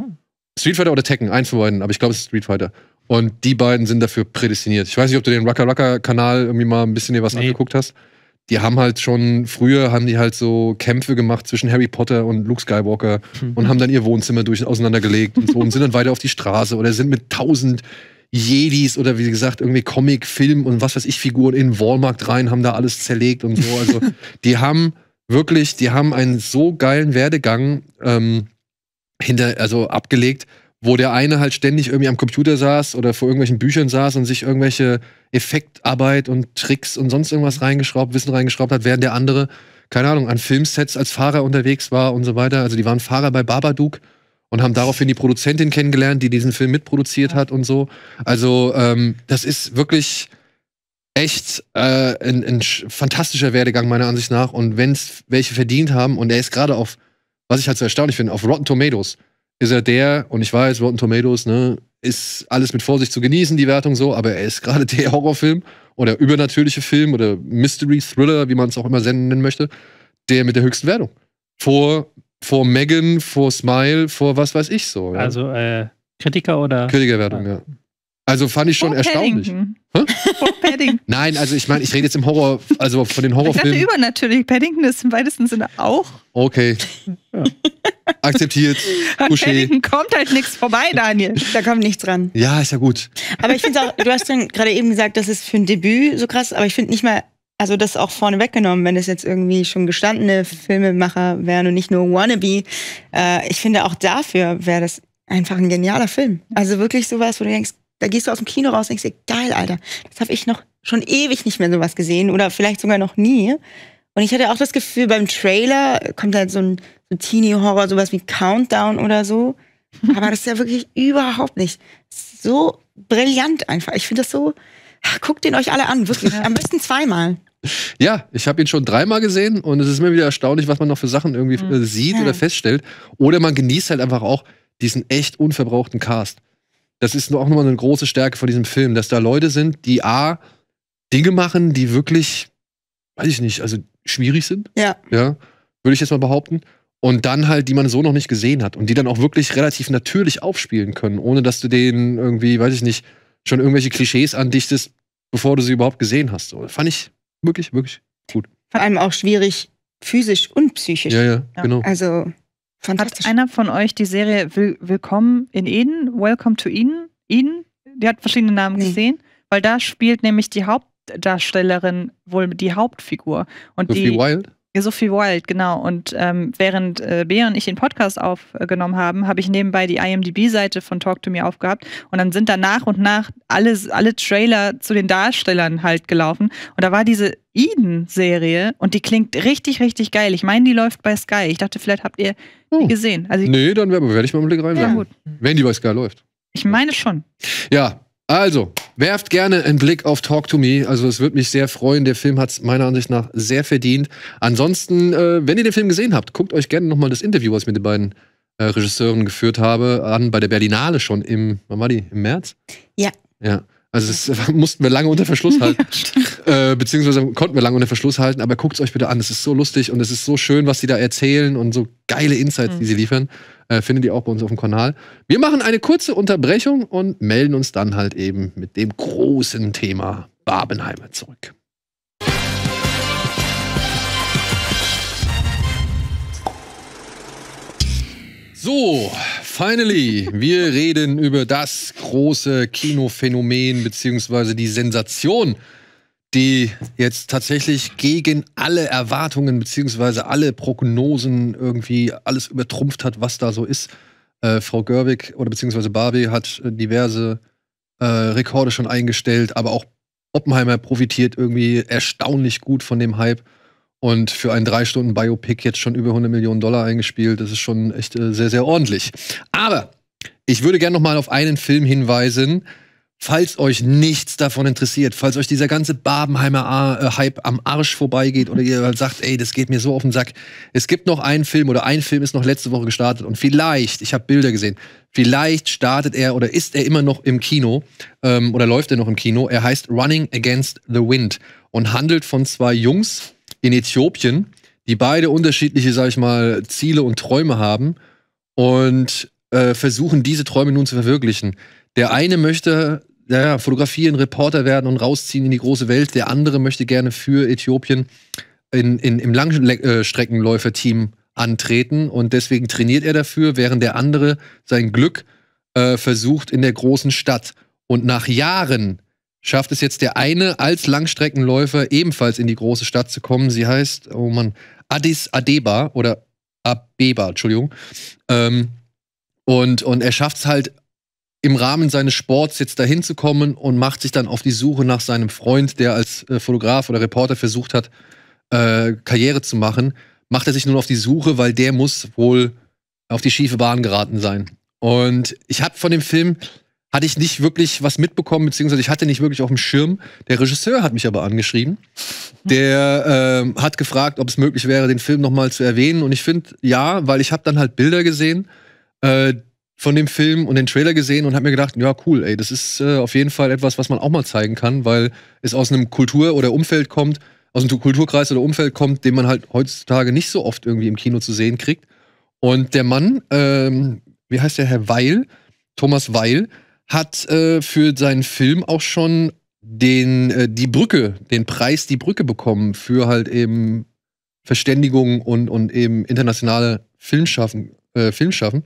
Street Fighter oder Tekken, eins von beiden, aber ich glaube, es ist Street Fighter. Und die beiden sind dafür prädestiniert. Ich weiß nicht, ob du den Rucker Rucker Kanal irgendwie mal ein bisschen dir was nee. angeguckt hast. Die haben halt schon, früher haben die halt so Kämpfe gemacht zwischen Harry Potter und Luke Skywalker mhm. und haben dann ihr Wohnzimmer durch auseinandergelegt und so und sind dann weiter auf die Straße oder sind mit tausend Jedis oder wie gesagt, irgendwie Comic, Film und was weiß ich, Figuren in Walmart rein, haben da alles zerlegt und so. Also die haben wirklich, die haben einen so geilen Werdegang ähm, hinter, also abgelegt wo der eine halt ständig irgendwie am Computer saß oder vor irgendwelchen Büchern saß und sich irgendwelche Effektarbeit und Tricks und sonst irgendwas reingeschraubt, Wissen reingeschraubt hat, während der andere, keine Ahnung, an Filmsets als Fahrer unterwegs war und so weiter. Also die waren Fahrer bei Babadook und haben daraufhin die Produzentin kennengelernt, die diesen Film mitproduziert hat und so. Also ähm, das ist wirklich echt äh, ein, ein fantastischer Werdegang meiner Ansicht nach. Und wenn es welche verdient haben, und er ist gerade auf, was ich halt so erstaunlich finde, auf Rotten Tomatoes ist er der, und ich weiß, Rotten Tomatoes, ne, ist alles mit Vorsicht zu genießen, die Wertung so, aber er ist gerade der Horrorfilm oder übernatürliche Film oder Mystery Thriller, wie man es auch immer nennen möchte, der mit der höchsten Wertung. Vor, vor Megan, vor Smile, vor was weiß ich so. Ja. Also äh, Kritiker oder? Kritikerwertung, ja. Also fand ich schon vor erstaunlich. Paddington. Hä? Von Paddington. Nein, also ich meine, ich rede jetzt im Horror, also von den Horrorfilmen. Ich dachte übernatürlich. Paddington ist im weitesten Sinne auch. Okay. Ja. Akzeptiert. An Paddington kommt halt nichts vorbei, Daniel. Da kommt nichts dran. Ja, ist ja gut. Aber ich finde auch, du hast gerade eben gesagt, das ist für ein Debüt so krass, aber ich finde nicht mal, also das auch vorne weggenommen, wenn es jetzt irgendwie schon gestandene Filmemacher wären und nicht nur Wannabe. Äh, ich finde auch dafür wäre das einfach ein genialer Film. Also wirklich sowas, wo du denkst, da gehst du aus dem Kino raus und denkst dir, geil, Alter, das habe ich noch schon ewig nicht mehr sowas gesehen oder vielleicht sogar noch nie. Und ich hatte auch das Gefühl, beim Trailer kommt halt so ein so Teenie-Horror, sowas wie Countdown oder so. Aber das ist ja wirklich überhaupt nicht. So brillant einfach. Ich finde das so. guckt den euch alle an, wirklich. Am besten zweimal. Ja, ich habe ihn schon dreimal gesehen und es ist mir wieder erstaunlich, was man noch für Sachen irgendwie mhm. Äh, sieht ja. oder feststellt. Oder man genießt halt einfach auch diesen echt unverbrauchten Cast das ist auch nochmal eine große Stärke von diesem Film, dass da Leute sind, die A, Dinge machen, die wirklich, weiß ich nicht, also schwierig sind. Ja. Ja, würde ich jetzt mal behaupten. Und dann halt, die man so noch nicht gesehen hat und die dann auch wirklich relativ natürlich aufspielen können, ohne dass du denen irgendwie, weiß ich nicht, schon irgendwelche Klischees andichtest, bevor du sie überhaupt gesehen hast. So, fand ich wirklich, wirklich gut. Vor allem auch schwierig physisch und psychisch. Ja, ja, ja. genau. Also Fantastisch. Hat einer von euch die Serie Will Willkommen in Eden, Welcome to Eden, Eden, die hat verschiedene Namen nee. gesehen, weil da spielt nämlich die Hauptdarstellerin wohl die Hauptfigur. Und Sophie die, Wild? Sophie Wild, genau. Und ähm, während äh, Bea und ich den Podcast aufgenommen haben, habe ich nebenbei die IMDb-Seite von Talk to Me aufgehabt. Und dann sind da nach und nach alles, alle Trailer zu den Darstellern halt gelaufen. Und da war diese Eden-Serie und die klingt richtig, richtig geil. Ich meine, die läuft bei Sky. Ich dachte, vielleicht habt ihr oh. die gesehen. Also, nee, dann werde ich mal einen Blick reinwerfen. Ja, wenn die bei Sky läuft. Ich meine schon. Ja, also, werft gerne einen Blick auf Talk to Me. Also, es würde mich sehr freuen. Der Film hat es meiner Ansicht nach sehr verdient. Ansonsten, äh, wenn ihr den Film gesehen habt, guckt euch gerne nochmal das Interview, was ich mit den beiden äh, Regisseuren geführt habe, an bei der Berlinale schon im, wann war die? Im März? Ja. Ja. Also das äh, mussten wir lange unter Verschluss halten. Ja, äh, beziehungsweise konnten wir lange unter Verschluss halten, aber guckt es euch bitte an. Es ist so lustig und es ist so schön, was sie da erzählen und so geile Insights, mhm. die sie mhm. liefern. Äh, findet ihr auch bei uns auf dem Kanal. Wir machen eine kurze Unterbrechung und melden uns dann halt eben mit dem großen Thema Barbenheimer zurück. So, finally, wir reden über das große Kinophänomen bzw. die Sensation die jetzt tatsächlich gegen alle Erwartungen bzw. alle Prognosen irgendwie alles übertrumpft hat, was da so ist. Äh, Frau Görwig oder bzw. Barbie hat äh, diverse äh, Rekorde schon eingestellt, aber auch Oppenheimer profitiert irgendwie erstaunlich gut von dem Hype und für einen drei Stunden Biopic jetzt schon über 100 Millionen Dollar eingespielt. Das ist schon echt äh, sehr, sehr ordentlich. Aber ich würde gerne noch mal auf einen Film hinweisen, Falls euch nichts davon interessiert, falls euch dieser ganze Babenheimer äh, Hype am Arsch vorbeigeht oder ihr halt sagt, ey, das geht mir so auf den Sack. Es gibt noch einen Film oder ein Film ist noch letzte Woche gestartet und vielleicht, ich habe Bilder gesehen, vielleicht startet er oder ist er immer noch im Kino ähm, oder läuft er noch im Kino. Er heißt Running Against the Wind und handelt von zwei Jungs in Äthiopien, die beide unterschiedliche, sag ich mal, Ziele und Träume haben und äh, versuchen, diese Träume nun zu verwirklichen. Der eine möchte ja, fotografieren, Reporter werden und rausziehen in die große Welt. Der andere möchte gerne für Äthiopien in, in, im Langstreckenläufer-Team antreten und deswegen trainiert er dafür, während der andere sein Glück äh, versucht in der großen Stadt. Und nach Jahren schafft es jetzt der eine als Langstreckenläufer ebenfalls in die große Stadt zu kommen. Sie heißt, oh Mann, Addis Adeba oder Abeba, Entschuldigung. Ähm, und, und er schafft es halt im Rahmen seines Sports jetzt dahin zu kommen und macht sich dann auf die Suche nach seinem Freund, der als äh, Fotograf oder Reporter versucht hat, äh, Karriere zu machen, macht er sich nun auf die Suche, weil der muss wohl auf die schiefe Bahn geraten sein. Und ich habe von dem Film, hatte ich nicht wirklich was mitbekommen, beziehungsweise ich hatte nicht wirklich auf dem Schirm. Der Regisseur hat mich aber angeschrieben. Der äh, hat gefragt, ob es möglich wäre, den Film nochmal zu erwähnen. Und ich finde, ja, weil ich habe dann halt Bilder gesehen, äh, von dem Film und den Trailer gesehen und habe mir gedacht, ja cool, ey, das ist äh, auf jeden Fall etwas, was man auch mal zeigen kann, weil es aus einem Kultur- oder Umfeld kommt, aus einem Kulturkreis oder Umfeld kommt, den man halt heutzutage nicht so oft irgendwie im Kino zu sehen kriegt. Und der Mann, ähm, wie heißt der Herr Weil, Thomas Weil, hat äh, für seinen Film auch schon den äh, die Brücke, den Preis die Brücke bekommen für halt eben Verständigung und und eben internationale Filmschaffen, äh, Filmschaffen.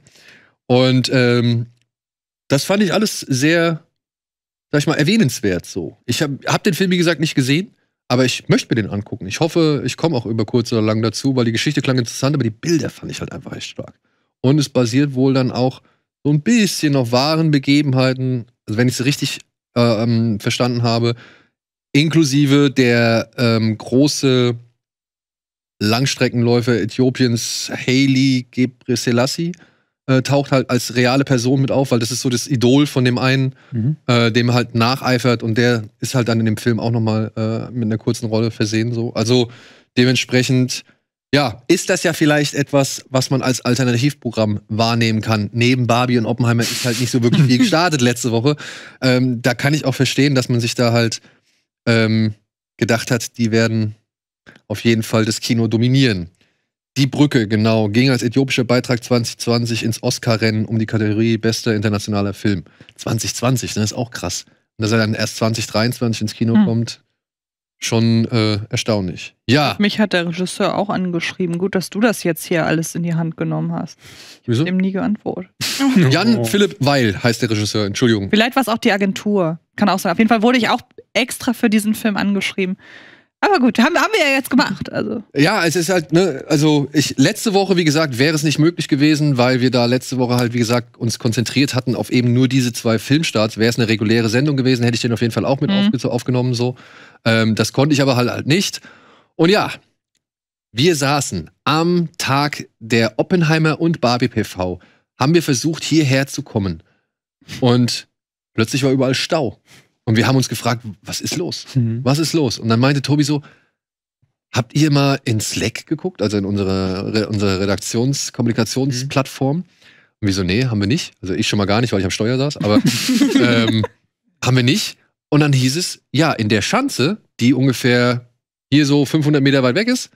Und ähm, das fand ich alles sehr, sag ich mal, erwähnenswert so. Ich habe hab den Film, wie gesagt, nicht gesehen, aber ich möchte mir den angucken. Ich hoffe, ich komme auch über kurz oder lang dazu, weil die Geschichte klang interessant, aber die Bilder fand ich halt einfach echt stark. Und es basiert wohl dann auch so ein bisschen auf wahren Begebenheiten, also wenn ich es richtig äh, ähm, verstanden habe, inklusive der ähm, große Langstreckenläufer Äthiopiens Haley Gebre äh, taucht halt als reale Person mit auf, weil das ist so das Idol von dem einen, mhm. äh, dem halt nacheifert und der ist halt dann in dem Film auch nochmal äh, mit einer kurzen Rolle versehen. So. Also dementsprechend, ja, ist das ja vielleicht etwas, was man als Alternativprogramm wahrnehmen kann. Neben Barbie und Oppenheimer ist halt nicht so wirklich viel gestartet letzte Woche. Ähm, da kann ich auch verstehen, dass man sich da halt ähm, gedacht hat, die werden auf jeden Fall das Kino dominieren. Die Brücke, genau, ging als äthiopischer Beitrag 2020 ins Oscar-Rennen um die Kategorie Bester internationaler Film. 2020, das ne, ist auch krass. Und dass er dann erst 2023 ins Kino hm. kommt, schon äh, erstaunlich. Ja. Mich hat der Regisseur auch angeschrieben. Gut, dass du das jetzt hier alles in die Hand genommen hast. Ich Wieso? ihm nie geantwortet. Jan oh. Philipp Weil heißt der Regisseur, Entschuldigung. Vielleicht war es auch die Agentur. Kann auch sein. Auf jeden Fall wurde ich auch extra für diesen Film angeschrieben. Aber gut, haben, haben wir ja jetzt gemacht. Also. Ja, es ist halt, ne, also ich, letzte Woche, wie gesagt, wäre es nicht möglich gewesen, weil wir da letzte Woche halt, wie gesagt, uns konzentriert hatten auf eben nur diese zwei Filmstarts. Wäre es eine reguläre Sendung gewesen, hätte ich den auf jeden Fall auch mit mhm. aufgenommen, so. Ähm, das konnte ich aber halt, halt nicht. Und ja, wir saßen am Tag der Oppenheimer und Barbie PV, haben wir versucht, hierher zu kommen. Und plötzlich war überall Stau. Und wir haben uns gefragt, was ist los? Mhm. Was ist los? Und dann meinte Tobi so, habt ihr mal in Slack geguckt, also in unsere, Re unsere Redaktionskommunikationsplattform? Mhm. Und wieso, nee, haben wir nicht. Also ich schon mal gar nicht, weil ich am Steuer saß, aber ähm, haben wir nicht. Und dann hieß es, ja, in der Schanze, die ungefähr hier so 500 Meter weit weg ist,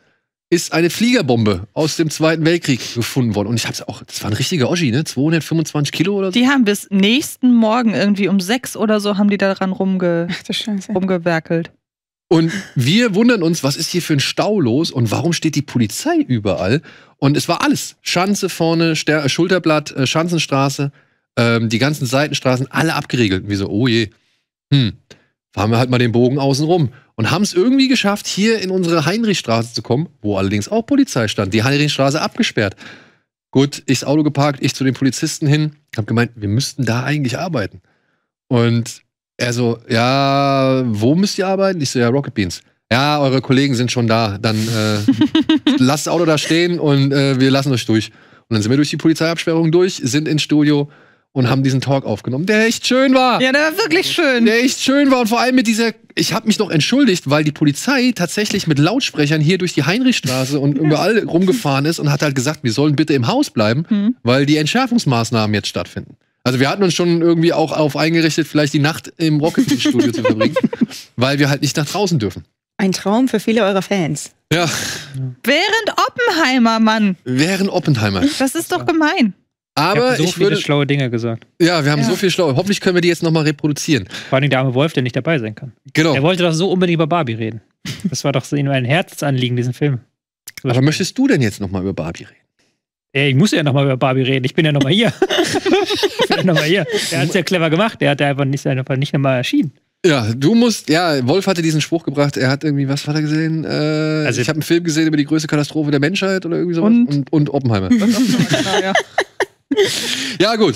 ist eine Fliegerbombe aus dem Zweiten Weltkrieg gefunden worden. Und ich hab's auch, das war ein richtiger Oschi, ne? 225 Kilo oder so. Die haben bis nächsten Morgen irgendwie um sechs oder so haben die daran rumge rumgewerkelt. Und wir wundern uns, was ist hier für ein Stau los und warum steht die Polizei überall? Und es war alles. Schanze vorne, Ster äh, Schulterblatt, äh, Schanzenstraße, ähm, die ganzen Seitenstraßen, alle abgeriegelt. Und wir so, oh je. Hm fahren wir halt mal den Bogen außen rum und haben es irgendwie geschafft, hier in unsere Heinrichstraße zu kommen, wo allerdings auch Polizei stand. Die Heinrichstraße abgesperrt. Gut, ich das Auto geparkt, ich zu den Polizisten hin, habe gemeint, wir müssten da eigentlich arbeiten. Und er so, ja, wo müsst ihr arbeiten? Ich so, ja, Rocket Beans. Ja, eure Kollegen sind schon da. Dann äh, lasst das Auto da stehen und äh, wir lassen euch durch. Und dann sind wir durch die Polizeiabsperrung durch, sind ins Studio und haben diesen Talk aufgenommen, der echt schön war. Ja, der war wirklich schön. Der echt schön war und vor allem mit dieser, ich habe mich noch entschuldigt, weil die Polizei tatsächlich mit Lautsprechern hier durch die Heinrichstraße und überall rumgefahren ist und hat halt gesagt, wir sollen bitte im Haus bleiben, mhm. weil die Entschärfungsmaßnahmen jetzt stattfinden. Also wir hatten uns schon irgendwie auch auf eingerichtet, vielleicht die Nacht im Rocket-Studio zu verbringen, weil wir halt nicht nach draußen dürfen. Ein Traum für viele eurer Fans. Ja. Während Oppenheimer, Mann. Während Oppenheimer. Das ist doch gemein. Aber so ich würde, schlaue Dinge gesagt. Ja, wir haben ja. so viel schlaue. Hoffentlich können wir die jetzt nochmal reproduzieren. Vor allem der arme Wolf, der nicht dabei sein kann. Genau. Er wollte doch so unbedingt über Barbie reden. Das war doch so ihm ein Herzensanliegen, diesen Film. Aber möchtest du denn jetzt nochmal über Barbie reden? Ey, ich muss ja nochmal über Barbie reden. Ich bin ja nochmal hier. ich bin ja nochmal hier. Er hat es ja clever gemacht. Er hat ja einfach nicht, einfach nicht nochmal erschienen. Ja, du musst, ja, Wolf hatte diesen Spruch gebracht, er hat irgendwie, was hat er gesehen? Äh, also ich habe einen Film gesehen über die größte Katastrophe der Menschheit oder irgendwie sowas. Und, und, und Oppenheimer. Und Oppenheimer, genau, ja. ja, gut.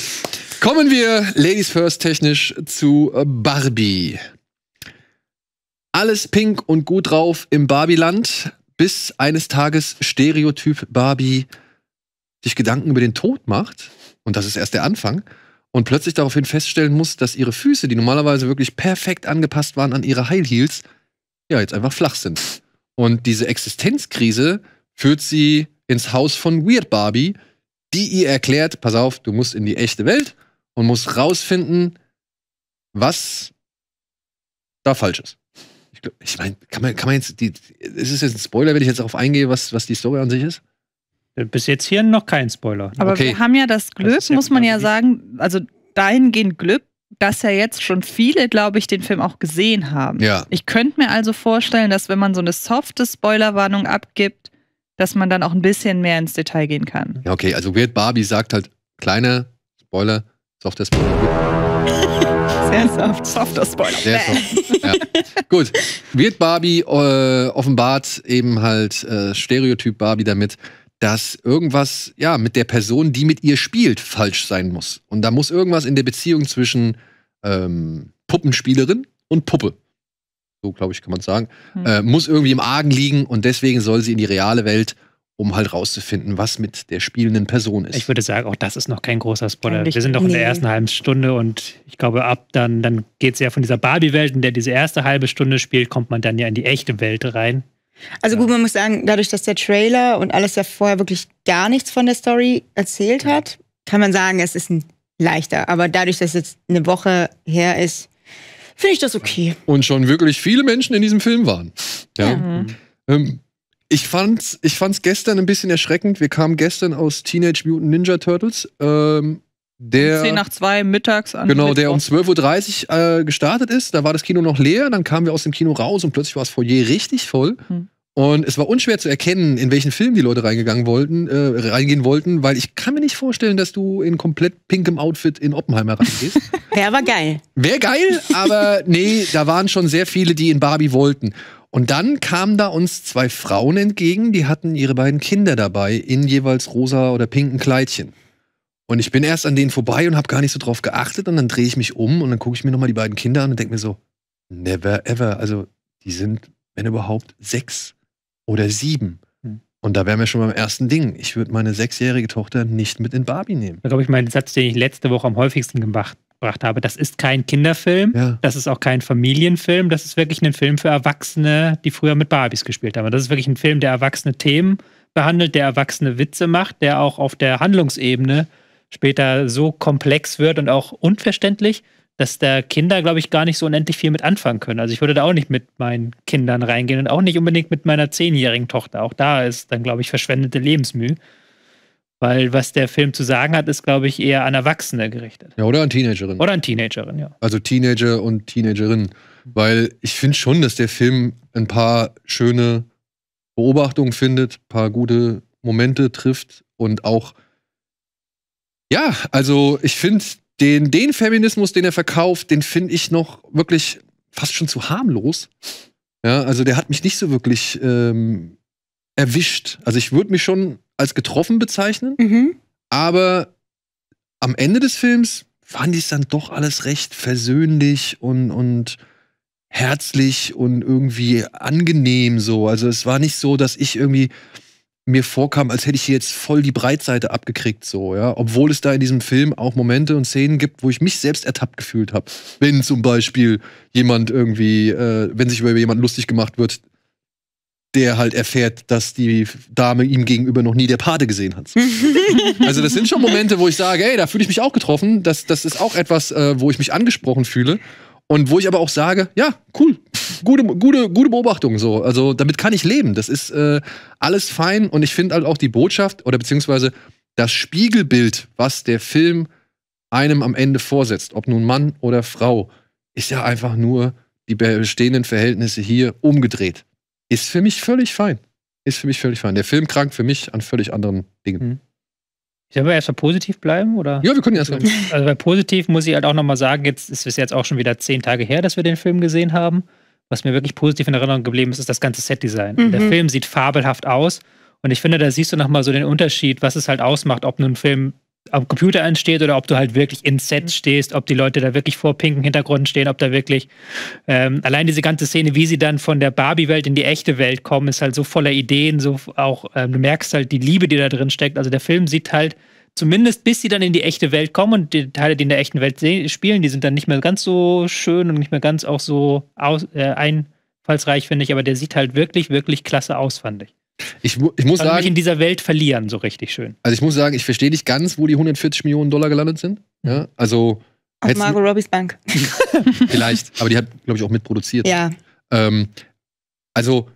Kommen wir Ladies First technisch zu äh, Barbie. Alles pink und gut drauf im Barbieland, bis eines Tages Stereotyp Barbie sich Gedanken über den Tod macht. Und das ist erst der Anfang. Und plötzlich daraufhin feststellen muss, dass ihre Füße, die normalerweise wirklich perfekt angepasst waren an ihre High Heels, ja, jetzt einfach flach sind. Und diese Existenzkrise führt sie ins Haus von Weird Barbie, die ihr erklärt, pass auf, du musst in die echte Welt und musst rausfinden, was da falsch ist. Ich, ich meine, kann man, kann man jetzt, die, ist es jetzt ein Spoiler, wenn ich jetzt darauf eingehe, was, was die Story an sich ist? Äh, bis jetzt hier noch kein Spoiler. Aber okay. wir haben ja das Glück, das ja muss man ja sagen, also dahingehend Glück, dass ja jetzt schon viele, glaube ich, den Film auch gesehen haben. Ja. Ich könnte mir also vorstellen, dass wenn man so eine softe Spoilerwarnung abgibt, dass man dann auch ein bisschen mehr ins Detail gehen kann. Ja, okay, also Weird Barbie sagt halt, kleiner Spoiler, softer Spoiler. Sehr soft, softer Spoiler. Sehr soft. Ja. Gut, Weird Barbie äh, offenbart eben halt äh, Stereotyp Barbie damit, dass irgendwas ja mit der Person, die mit ihr spielt, falsch sein muss. Und da muss irgendwas in der Beziehung zwischen ähm, Puppenspielerin und Puppe so glaube ich, kann man sagen, hm. äh, muss irgendwie im Argen liegen und deswegen soll sie in die reale Welt, um halt rauszufinden, was mit der spielenden Person ist. Ich würde sagen, auch das ist noch kein großer Spoiler. Wir sind noch nee. in der ersten halben Stunde und ich glaube, ab dann, dann geht es ja von dieser Barbie-Welt, in der diese erste halbe Stunde spielt, kommt man dann ja in die echte Welt rein. Also gut, man muss sagen, dadurch, dass der Trailer und alles ja vorher wirklich gar nichts von der Story erzählt hat, kann man sagen, es ist ein leichter. Aber dadurch, dass jetzt eine Woche her ist, finde ich das okay. Und schon wirklich viele Menschen in diesem Film waren. Ja. Mhm. Ähm, ich fand's, ich fand's gestern ein bisschen erschreckend. Wir kamen gestern aus Teenage Mutant Ninja Turtles. Ähm, der, 10 nach 2 mittags an. Genau, der um 12.30 Uhr äh, gestartet ist. Da war das Kino noch leer. Dann kamen wir aus dem Kino raus und plötzlich war das Foyer richtig voll. Mhm. Und es war unschwer zu erkennen, in welchen Film die Leute reingegangen wollten, äh, reingehen wollten, weil ich kann mir nicht vorstellen, dass du in komplett pinkem Outfit in Oppenheimer reingehst. Wäre aber geil. Wäre geil, aber nee, da waren schon sehr viele, die in Barbie wollten. Und dann kamen da uns zwei Frauen entgegen, die hatten ihre beiden Kinder dabei in jeweils rosa oder pinken Kleidchen. Und ich bin erst an denen vorbei und habe gar nicht so drauf geachtet und dann drehe ich mich um und dann gucke ich mir nochmal die beiden Kinder an und denke mir so, never ever, also die sind, wenn überhaupt, sechs oder sieben. Hm. Und da wären wir schon beim ersten Ding. Ich würde meine sechsjährige Tochter nicht mit in Barbie nehmen. Da glaube ich, mein Satz, den ich letzte Woche am häufigsten gemacht gebracht habe. Das ist kein Kinderfilm, ja. das ist auch kein Familienfilm, das ist wirklich ein Film für Erwachsene, die früher mit Barbies gespielt haben. Das ist wirklich ein Film, der erwachsene Themen behandelt, der erwachsene Witze macht, der auch auf der Handlungsebene später so komplex wird und auch unverständlich, dass da Kinder, glaube ich, gar nicht so unendlich viel mit anfangen können. Also ich würde da auch nicht mit meinen Kindern reingehen und auch nicht unbedingt mit meiner zehnjährigen Tochter. Auch da ist dann, glaube ich, verschwendete Lebensmühe. Weil was der Film zu sagen hat, ist, glaube ich, eher an Erwachsene gerichtet. Ja, oder an Teenagerinnen. Oder an Teenagerinnen, ja. Also Teenager und Teenagerinnen. Weil ich finde schon, dass der Film ein paar schöne Beobachtungen findet, ein paar gute Momente trifft und auch, ja, also ich finde, den, den Feminismus, den er verkauft, den finde ich noch wirklich fast schon zu harmlos. Ja, also der hat mich nicht so wirklich ähm, erwischt. Also ich würde mich schon als getroffen bezeichnen, mhm. aber am Ende des Films fand ich es dann doch alles recht versöhnlich und, und herzlich und irgendwie angenehm so. Also es war nicht so, dass ich irgendwie mir vorkam, als hätte ich hier jetzt voll die Breitseite abgekriegt, so, ja. Obwohl es da in diesem Film auch Momente und Szenen gibt, wo ich mich selbst ertappt gefühlt habe. Wenn zum Beispiel jemand irgendwie, äh, wenn sich über jemanden lustig gemacht wird, der halt erfährt, dass die Dame ihm gegenüber noch nie der Pate gesehen hat. also das sind schon Momente, wo ich sage, ey, da fühle ich mich auch getroffen. Das, das ist auch etwas, äh, wo ich mich angesprochen fühle. Und wo ich aber auch sage, ja, cool, gute, gute, gute Beobachtung so. Also damit kann ich leben. Das ist äh, alles fein. Und ich finde halt auch die Botschaft oder beziehungsweise das Spiegelbild, was der Film einem am Ende vorsetzt, ob nun Mann oder Frau, ist ja einfach nur die bestehenden Verhältnisse hier umgedreht. Ist für mich völlig fein. Ist für mich völlig fein. Der Film krankt für mich an völlig anderen Dingen. Mhm. Sollen wir erstmal positiv bleiben? Oder? Ja, wir können erstmal. Also bei positiv muss ich halt auch nochmal sagen, jetzt ist es jetzt auch schon wieder zehn Tage her, dass wir den Film gesehen haben. Was mir wirklich positiv in Erinnerung geblieben ist, ist das ganze Setdesign. Also mhm. Der Film sieht fabelhaft aus. Und ich finde, da siehst du nochmal so den Unterschied, was es halt ausmacht, ob nun ein Film am Computer entsteht oder ob du halt wirklich in Sets mhm. stehst, ob die Leute da wirklich vor pinken Hintergründen stehen, ob da wirklich ähm, allein diese ganze Szene, wie sie dann von der Barbie-Welt in die echte Welt kommen, ist halt so voller Ideen, so auch ähm, du merkst halt die Liebe, die da drin steckt. Also der Film sieht halt zumindest bis sie dann in die echte Welt kommen und die Teile, die in der echten Welt spielen, die sind dann nicht mehr ganz so schön und nicht mehr ganz auch so aus, äh, einfallsreich, finde ich, aber der sieht halt wirklich, wirklich klasse aus, fand ich. Ich, ich muss also sagen, mich in dieser Welt verlieren, so richtig schön. Also ich muss sagen, ich verstehe nicht ganz, wo die 140 Millionen Dollar gelandet sind. Ja, mhm. also auf Margot Robbys Bank. vielleicht, aber die hat, glaube ich, auch mitproduziert. Ja. Ähm, also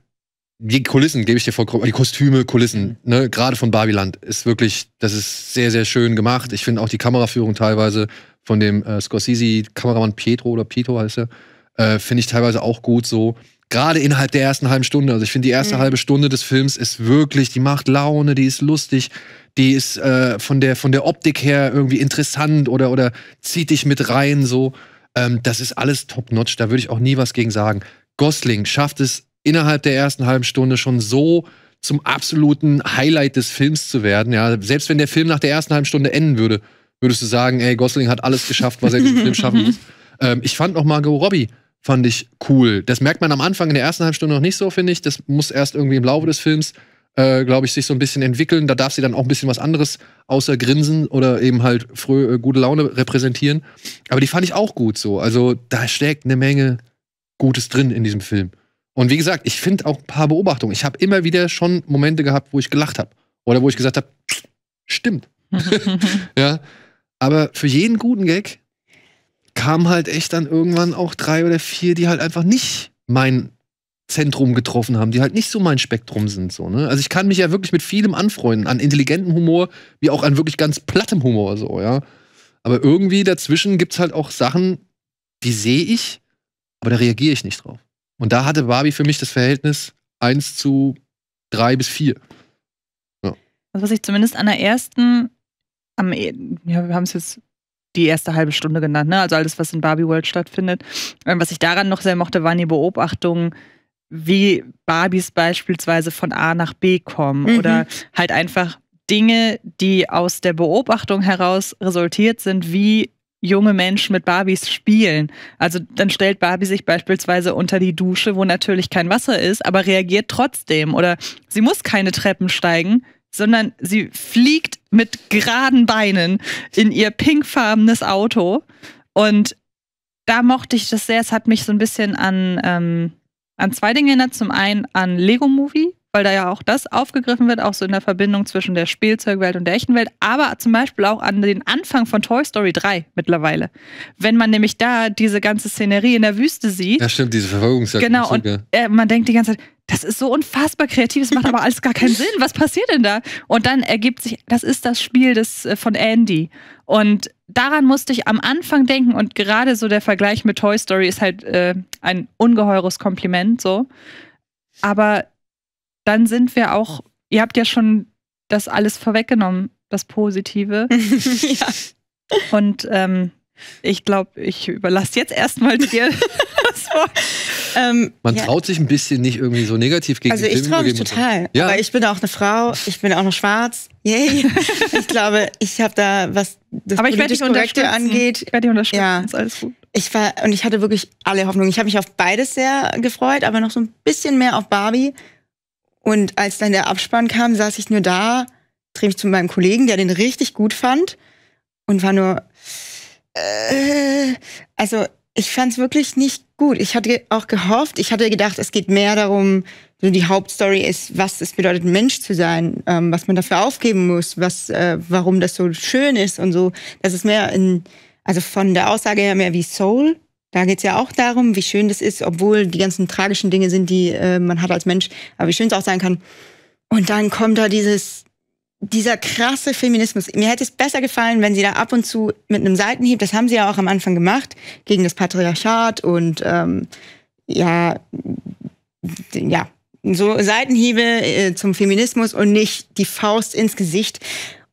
die Kulissen gebe ich dir vollkommen, die Kostüme, Kulissen, mhm. ne, gerade von Barbiland ist wirklich, das ist sehr, sehr schön gemacht. Ich finde auch die Kameraführung teilweise von dem äh, Scorsese-Kameramann Pietro oder Pietro heißt er, äh, finde ich teilweise auch gut so gerade innerhalb der ersten halben Stunde. Also ich finde, die erste mhm. halbe Stunde des Films ist wirklich, die macht Laune, die ist lustig, die ist äh, von, der, von der Optik her irgendwie interessant oder, oder zieht dich mit rein so. Ähm, das ist alles top-notch, da würde ich auch nie was gegen sagen. Gosling schafft es innerhalb der ersten halben Stunde schon so zum absoluten Highlight des Films zu werden. Ja, selbst wenn der Film nach der ersten halben Stunde enden würde, würdest du sagen, ey, Gosling hat alles geschafft, was er in diesem Film schaffen muss. Ähm, ich fand noch Margot Robbie fand ich cool. Das merkt man am Anfang in der ersten halben Stunde noch nicht so, finde ich. Das muss erst irgendwie im Laufe des Films, äh, glaube ich, sich so ein bisschen entwickeln. Da darf sie dann auch ein bisschen was anderes außer Grinsen oder eben halt früh, äh, gute Laune repräsentieren. Aber die fand ich auch gut so. Also da steckt eine Menge Gutes drin in diesem Film. Und wie gesagt, ich finde auch ein paar Beobachtungen. Ich habe immer wieder schon Momente gehabt, wo ich gelacht habe. Oder wo ich gesagt habe, stimmt. ja. Aber für jeden guten Gag kamen halt echt dann irgendwann auch drei oder vier, die halt einfach nicht mein Zentrum getroffen haben, die halt nicht so mein Spektrum sind. So, ne? Also ich kann mich ja wirklich mit vielem anfreunden, an intelligentem Humor, wie auch an wirklich ganz plattem Humor, so, ja. Aber irgendwie dazwischen gibt es halt auch Sachen, die sehe ich, aber da reagiere ich nicht drauf. Und da hatte Barbie für mich das Verhältnis 1 zu 3 bis 4. Ja. Also was ich zumindest an der ersten, am, e- ja, wir haben es jetzt die erste halbe Stunde genannt, ne? also alles, was in Barbie World stattfindet. Ähm, was ich daran noch sehr mochte, waren die Beobachtungen, wie Barbies beispielsweise von A nach B kommen mhm. oder halt einfach Dinge, die aus der Beobachtung heraus resultiert sind, wie junge Menschen mit Barbies spielen. Also dann stellt Barbie sich beispielsweise unter die Dusche, wo natürlich kein Wasser ist, aber reagiert trotzdem. Oder sie muss keine Treppen steigen, sondern sie fliegt mit geraden Beinen in ihr pinkfarbenes Auto. Und da mochte ich das sehr. Es hat mich so ein bisschen an, ähm, an zwei Dinge erinnert. Zum einen an Lego Movie, weil da ja auch das aufgegriffen wird, auch so in der Verbindung zwischen der Spielzeugwelt und der echten Welt, aber zum Beispiel auch an den Anfang von Toy Story 3 mittlerweile. Wenn man nämlich da diese ganze Szenerie in der Wüste sieht. Ja, stimmt, diese Verfolgungsjagd. Genau, und äh, man denkt die ganze Zeit, das ist so unfassbar kreativ, es macht aber alles gar keinen Sinn. Was passiert denn da? Und dann ergibt sich, das ist das Spiel des, äh, von Andy. Und daran musste ich am Anfang denken und gerade so der Vergleich mit Toy Story ist halt äh, ein ungeheures Kompliment so. Aber dann sind wir auch, ihr habt ja schon das alles vorweggenommen, das Positive. ja. Und ähm, ich glaube, ich überlasse jetzt erstmal dir das Wort. Ähm, Man ja. traut sich ein bisschen nicht irgendwie so negativ gegen Also ich traue mich total. Ja. Aber ich bin auch eine Frau, ich bin auch noch schwarz. Yay. ich glaube, ich habe da was das Aber ich werde dich Korrekte angeht. Ich werde dich unterstützen. Ja. Ist alles gut. Ich war und ich hatte wirklich alle Hoffnungen. Ich habe mich auf beides sehr gefreut, aber noch so ein bisschen mehr auf Barbie, und als dann der Abspann kam, saß ich nur da, dreh mich zu meinem Kollegen, der den richtig gut fand und war nur, äh, also ich fand es wirklich nicht gut. Ich hatte auch gehofft, ich hatte gedacht, es geht mehr darum, so die Hauptstory ist, was es bedeutet, Mensch zu sein, ähm, was man dafür aufgeben muss, was, äh, warum das so schön ist und so. Das ist mehr in, also von der Aussage her mehr wie Soul da geht es ja auch darum, wie schön das ist, obwohl die ganzen tragischen Dinge sind, die äh, man hat als Mensch, aber wie schön es auch sein kann. Und dann kommt da dieses, dieser krasse Feminismus. Mir hätte es besser gefallen, wenn sie da ab und zu mit einem Seitenhieb, das haben sie ja auch am Anfang gemacht, gegen das Patriarchat und ähm, ja, ja, so Seitenhiebe äh, zum Feminismus und nicht die Faust ins Gesicht.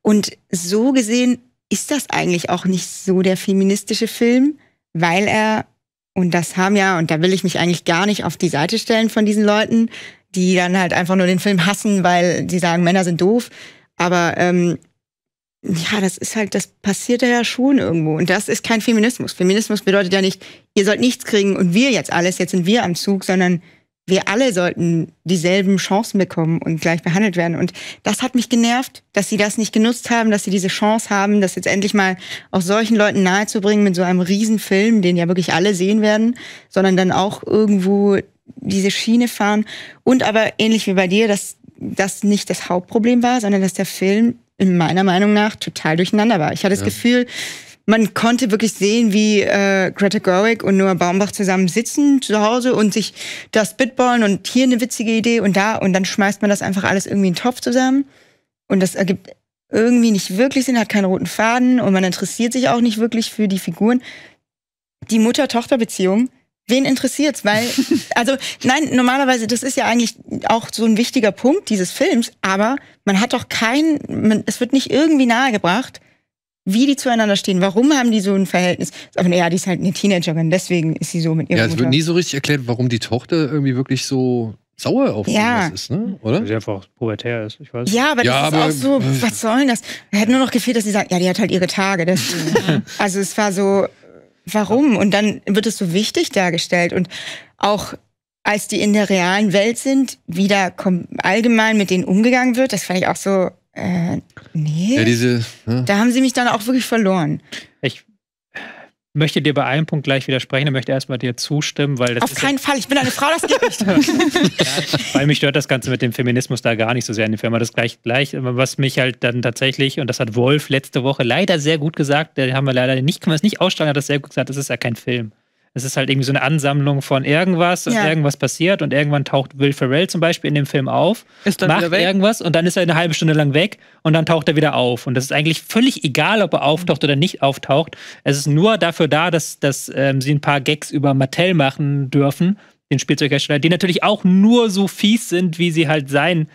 Und so gesehen ist das eigentlich auch nicht so der feministische Film, weil er und das haben ja, und da will ich mich eigentlich gar nicht auf die Seite stellen von diesen Leuten, die dann halt einfach nur den Film hassen, weil sie sagen, Männer sind doof. Aber ähm, ja, das ist halt, das passiert ja schon irgendwo. Und das ist kein Feminismus. Feminismus bedeutet ja nicht, ihr sollt nichts kriegen und wir jetzt alles, jetzt sind wir am Zug, sondern wir alle sollten dieselben Chancen bekommen und gleich behandelt werden. Und das hat mich genervt, dass sie das nicht genutzt haben, dass sie diese Chance haben, das jetzt endlich mal auch solchen Leuten nahezubringen mit so einem Riesenfilm, den ja wirklich alle sehen werden, sondern dann auch irgendwo diese Schiene fahren. Und aber ähnlich wie bei dir, dass das nicht das Hauptproblem war, sondern dass der Film in meiner Meinung nach total durcheinander war. Ich hatte ja. das Gefühl, man konnte wirklich sehen, wie äh, Greta Gerwig und Noah Baumbach zusammen sitzen zu Hause und sich das bitballen und hier eine witzige Idee und da und dann schmeißt man das einfach alles irgendwie in den Topf zusammen und das ergibt irgendwie nicht wirklich Sinn, hat keinen roten Faden und man interessiert sich auch nicht wirklich für die Figuren. Die Mutter-Tochter-Beziehung, wen interessiert's? Weil, also, nein, normalerweise, das ist ja eigentlich auch so ein wichtiger Punkt dieses Films, aber man hat doch keinen, es wird nicht irgendwie nahegebracht, wie die zueinander stehen, warum haben die so ein Verhältnis. Aber naja, die ist halt eine Teenagerin, deswegen ist sie so mit ihrer Ja, es wird nie so richtig erklärt, warum die Tochter irgendwie wirklich so sauer auf ja. ist, ne? oder? Weil sie einfach pubertär ist, ich weiß. Ja, aber ja, das aber auch so, was soll denn das? Hätte nur noch gefehlt, dass sie sagt, ja, die hat halt ihre Tage. Deswegen. also es war so, warum? Und dann wird es so wichtig dargestellt und auch als die in der realen Welt sind, wie da allgemein mit denen umgegangen wird, das fand ich auch so äh, nee. Ja, diese, ne? Da haben sie mich dann auch wirklich verloren. Ich möchte dir bei einem Punkt gleich widersprechen und möchte erstmal dir zustimmen, weil das Auf keinen ja Fall, ich bin eine Frau, das geht nicht. ja, weil mich stört das Ganze mit dem Feminismus da gar nicht so sehr in der Firma. Das gleich gleich. Was mich halt dann tatsächlich, und das hat Wolf letzte Woche leider sehr gut gesagt, da haben wir leider nicht, können wir es nicht ausstrahlen, hat das sehr gut gesagt, das ist ja kein Film es ist halt irgendwie so eine Ansammlung von irgendwas und ja. irgendwas passiert und irgendwann taucht Will Ferrell zum Beispiel in dem Film auf, ist macht irgendwas und dann ist er eine halbe Stunde lang weg und dann taucht er wieder auf. Und das ist eigentlich völlig egal, ob er auftaucht oder nicht auftaucht. Es ist nur dafür da, dass, dass ähm, sie ein paar Gags über Mattel machen dürfen, den Spielzeughersteller, die natürlich auch nur so fies sind, wie sie halt sein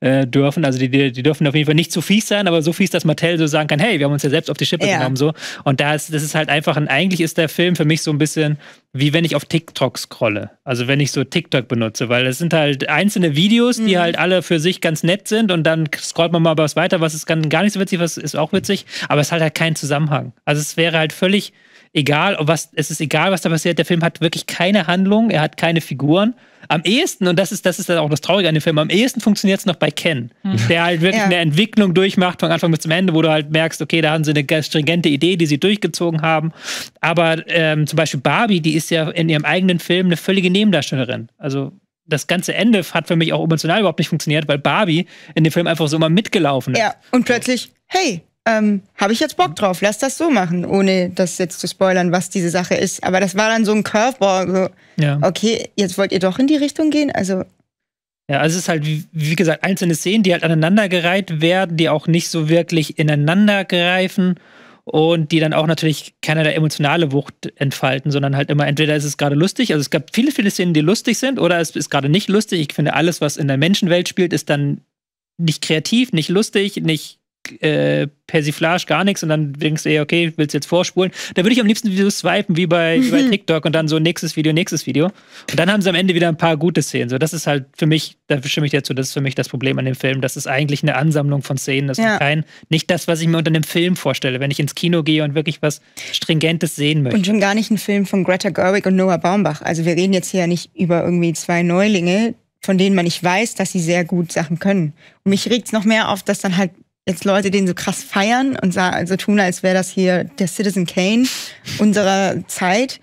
äh, dürfen. Also die, die dürfen auf jeden Fall nicht zu so fies sein, aber so fies, dass Mattel so sagen kann, hey, wir haben uns ja selbst auf die Schippe ja. genommen. So. Und da das ist halt einfach ein, eigentlich ist der Film für mich so ein bisschen wie wenn ich auf TikTok scrolle. Also wenn ich so TikTok benutze, weil es sind halt einzelne Videos, die mhm. halt alle für sich ganz nett sind und dann scrollt man mal was weiter, was ist gar nicht so witzig, was ist auch witzig, aber es hat halt keinen Zusammenhang. Also es wäre halt völlig egal, was, es ist egal, was da passiert. Der Film hat wirklich keine Handlung, er hat keine Figuren. Am ehesten, und das ist, das ist dann auch das Traurige an dem Film, am ehesten funktioniert es noch bei Ken, mhm. der halt wirklich ja. eine Entwicklung durchmacht, von Anfang bis zum Ende, wo du halt merkst, okay, da haben sie eine stringente Idee, die sie durchgezogen haben. Aber ähm, zum Beispiel Barbie, die ist ja in ihrem eigenen Film eine völlige Nebendarstellerin. Also das ganze Ende hat für mich auch emotional überhaupt nicht funktioniert, weil Barbie in dem Film einfach so immer mitgelaufen ist. Ja, und plötzlich, hey, ähm, habe ich jetzt Bock drauf, lass das so machen, ohne das jetzt zu spoilern, was diese Sache ist. Aber das war dann so ein Curveball, so, ja. okay, jetzt wollt ihr doch in die Richtung gehen, also. Ja, also es ist halt, wie, wie gesagt, einzelne Szenen, die halt aneinandergereiht werden, die auch nicht so wirklich ineinander greifen und die dann auch natürlich keinerlei emotionale Wucht entfalten, sondern halt immer entweder ist es gerade lustig, also es gab viele, viele Szenen, die lustig sind, oder es ist gerade nicht lustig. Ich finde, alles, was in der Menschenwelt spielt, ist dann nicht kreativ, nicht lustig, nicht äh, Persiflage gar nichts und dann denkst du, ey, okay, willst du jetzt vorspulen. Da würde ich am liebsten Videos swipen, wie bei, wie bei TikTok und dann so nächstes Video, nächstes Video. Und dann haben sie am Ende wieder ein paar gute Szenen. So, das ist halt für mich, da stimme ich dir zu, das ist für mich das Problem an dem Film, Das ist eigentlich eine Ansammlung von Szenen ist ja. und kein, nicht das, was ich mir unter einem Film vorstelle, wenn ich ins Kino gehe und wirklich was Stringentes sehen möchte. Und schon gar nicht ein Film von Greta Gerwig und Noah Baumbach. Also wir reden jetzt hier ja nicht über irgendwie zwei Neulinge, von denen man nicht weiß, dass sie sehr gut Sachen können. Und mich regt es noch mehr auf, dass dann halt jetzt Leute den so krass feiern und so tun, als wäre das hier der Citizen Kane unserer Zeit,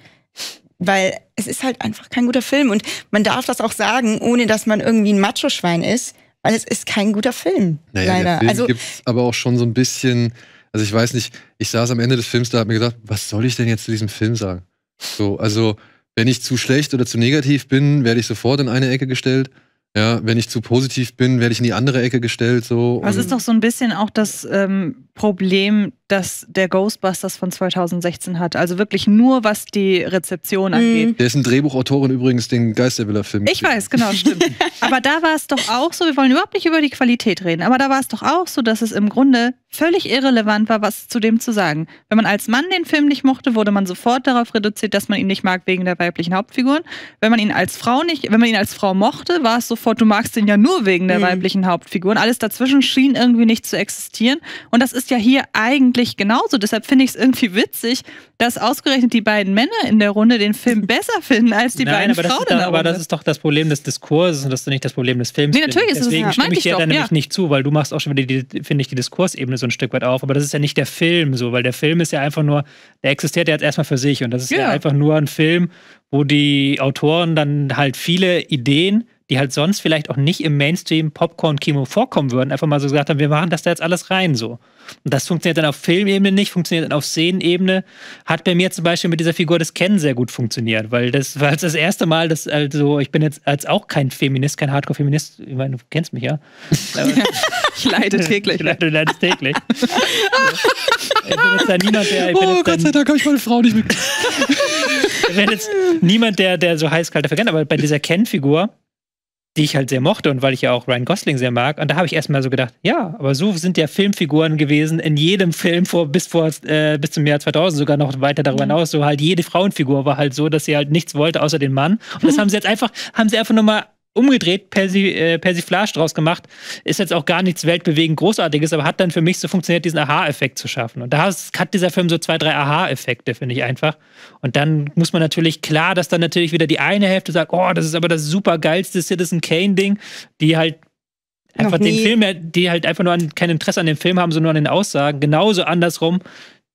weil es ist halt einfach kein guter Film und man darf das auch sagen, ohne dass man irgendwie ein Macho-Schwein ist, weil es ist kein guter Film, naja, leider. Der Film also gibt's aber auch schon so ein bisschen, also ich weiß nicht, ich saß am Ende des Films da, habe mir gedacht, was soll ich denn jetzt zu diesem Film sagen? So, also wenn ich zu schlecht oder zu negativ bin, werde ich sofort in eine Ecke gestellt. Ja, wenn ich zu positiv bin, werde ich in die andere Ecke gestellt. So. Das ist doch so ein bisschen auch das ähm, Problem das der Ghostbusters von 2016 hat. Also wirklich nur, was die Rezeption angeht. Mhm. Der ist ein Drehbuchautorin übrigens den geisterwiller film Ich weiß, genau, stimmt. aber da war es doch auch so, wir wollen überhaupt nicht über die Qualität reden, aber da war es doch auch so, dass es im Grunde völlig irrelevant war, was zu dem zu sagen. Wenn man als Mann den Film nicht mochte, wurde man sofort darauf reduziert, dass man ihn nicht mag wegen der weiblichen Hauptfiguren. Wenn man ihn als Frau nicht, wenn man ihn als Frau mochte, war es sofort, du magst ihn ja nur wegen der mhm. weiblichen Hauptfiguren. Alles dazwischen schien irgendwie nicht zu existieren. Und das ist ja hier eigentlich eigentlich genauso. Deshalb finde ich es irgendwie witzig, dass ausgerechnet die beiden Männer in der Runde den Film besser finden als die Nein, beiden aber Frauen. Das ist, aber das ist doch das Problem des Diskurses und das ist nicht das Problem des Films. Nee, natürlich ist Deswegen es stimme ich, dir da nämlich ja. nicht zu, weil du machst auch schon wieder, finde ich, die Diskursebene so ein Stück weit auf. Aber das ist ja nicht der Film so, weil der Film ist ja einfach nur, der existiert ja jetzt erstmal für sich und das ist ja, ja einfach nur ein Film, wo die Autoren dann halt viele Ideen die halt sonst vielleicht auch nicht im Mainstream Popcorn-Kino vorkommen würden, einfach mal so gesagt haben, wir machen das da jetzt alles rein so. Und das funktioniert dann auf Filmebene nicht, funktioniert dann auf Szenenebene. Hat bei mir zum Beispiel mit dieser Figur des Ken sehr gut funktioniert, weil das war jetzt das erste Mal, dass also ich bin jetzt als auch kein Feminist, kein Hardcore-Feminist, ich meine, du kennst mich ja. ich leide täglich. Ich leide, du leidest täglich. ich bin jetzt da niemand, der. oh, Gott sei Dank habe ich meine Frau nicht mit. ich bin jetzt niemand, der, der so heiß kalt verkennt, aber bei dieser Ken-Figur die ich halt sehr mochte und weil ich ja auch Ryan Gosling sehr mag. Und da habe ich erstmal so gedacht, ja, aber so sind ja Filmfiguren gewesen in jedem Film vor, bis, vor, äh, bis zum Jahr 2000 sogar noch weiter darüber hinaus. So halt jede Frauenfigur war halt so, dass sie halt nichts wollte außer den Mann. Und das mhm. haben sie jetzt einfach, haben sie einfach nur mal umgedreht Persi äh, Persiflage draus gemacht. Ist jetzt auch gar nichts weltbewegend Großartiges, aber hat dann für mich so funktioniert, diesen Aha-Effekt zu schaffen. Und da hat dieser Film so zwei, drei Aha-Effekte, finde ich einfach. Und dann muss man natürlich klar, dass dann natürlich wieder die eine Hälfte sagt, oh, das ist aber das super geilste Citizen Kane-Ding, die halt einfach den Film, die halt einfach nur an, kein Interesse an dem Film haben, sondern nur an den Aussagen. Genauso andersrum,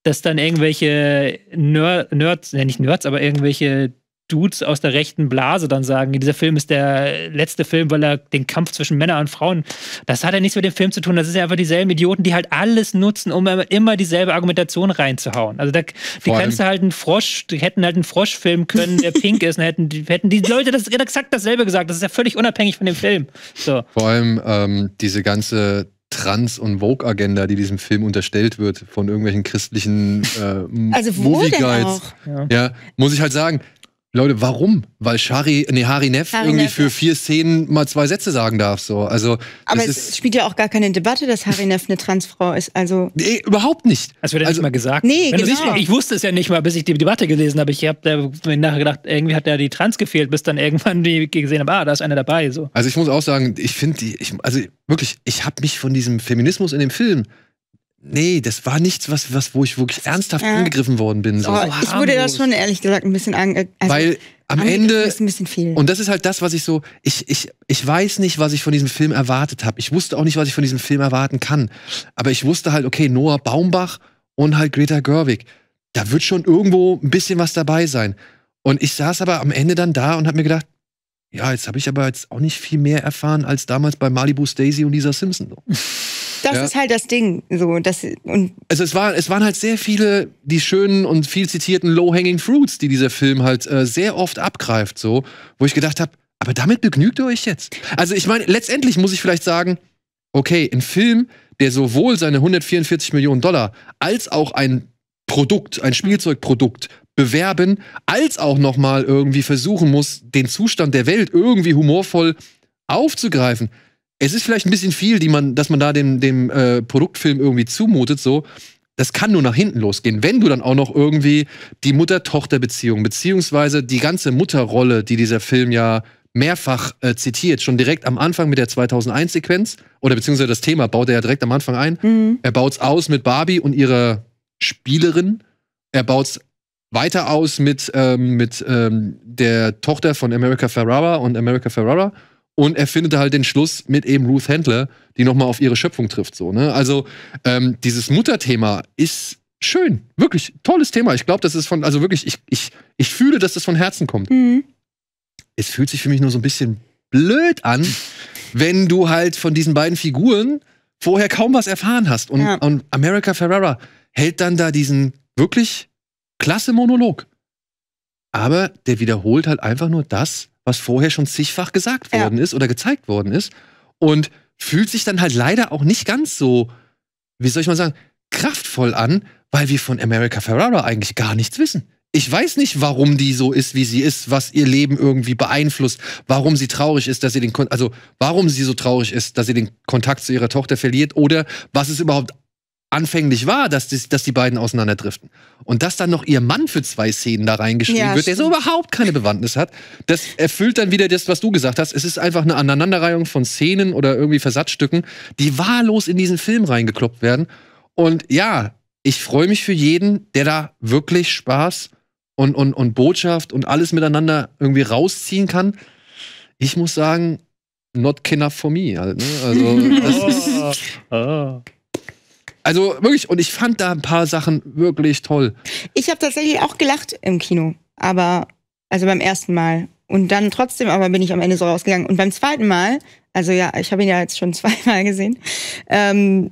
dass dann irgendwelche Ner Nerds, ja nicht Nerds, aber irgendwelche Dudes aus der rechten Blase dann sagen, dieser Film ist der letzte Film, weil er den Kampf zwischen Männern und Frauen, das hat ja nichts mit dem Film zu tun, das ist ja einfach dieselben Idioten, die halt alles nutzen, um immer dieselbe Argumentation reinzuhauen. Also da, die kannst du halt einen Frosch, die hätten halt einen Froschfilm können, der pink ist, und hätten, hätten die Leute das exakt dasselbe gesagt, das ist ja völlig unabhängig von dem Film. So. Vor allem ähm, diese ganze Trans- und Vogue-Agenda, die diesem Film unterstellt wird von irgendwelchen christlichen äh, also Movie-Guides. Ja. ja, muss ich halt sagen, Leute, warum? Weil Shari, nee, Hari Neff Hari irgendwie Neff. für vier Szenen mal zwei Sätze sagen darf. So. Also, Aber es ist, spielt ja auch gar keine Debatte, dass Hari Neff eine Transfrau ist. Also nee, überhaupt nicht. Das wird ja also, nicht mal gesagt. Nee, genau. Nicht, ich wusste es ja nicht mal, bis ich die Debatte gelesen habe. Ich habe mir nachher gedacht, irgendwie hat da die Trans gefehlt, bis dann irgendwann die gesehen habe, ah, da ist einer dabei. So. Also ich muss auch sagen, ich finde die, ich, also wirklich, ich habe mich von diesem Feminismus in dem Film Nee, das war nichts, was, was, wo ich wirklich ernsthaft ja. angegriffen worden bin. So. so ich wurde da schon ehrlich gesagt ein bisschen angegriffen. Äh, also Weil am Ende ist ein bisschen viel. Und das ist halt das, was ich so ich ich ich weiß nicht, was ich von diesem Film erwartet habe. Ich wusste auch nicht, was ich von diesem Film erwarten kann, aber ich wusste halt okay, Noah Baumbach und halt Greta Gerwig. Da wird schon irgendwo ein bisschen was dabei sein. Und ich saß aber am Ende dann da und habe mir gedacht, ja, jetzt habe ich aber jetzt auch nicht viel mehr erfahren als damals bei Malibu Stacy und Lisa Simpson. das ja. ist halt das Ding. So, das, und also es, war, es waren halt sehr viele die schönen und viel zitierten Low-Hanging Fruits, die dieser Film halt äh, sehr oft abgreift, so, wo ich gedacht habe, aber damit begnügt ihr euch jetzt. Also ich meine, letztendlich muss ich vielleicht sagen, okay, ein Film, der sowohl seine 144 Millionen Dollar als auch ein Produkt, ein Spielzeugprodukt bewerben, als auch nochmal irgendwie versuchen muss, den Zustand der Welt irgendwie humorvoll aufzugreifen es ist vielleicht ein bisschen viel, die man, dass man da dem, dem äh, Produktfilm irgendwie zumutet, so. Das kann nur nach hinten losgehen, wenn du dann auch noch irgendwie die Mutter-Tochter-Beziehung, beziehungsweise die ganze Mutterrolle, die dieser Film ja mehrfach äh, zitiert, schon direkt am Anfang mit der 2001-Sequenz, oder beziehungsweise das Thema baut er ja direkt am Anfang ein. Mhm. Er baut es aus mit Barbie und ihrer Spielerin. Er baut es weiter aus mit, ähm, mit ähm, der Tochter von America Ferrara und America Ferrara. Und er findet halt den Schluss mit eben Ruth Handler, die nochmal auf ihre Schöpfung trifft. So, ne? Also ähm, dieses Mutterthema ist schön, wirklich tolles Thema. Ich glaube, das ist von, also wirklich, ich, ich, ich fühle, dass das von Herzen kommt. Mhm. Es fühlt sich für mich nur so ein bisschen blöd an, wenn du halt von diesen beiden Figuren vorher kaum was erfahren hast. Und, ja. und America Ferrara hält dann da diesen wirklich klasse Monolog. Aber der wiederholt halt einfach nur das, was vorher schon zigfach gesagt worden ja. ist oder gezeigt worden ist. Und fühlt sich dann halt leider auch nicht ganz so, wie soll ich mal sagen, kraftvoll an, weil wir von America Ferrara eigentlich gar nichts wissen. Ich weiß nicht, warum die so ist, wie sie ist, was ihr Leben irgendwie beeinflusst, warum sie traurig ist, dass sie den Kon also warum sie so traurig ist, dass sie den Kontakt zu ihrer Tochter verliert oder was es überhaupt anfänglich war, dass die, dass die beiden auseinanderdriften. Und dass dann noch ihr Mann für zwei Szenen da reingeschrieben ja, wird, stimmt. der so überhaupt keine Bewandtnis hat, das erfüllt dann wieder das, was du gesagt hast. Es ist einfach eine Aneinanderreihung von Szenen oder irgendwie Versatzstücken, die wahllos in diesen Film reingekloppt werden. Und ja, ich freue mich für jeden, der da wirklich Spaß und, und, und Botschaft und alles miteinander irgendwie rausziehen kann. Ich muss sagen, not enough for me. Halt, ne? Also, das ist, ah. Ah. Also wirklich, und ich fand da ein paar Sachen wirklich toll. Ich habe tatsächlich auch gelacht im Kino, aber also beim ersten Mal. Und dann trotzdem aber bin ich am Ende so rausgegangen. Und beim zweiten Mal, also ja, ich habe ihn ja jetzt schon zweimal gesehen, ähm,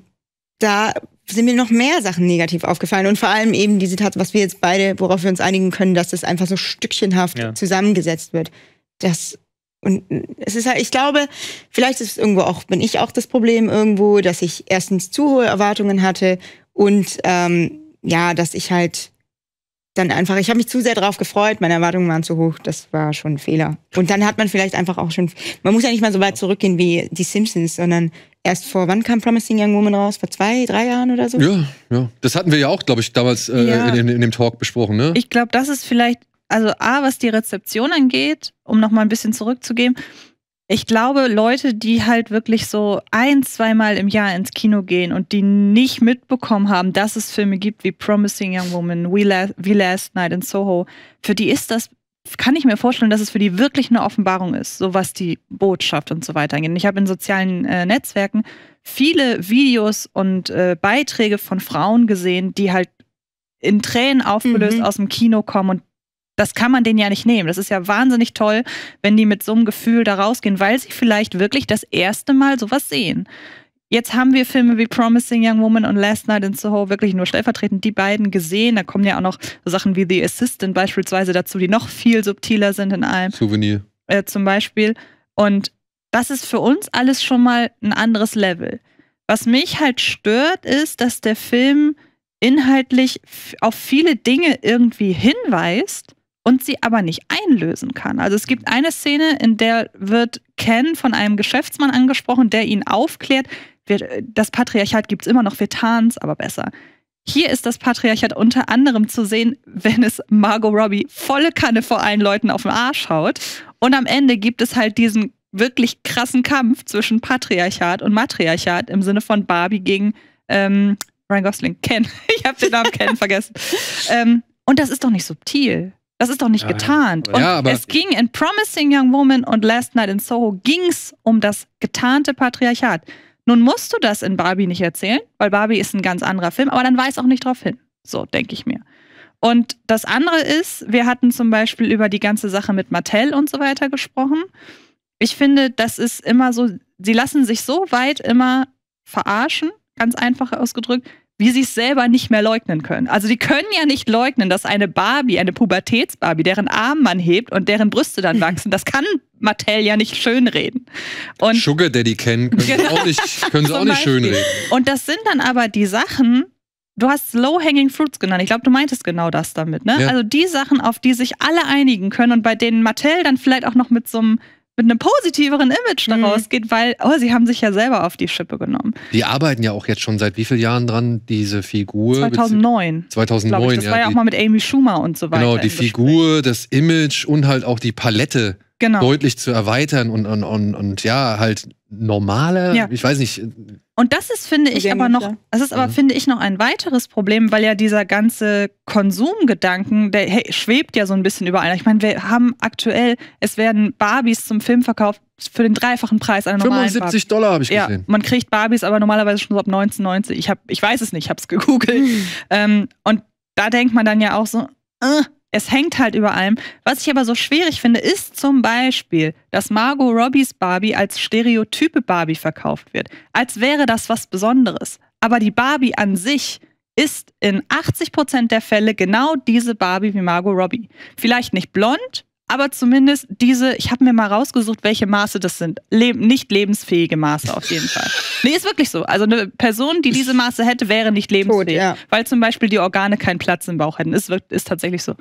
da sind mir noch mehr Sachen negativ aufgefallen. Und vor allem eben diese Tatsache, was wir jetzt beide, worauf wir uns einigen können, dass das einfach so stückchenhaft ja. zusammengesetzt wird. Das und es ist halt, ich glaube, vielleicht ist es irgendwo auch, bin ich auch das Problem irgendwo, dass ich erstens zu hohe Erwartungen hatte und ähm, ja, dass ich halt dann einfach, ich habe mich zu sehr darauf gefreut, meine Erwartungen waren zu hoch, das war schon ein Fehler. Und dann hat man vielleicht einfach auch schon, man muss ja nicht mal so weit zurückgehen wie die Simpsons, sondern erst vor, wann kam Promising Young Woman raus? Vor zwei, drei Jahren oder so? Ja, ja. Das hatten wir ja auch, glaube ich, damals äh, ja. in, in, in, dem Talk besprochen, ne? Ich glaube, das ist vielleicht also A, was die Rezeption angeht, um nochmal ein bisschen zurückzugehen, ich glaube, Leute, die halt wirklich so ein, zweimal im Jahr ins Kino gehen und die nicht mitbekommen haben, dass es Filme gibt wie Promising Young Woman, We Last, We Last Night in Soho, für die ist das, kann ich mir vorstellen, dass es für die wirklich eine Offenbarung ist, so was die Botschaft und so weiter angeht. Ich habe in sozialen äh, Netzwerken viele Videos und äh, Beiträge von Frauen gesehen, die halt in Tränen aufgelöst mhm. aus dem Kino kommen und das kann man denen ja nicht nehmen. Das ist ja wahnsinnig toll, wenn die mit so einem Gefühl da rausgehen, weil sie vielleicht wirklich das erste Mal sowas sehen. Jetzt haben wir Filme wie Promising Young Woman und Last Night in Soho wirklich nur stellvertretend die beiden gesehen. Da kommen ja auch noch Sachen wie The Assistant beispielsweise dazu, die noch viel subtiler sind in allem. Souvenir. Äh, zum Beispiel. Und das ist für uns alles schon mal ein anderes Level. Was mich halt stört, ist, dass der Film inhaltlich auf viele Dinge irgendwie hinweist, und sie aber nicht einlösen kann. Also es gibt eine Szene, in der wird Ken von einem Geschäftsmann angesprochen, der ihn aufklärt, das Patriarchat gibt es immer noch, wir tarnen es aber besser. Hier ist das Patriarchat unter anderem zu sehen, wenn es Margot Robbie volle Kanne vor allen Leuten auf den Arsch haut. Und am Ende gibt es halt diesen wirklich krassen Kampf zwischen Patriarchat und Matriarchat im Sinne von Barbie gegen ähm, Ryan Gosling. Ken. Ich habe den Namen Ken vergessen. Ähm, und das ist doch nicht subtil. Das ist doch nicht getarnt. Und ja, es ging in Promising Young Woman und Last Night in Soho ging's um das getarnte Patriarchat. Nun musst du das in Barbie nicht erzählen, weil Barbie ist ein ganz anderer Film, aber dann weiß auch nicht drauf hin. So denke ich mir. Und das andere ist, wir hatten zum Beispiel über die ganze Sache mit Mattel und so weiter gesprochen. Ich finde, das ist immer so, sie lassen sich so weit immer verarschen, ganz einfach ausgedrückt, wie sie es selber nicht mehr leugnen können. Also die können ja nicht leugnen, dass eine Barbie, eine Pubertätsbarbie, deren Arm man hebt und deren Brüste dann wachsen, das kann Mattel ja nicht schönreden. Und Sugar Daddy kennen können sie genau. auch nicht, können sie auch nicht schönreden. Und das sind dann aber die Sachen, du hast Low-Hanging Fruits genannt. Ich glaube, du meintest genau das damit. Ne? Ja. Also die Sachen, auf die sich alle einigen können und bei denen Mattel dann vielleicht auch noch mit so einem mit einem positiveren Image daraus mhm. geht, weil, oh, sie haben sich ja selber auf die Schippe genommen. Die arbeiten ja auch jetzt schon seit wie vielen Jahren dran, diese Figur? 2009. 2009, ich. Das ja, war ja auch mal mit Amy Schumer und so genau, weiter. Genau, die Figur, das Image und halt auch die Palette genau. deutlich zu erweitern und, und, und, und ja, halt normale, ja. ich weiß nicht, und das ist, finde ich, aber noch, das ist aber, mhm. finde ich, noch ein weiteres Problem, weil ja dieser ganze Konsumgedanken, der hey, schwebt ja so ein bisschen überall. Ich meine, wir haben aktuell, es werden Barbies zum Film verkauft für den dreifachen Preis einer 75 Barbie. Dollar habe ich gesehen. Ja, man kriegt Barbies aber normalerweise schon so ab 1990. Ich, hab, ich weiß es nicht, ich habe es gegoogelt. Mhm. Ähm, und da denkt man dann ja auch so, äh, es hängt halt über allem. Was ich aber so schwierig finde, ist zum Beispiel, dass Margot Robbies Barbie als stereotype Barbie verkauft wird. Als wäre das was Besonderes. Aber die Barbie an sich ist in 80% der Fälle genau diese Barbie wie Margot Robbie. Vielleicht nicht blond, aber zumindest diese, ich habe mir mal rausgesucht, welche Maße das sind. Leb nicht lebensfähige Maße auf jeden Fall. Nee, ist wirklich so. Also eine Person, die diese Maße hätte, wäre nicht lebensfähig. Tot, ja. Weil zum Beispiel die Organe keinen Platz im Bauch hätten. Ist, ist tatsächlich so.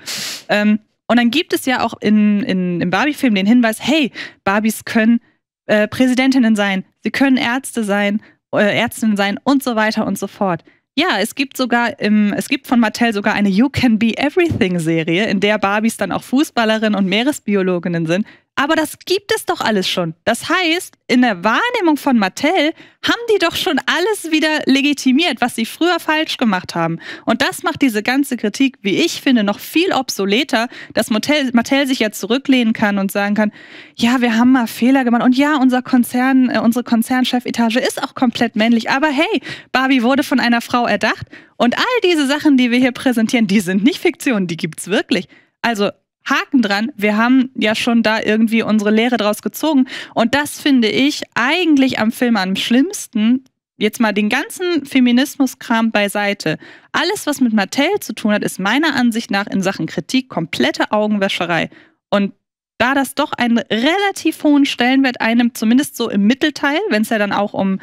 Ähm, und dann gibt es ja auch in, in, im Barbie-Film den Hinweis, hey, Barbies können äh, Präsidentinnen sein, sie können Ärzte sein, äh, Ärztinnen sein und so weiter und so fort. Ja, es gibt sogar im, es gibt von Mattel sogar eine You Can Be Everything Serie, in der Barbies dann auch Fußballerinnen und Meeresbiologinnen sind. Aber das gibt es doch alles schon. Das heißt, in der Wahrnehmung von Mattel haben die doch schon alles wieder legitimiert, was sie früher falsch gemacht haben. Und das macht diese ganze Kritik, wie ich finde, noch viel obsoleter, dass Mattel, Mattel sich ja zurücklehnen kann und sagen kann, ja, wir haben mal Fehler gemacht. Und ja, unser Konzern, äh, unsere Konzernchefetage ist auch komplett männlich. Aber hey, Barbie wurde von einer Frau erdacht. Und all diese Sachen, die wir hier präsentieren, die sind nicht Fiktion, die gibt's wirklich. Also Haken dran. Wir haben ja schon da irgendwie unsere Lehre draus gezogen. Und das finde ich eigentlich am Film am schlimmsten. Jetzt mal den ganzen Feminismuskram beiseite. Alles, was mit Mattel zu tun hat, ist meiner Ansicht nach in Sachen Kritik komplette Augenwäscherei. Und da das doch einen relativ hohen Stellenwert einnimmt, zumindest so im Mittelteil, wenn es ja dann auch um,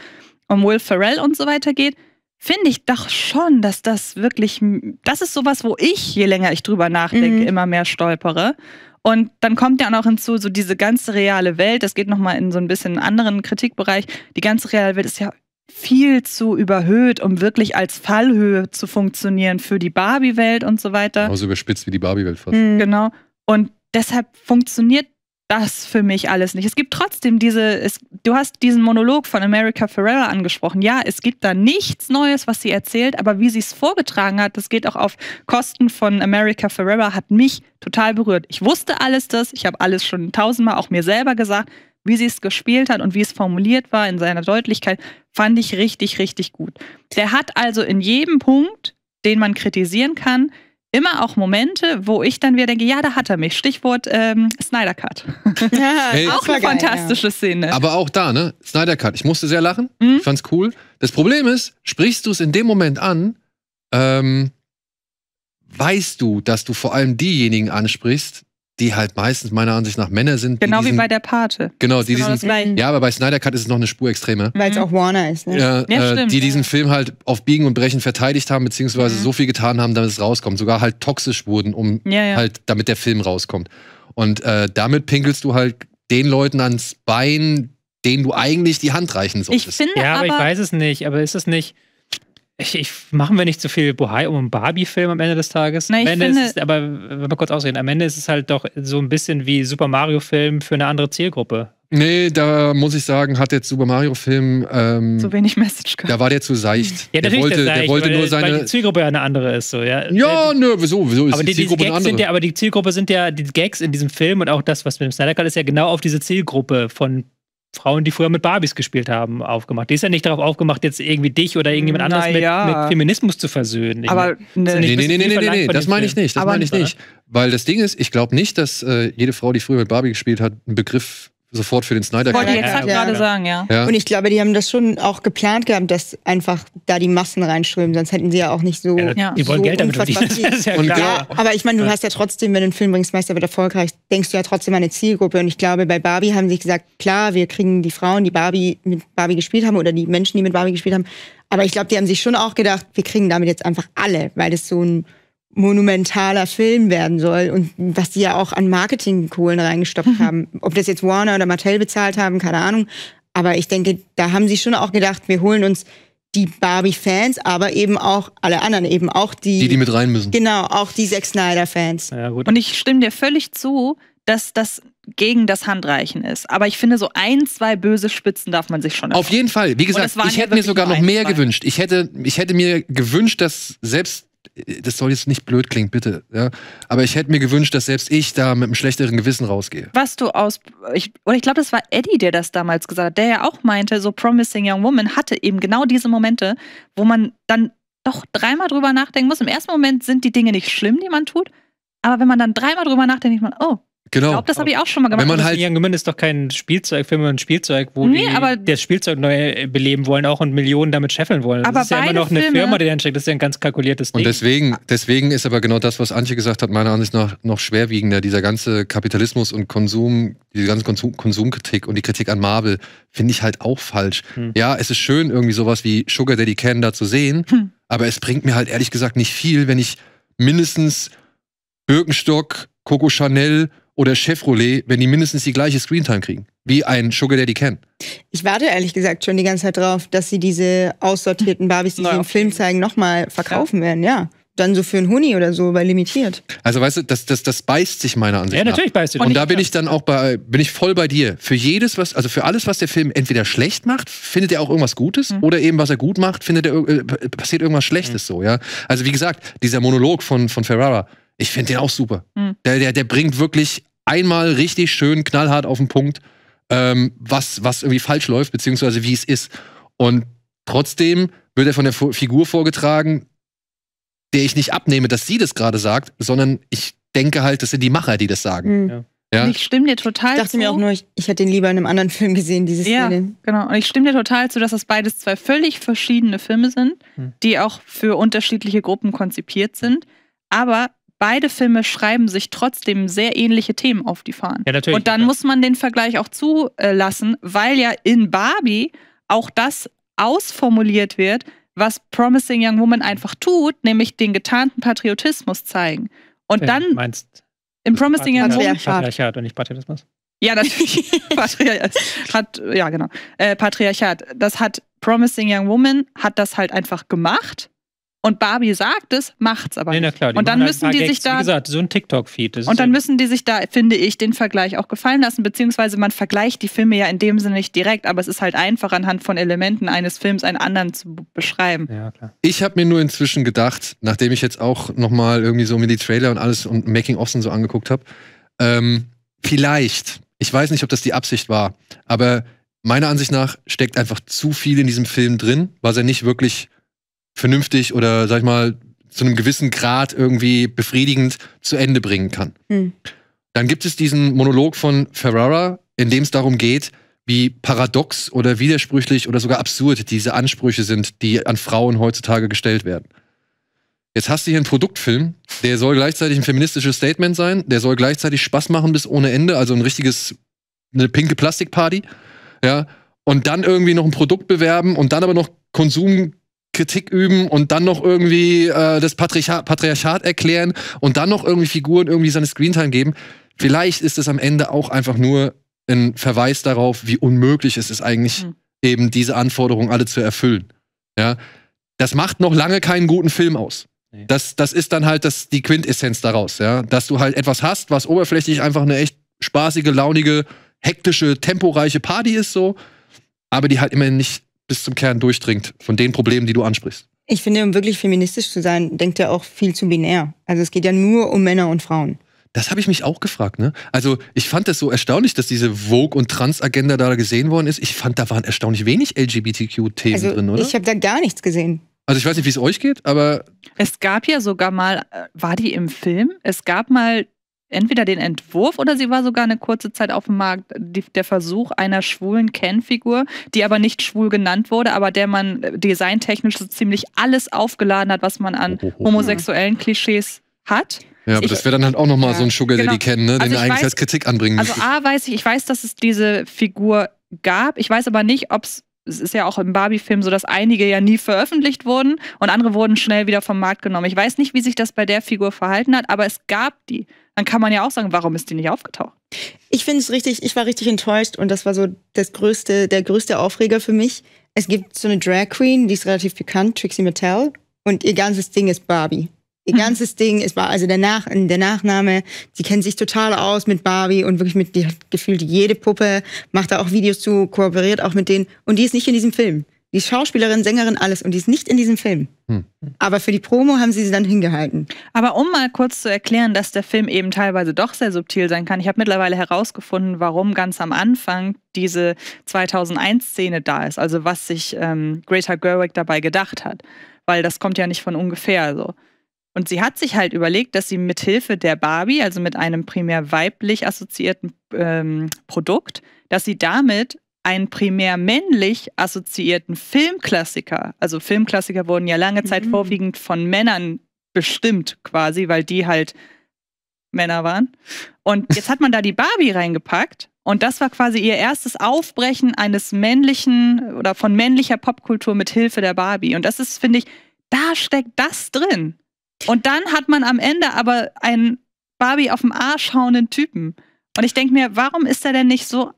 um Will Ferrell und so weiter geht, finde ich doch schon, dass das wirklich, das ist sowas, wo ich, je länger ich drüber nachdenke, mhm. immer mehr stolpere. Und dann kommt ja auch noch hinzu, so diese ganze reale Welt, das geht nochmal in so ein bisschen einen anderen Kritikbereich, die ganze reale Welt ist ja viel zu überhöht, um wirklich als Fallhöhe zu funktionieren für die Barbie-Welt und so weiter. Genauso überspitzt wie die Barbie-Welt fast. Mhm. mhm. Genau. Und deshalb funktioniert das für mich alles nicht. Es gibt trotzdem diese, es, du hast diesen Monolog von America Ferrera angesprochen. Ja, es gibt da nichts Neues, was sie erzählt, aber wie sie es vorgetragen hat, das geht auch auf Kosten von America Ferrera, hat mich total berührt. Ich wusste alles das, ich habe alles schon tausendmal auch mir selber gesagt, wie sie es gespielt hat und wie es formuliert war in seiner Deutlichkeit, fand ich richtig, richtig gut. Der hat also in jedem Punkt, den man kritisieren kann, immer auch Momente, wo ich dann wieder denke, ja, da hat er mich. Stichwort ähm, Snyder Cut. Ja, hey, auch eine geil, fantastische ja. Szene. Aber auch da, ne? Snyder Cut. Ich musste sehr lachen. Mhm. Ich fand's cool. Das Problem ist, sprichst du es in dem Moment an, ähm, weißt du, dass du vor allem diejenigen ansprichst, die halt meistens meiner Ansicht nach Männer sind. Genau diesen, wie bei der Pate. Genau, die genau diesen, ja, aber bei Snyder Cut ist es noch eine Spur extremer. Weil es mhm. auch Warner ist, ne? Ja, ja, äh, stimmt, die diesen Film halt auf Biegen und Brechen verteidigt haben, beziehungsweise mhm. so viel getan haben, damit es rauskommt. Sogar halt toxisch wurden, um halt, damit der Film rauskommt. Und äh, damit pinkelst du halt den Leuten ans Bein, denen du eigentlich die Hand reichen solltest. Ich finde ja, aber, aber ich weiß es nicht. Aber ist es nicht ich, ich, machen wir nicht zu so viel Buhai um einen Barbie-Film am Ende des Tages. Nein, ich Ende finde, ist es, aber mal kurz ausreden, am Ende ist es halt doch so ein bisschen wie Super Mario-Film für eine andere Zielgruppe. Nee, da muss ich sagen, hat jetzt Super Mario Film ähm, so wenig Message gehabt. Da war der zu seicht. Ja, der wollte, seicht, der wollte weil, nur seine weil die Zielgruppe ja eine andere ist so, ja. Ja, nö, wieso, wieso ist aber die, Zielgruppe eine andere? Ja, aber die Zielgruppe sind ja die Gags in diesem Film und auch das, was mit dem Snyder Cut ist ja genau auf diese Zielgruppe von Frauen, die früher mit Barbies gespielt haben, aufgemacht. Die ist ja nicht darauf aufgemacht, jetzt irgendwie dich oder irgendjemand Na anders ja. mit, mit, Feminismus zu versöhnen. Aber ne, nee, nee, nee, nee, nee, nee, das meine ich nicht. Das meine ich nicht. Weil das Ding ist, ich glaube nicht, dass äh, jede Frau, die früher mit Barbie gespielt hat, einen Begriff sofort für den Snyder Wollte ich jetzt halt ja, gerade sagen, ja. ja. Und ich glaube, die haben das schon auch geplant gehabt, dass einfach da die Massen reinströmen, sonst hätten sie ja auch nicht so. Ja, die wollen so Geld damit verdienen. Das ist ja, klar. Genau. Ja, aber ich meine, du hast ja trotzdem, wenn du einen Film bringst, Meister wird erfolgreich, denkst du ja trotzdem an eine Zielgruppe. Und ich glaube, bei Barbie haben sie gesagt, klar, wir kriegen die Frauen, die Barbie mit Barbie gespielt haben oder die Menschen, die mit Barbie gespielt haben. Aber ich glaube, die haben sich schon auch gedacht, wir kriegen damit jetzt einfach alle, weil das so ein monumentaler Film werden soll und was die ja auch an Marketingkohlen reingestopft mhm. haben. Ob das jetzt Warner oder Mattel bezahlt haben, keine Ahnung. Aber ich denke, da haben sie schon auch gedacht, wir holen uns die Barbie-Fans, aber eben auch alle anderen, eben auch die. Die, die mit rein müssen. Genau, auch die Sex Snyder-Fans. Ja, und ich stimme dir völlig zu, dass das gegen das Handreichen ist. Aber ich finde, so ein, zwei böse Spitzen darf man sich schon erfahren. Auf jeden Fall. Wie gesagt, ich hätte mir sogar noch mehr zwei. gewünscht. Ich hätte, ich hätte mir gewünscht, dass selbst das soll jetzt nicht blöd klingen, bitte. Ja? Aber ich hätte mir gewünscht, dass selbst ich da mit einem schlechteren Gewissen rausgehe. Was du aus. Ich, oder ich glaube, das war Eddie, der das damals gesagt hat, der ja auch meinte, so Promising Young Woman hatte eben genau diese Momente, wo man dann doch dreimal drüber nachdenken muss. Im ersten Moment sind die Dinge nicht schlimm, die man tut. Aber wenn man dann dreimal drüber nachdenkt, denkt man, oh, Genau. Ich glaube, das habe ich auch schon mal gemacht. Wenn man halt Young Woman ist doch kein Spielzeugfilm, sondern ein Spielzeug, wo nee, die das Spielzeug neu beleben wollen auch und Millionen damit scheffeln wollen. Aber das ist ja immer noch eine Filme Firma, die dann ansteckt. Das ist ja ein ganz kalkuliertes Ding. Und deswegen, deswegen ist aber genau das, was Antje gesagt hat, meiner Ansicht nach noch schwerwiegender. Dieser ganze Kapitalismus und Konsum, diese ganze Konsum Konsumkritik und die Kritik an Marvel finde ich halt auch falsch. Hm. Ja, es ist schön, irgendwie sowas wie Sugar Daddy Ken da zu sehen, hm. aber es bringt mir halt ehrlich gesagt nicht viel, wenn ich mindestens Birkenstock, Coco Chanel oder Chevrolet, wenn die mindestens die gleiche Screentime kriegen, wie ein Sugar Daddy Ken. Ich warte ehrlich gesagt schon die ganze Zeit drauf, dass sie diese aussortierten Barbies, die sie im Film zeigen, nochmal verkaufen ja. werden, ja. Dann so für einen Huni oder so, weil limitiert. Also weißt du, das, das, das beißt sich meiner Ansicht nach. Ja, natürlich beißt sich. Und, Und da bin ich dann auch bei, bin ich voll bei dir. Für jedes, was, also für alles, was der Film entweder schlecht macht, findet er auch irgendwas Gutes, mhm. oder eben, was er gut macht, findet er, äh, passiert irgendwas Schlechtes mhm. so, ja. Also wie gesagt, dieser Monolog von, von Ferrara, ich finde den auch super. Mhm. Der, der, der bringt wirklich einmal richtig schön knallhart auf den Punkt, ähm, was, was irgendwie falsch läuft, beziehungsweise wie es ist. Und trotzdem wird er von der F Figur vorgetragen, der ich nicht abnehme, dass sie das gerade sagt, sondern ich denke halt, das sind die Macher, die das sagen. Mhm. Ja. Ja. ich stimme dir total zu. Ich dachte zu. mir auch nur, ich, ich hätte ihn lieber in einem anderen Film gesehen, dieses ja, Szene. genau. Und ich stimme dir total zu, dass das beides zwei völlig verschiedene Filme sind, hm. die auch für unterschiedliche Gruppen konzipiert sind. Aber beide Filme schreiben sich trotzdem sehr ähnliche Themen auf die Fahnen. Ja, natürlich. Und dann ja. muss man den Vergleich auch zulassen, weil ja in Barbie auch das ausformuliert wird, was Promising Young Woman einfach tut, nämlich den getarnten Patriotismus zeigen. Und ja, dann meinst im Promising Young Woman Patriarchat und nicht Patriotismus. Ja, natürlich. Patriarchat. Hat, ja, genau. Äh, Patriarchat. Das hat Promising Young Woman hat das halt einfach gemacht und Barbie sagt es, macht's aber nee, nicht. Klar, und dann halt müssen die Gags, sich da, wie gesagt, so ein TikTok-Feed. Und dann müssen die sich da, finde ich, den Vergleich auch gefallen lassen, beziehungsweise man vergleicht die Filme ja in dem Sinne nicht direkt, aber es ist halt einfach anhand von Elementen eines Films einen anderen zu beschreiben. Ja, klar. Ich habe mir nur inzwischen gedacht, nachdem ich jetzt auch nochmal irgendwie so mir die Trailer und alles und making Offs und so angeguckt habe, ähm, vielleicht, ich weiß nicht, ob das die Absicht war, aber meiner Ansicht nach steckt einfach zu viel in diesem Film drin, was er nicht wirklich vernünftig oder, sag ich mal, zu einem gewissen Grad irgendwie befriedigend zu Ende bringen kann. Hm. Dann gibt es diesen Monolog von Ferrara, in dem es darum geht, wie paradox oder widersprüchlich oder sogar absurd diese Ansprüche sind, die an Frauen heutzutage gestellt werden. Jetzt hast du hier einen Produktfilm, der soll gleichzeitig ein feministisches Statement sein, der soll gleichzeitig Spaß machen bis ohne Ende, also ein richtiges, eine pinke Plastikparty, ja, und dann irgendwie noch ein Produkt bewerben und dann aber noch Konsum Kritik üben und dann noch irgendwie äh, das Patriarchat, Patriarchat erklären und dann noch irgendwie Figuren irgendwie seine Screentime geben. Vielleicht ist es am Ende auch einfach nur ein Verweis darauf, wie unmöglich es ist eigentlich, mhm. eben diese Anforderungen alle zu erfüllen. Ja, das macht noch lange keinen guten Film aus. Nee. Das, das ist dann halt das, die Quintessenz daraus, ja. Dass du halt etwas hast, was oberflächlich einfach eine echt spaßige, launige, hektische, temporeiche Party ist, so, aber die halt immerhin nicht bis zum Kern durchdringt von den Problemen, die du ansprichst. Ich finde, um wirklich feministisch zu sein, denkt er auch viel zu binär. Also es geht ja nur um Männer und Frauen. Das habe ich mich auch gefragt, ne? Also, ich fand das so erstaunlich, dass diese Vogue- und Trans-Agenda da gesehen worden ist. Ich fand, da waren erstaunlich wenig LGBTQ-Themen also, drin, oder? Ich habe da gar nichts gesehen. Also ich weiß nicht, wie es euch geht, aber. Es gab ja sogar mal, äh, war die im Film? Es gab mal entweder den Entwurf oder sie war sogar eine kurze Zeit auf dem Markt, die, der Versuch einer schwulen Ken-Figur, die aber nicht schwul genannt wurde, aber der man äh, designtechnisch so ziemlich alles aufgeladen hat, was man an homosexuellen Klischees hat. Ja, aber ich, das wäre dann halt auch nochmal ja, so ein Sugar Daddy genau. kennen, ne, den also du eigentlich weiß, als Kritik anbringen müsste. Also A weiß ich, ich weiß, dass es diese Figur gab. Ich weiß aber nicht, ob es es ist ja auch im Barbie-Film so, dass einige ja nie veröffentlicht wurden und andere wurden schnell wieder vom Markt genommen. Ich weiß nicht, wie sich das bei der Figur verhalten hat, aber es gab die dann kann man ja auch sagen, warum ist die nicht aufgetaucht? Ich finde es richtig, ich war richtig enttäuscht und das war so das größte, der größte Aufreger für mich. Es gibt so eine Drag Queen, die ist relativ bekannt, Trixie Mattel, und ihr ganzes Ding ist Barbie. Ihr mhm. ganzes Ding, ist war also der, Nach der Nachname, sie kennt sich total aus mit Barbie und wirklich mit, die hat gefühlt jede Puppe, macht da auch Videos zu, kooperiert auch mit denen und die ist nicht in diesem Film. Die Schauspielerin, Sängerin, alles. Und die ist nicht in diesem Film. Hm. Aber für die Promo haben sie sie dann hingehalten. Aber um mal kurz zu erklären, dass der Film eben teilweise doch sehr subtil sein kann. Ich habe mittlerweile herausgefunden, warum ganz am Anfang diese 2001-Szene da ist. Also was sich ähm, Greta Gerwig dabei gedacht hat. Weil das kommt ja nicht von ungefähr so. Und sie hat sich halt überlegt, dass sie mithilfe der Barbie, also mit einem primär weiblich assoziierten ähm, Produkt, dass sie damit einen primär männlich assoziierten Filmklassiker, also Filmklassiker wurden ja lange Zeit mhm. vorwiegend von Männern bestimmt quasi, weil die halt Männer waren. Und jetzt hat man da die Barbie reingepackt und das war quasi ihr erstes Aufbrechen eines männlichen oder von männlicher Popkultur mit Hilfe der Barbie. Und das ist, finde ich, da steckt das drin. Und dann hat man am Ende aber einen Barbie auf dem Arsch schauenden Typen. Und ich denke mir, warum ist er denn nicht so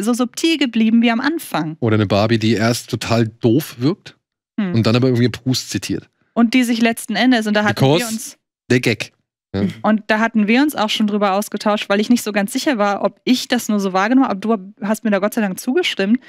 so subtil geblieben wie am Anfang. Oder eine Barbie, die erst total doof wirkt hm. und dann aber irgendwie Proust zitiert. Und die sich letzten Endes, und da hatten Because wir uns. Der Gag. Ja. Mhm. Und da hatten wir uns auch schon drüber ausgetauscht, weil ich nicht so ganz sicher war, ob ich das nur so wahrgenommen habe, aber du hast mir da Gott sei Dank zugestimmt,